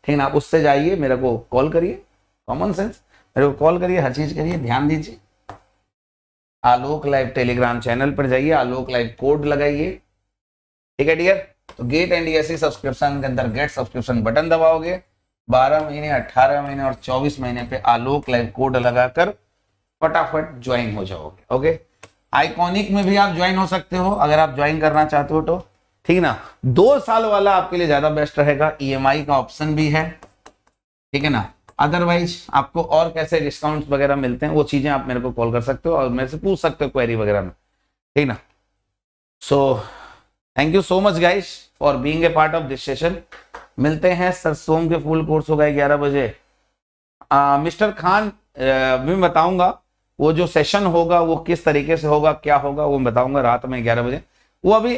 ठीक ना आप उससे जाइए मेरे को कॉल करिए कॉमन सेंस मेरे को कॉल करिए हर चीज करिए ध्यान दीजिए आलोक लाइव टेलीग्राम चैनल पर जाइए आलोक लाइव कोड लगाइए ठीक है डियर तो गेट एनडीएससी सब्सक्रिप्शन के अंदर गेट सब्सक्रिप्शन बटन दबाओगे 12 महीने 18 महीने और 24 महीने पे आलोक लाइव कोड लगाकर फटाफट ज्वाइन हो जाओगे ओके आइकॉनिक में भी आप ज्वाइन हो सकते हो अगर आप ज्वाइन करना चाहते हो तो ठीक ना दो साल वाला आपके लिए ज्यादा बेस्ट रहेगा ईएमआई e का ऑप्शन भी है ठीक है ना अदरवाइज आपको और कैसे डिस्काउंट वगैरह मिलते हैं वो चीजें आप मेरे को कॉल कर सकते हो और मेरे से पूछ सकते हो क्वेरी वगैरह में ठीक ना so thank you so much guys for being a part of this session मिलते हैं सर सोम के फुल कोर्स होगा ग्यारह बजे मिस्टर खान भी मैं बताऊंगा वो जो सेशन होगा वो किस तरीके से होगा क्या होगा वो बताऊंगा रात में ग्यारह बजे वो अभी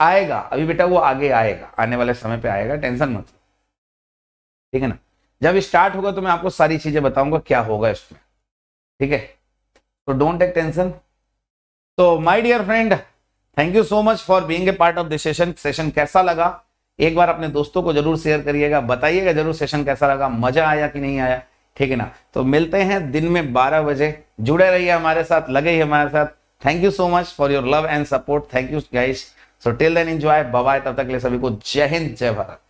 आएगा अभी बेटा वो आगे आएगा आने वाले समय पे आएगा टेंशन मत ठीक है ना जब स्टार्ट होगा तो मैं आपको सारी चीजें बताऊंगा क्या होगा इसमें ठीक है तो डोंट टेक टेंशन तो my dear friend thank you so much for being a part of this session session कैसा लगा एक बार अपने दोस्तों को जरूर शेयर करिएगा बताइएगा जरूर सेशन कैसा लगा मजा आया कि नहीं आया ठीक है ना तो मिलते हैं दिन में बारह बजे जुड़े रहिए हमारे साथ लगे ही हमारे साथ thank you so much for your love and support thank you guys so till then enjoy bye तब तक ले सभी को जय हिंद जय भारत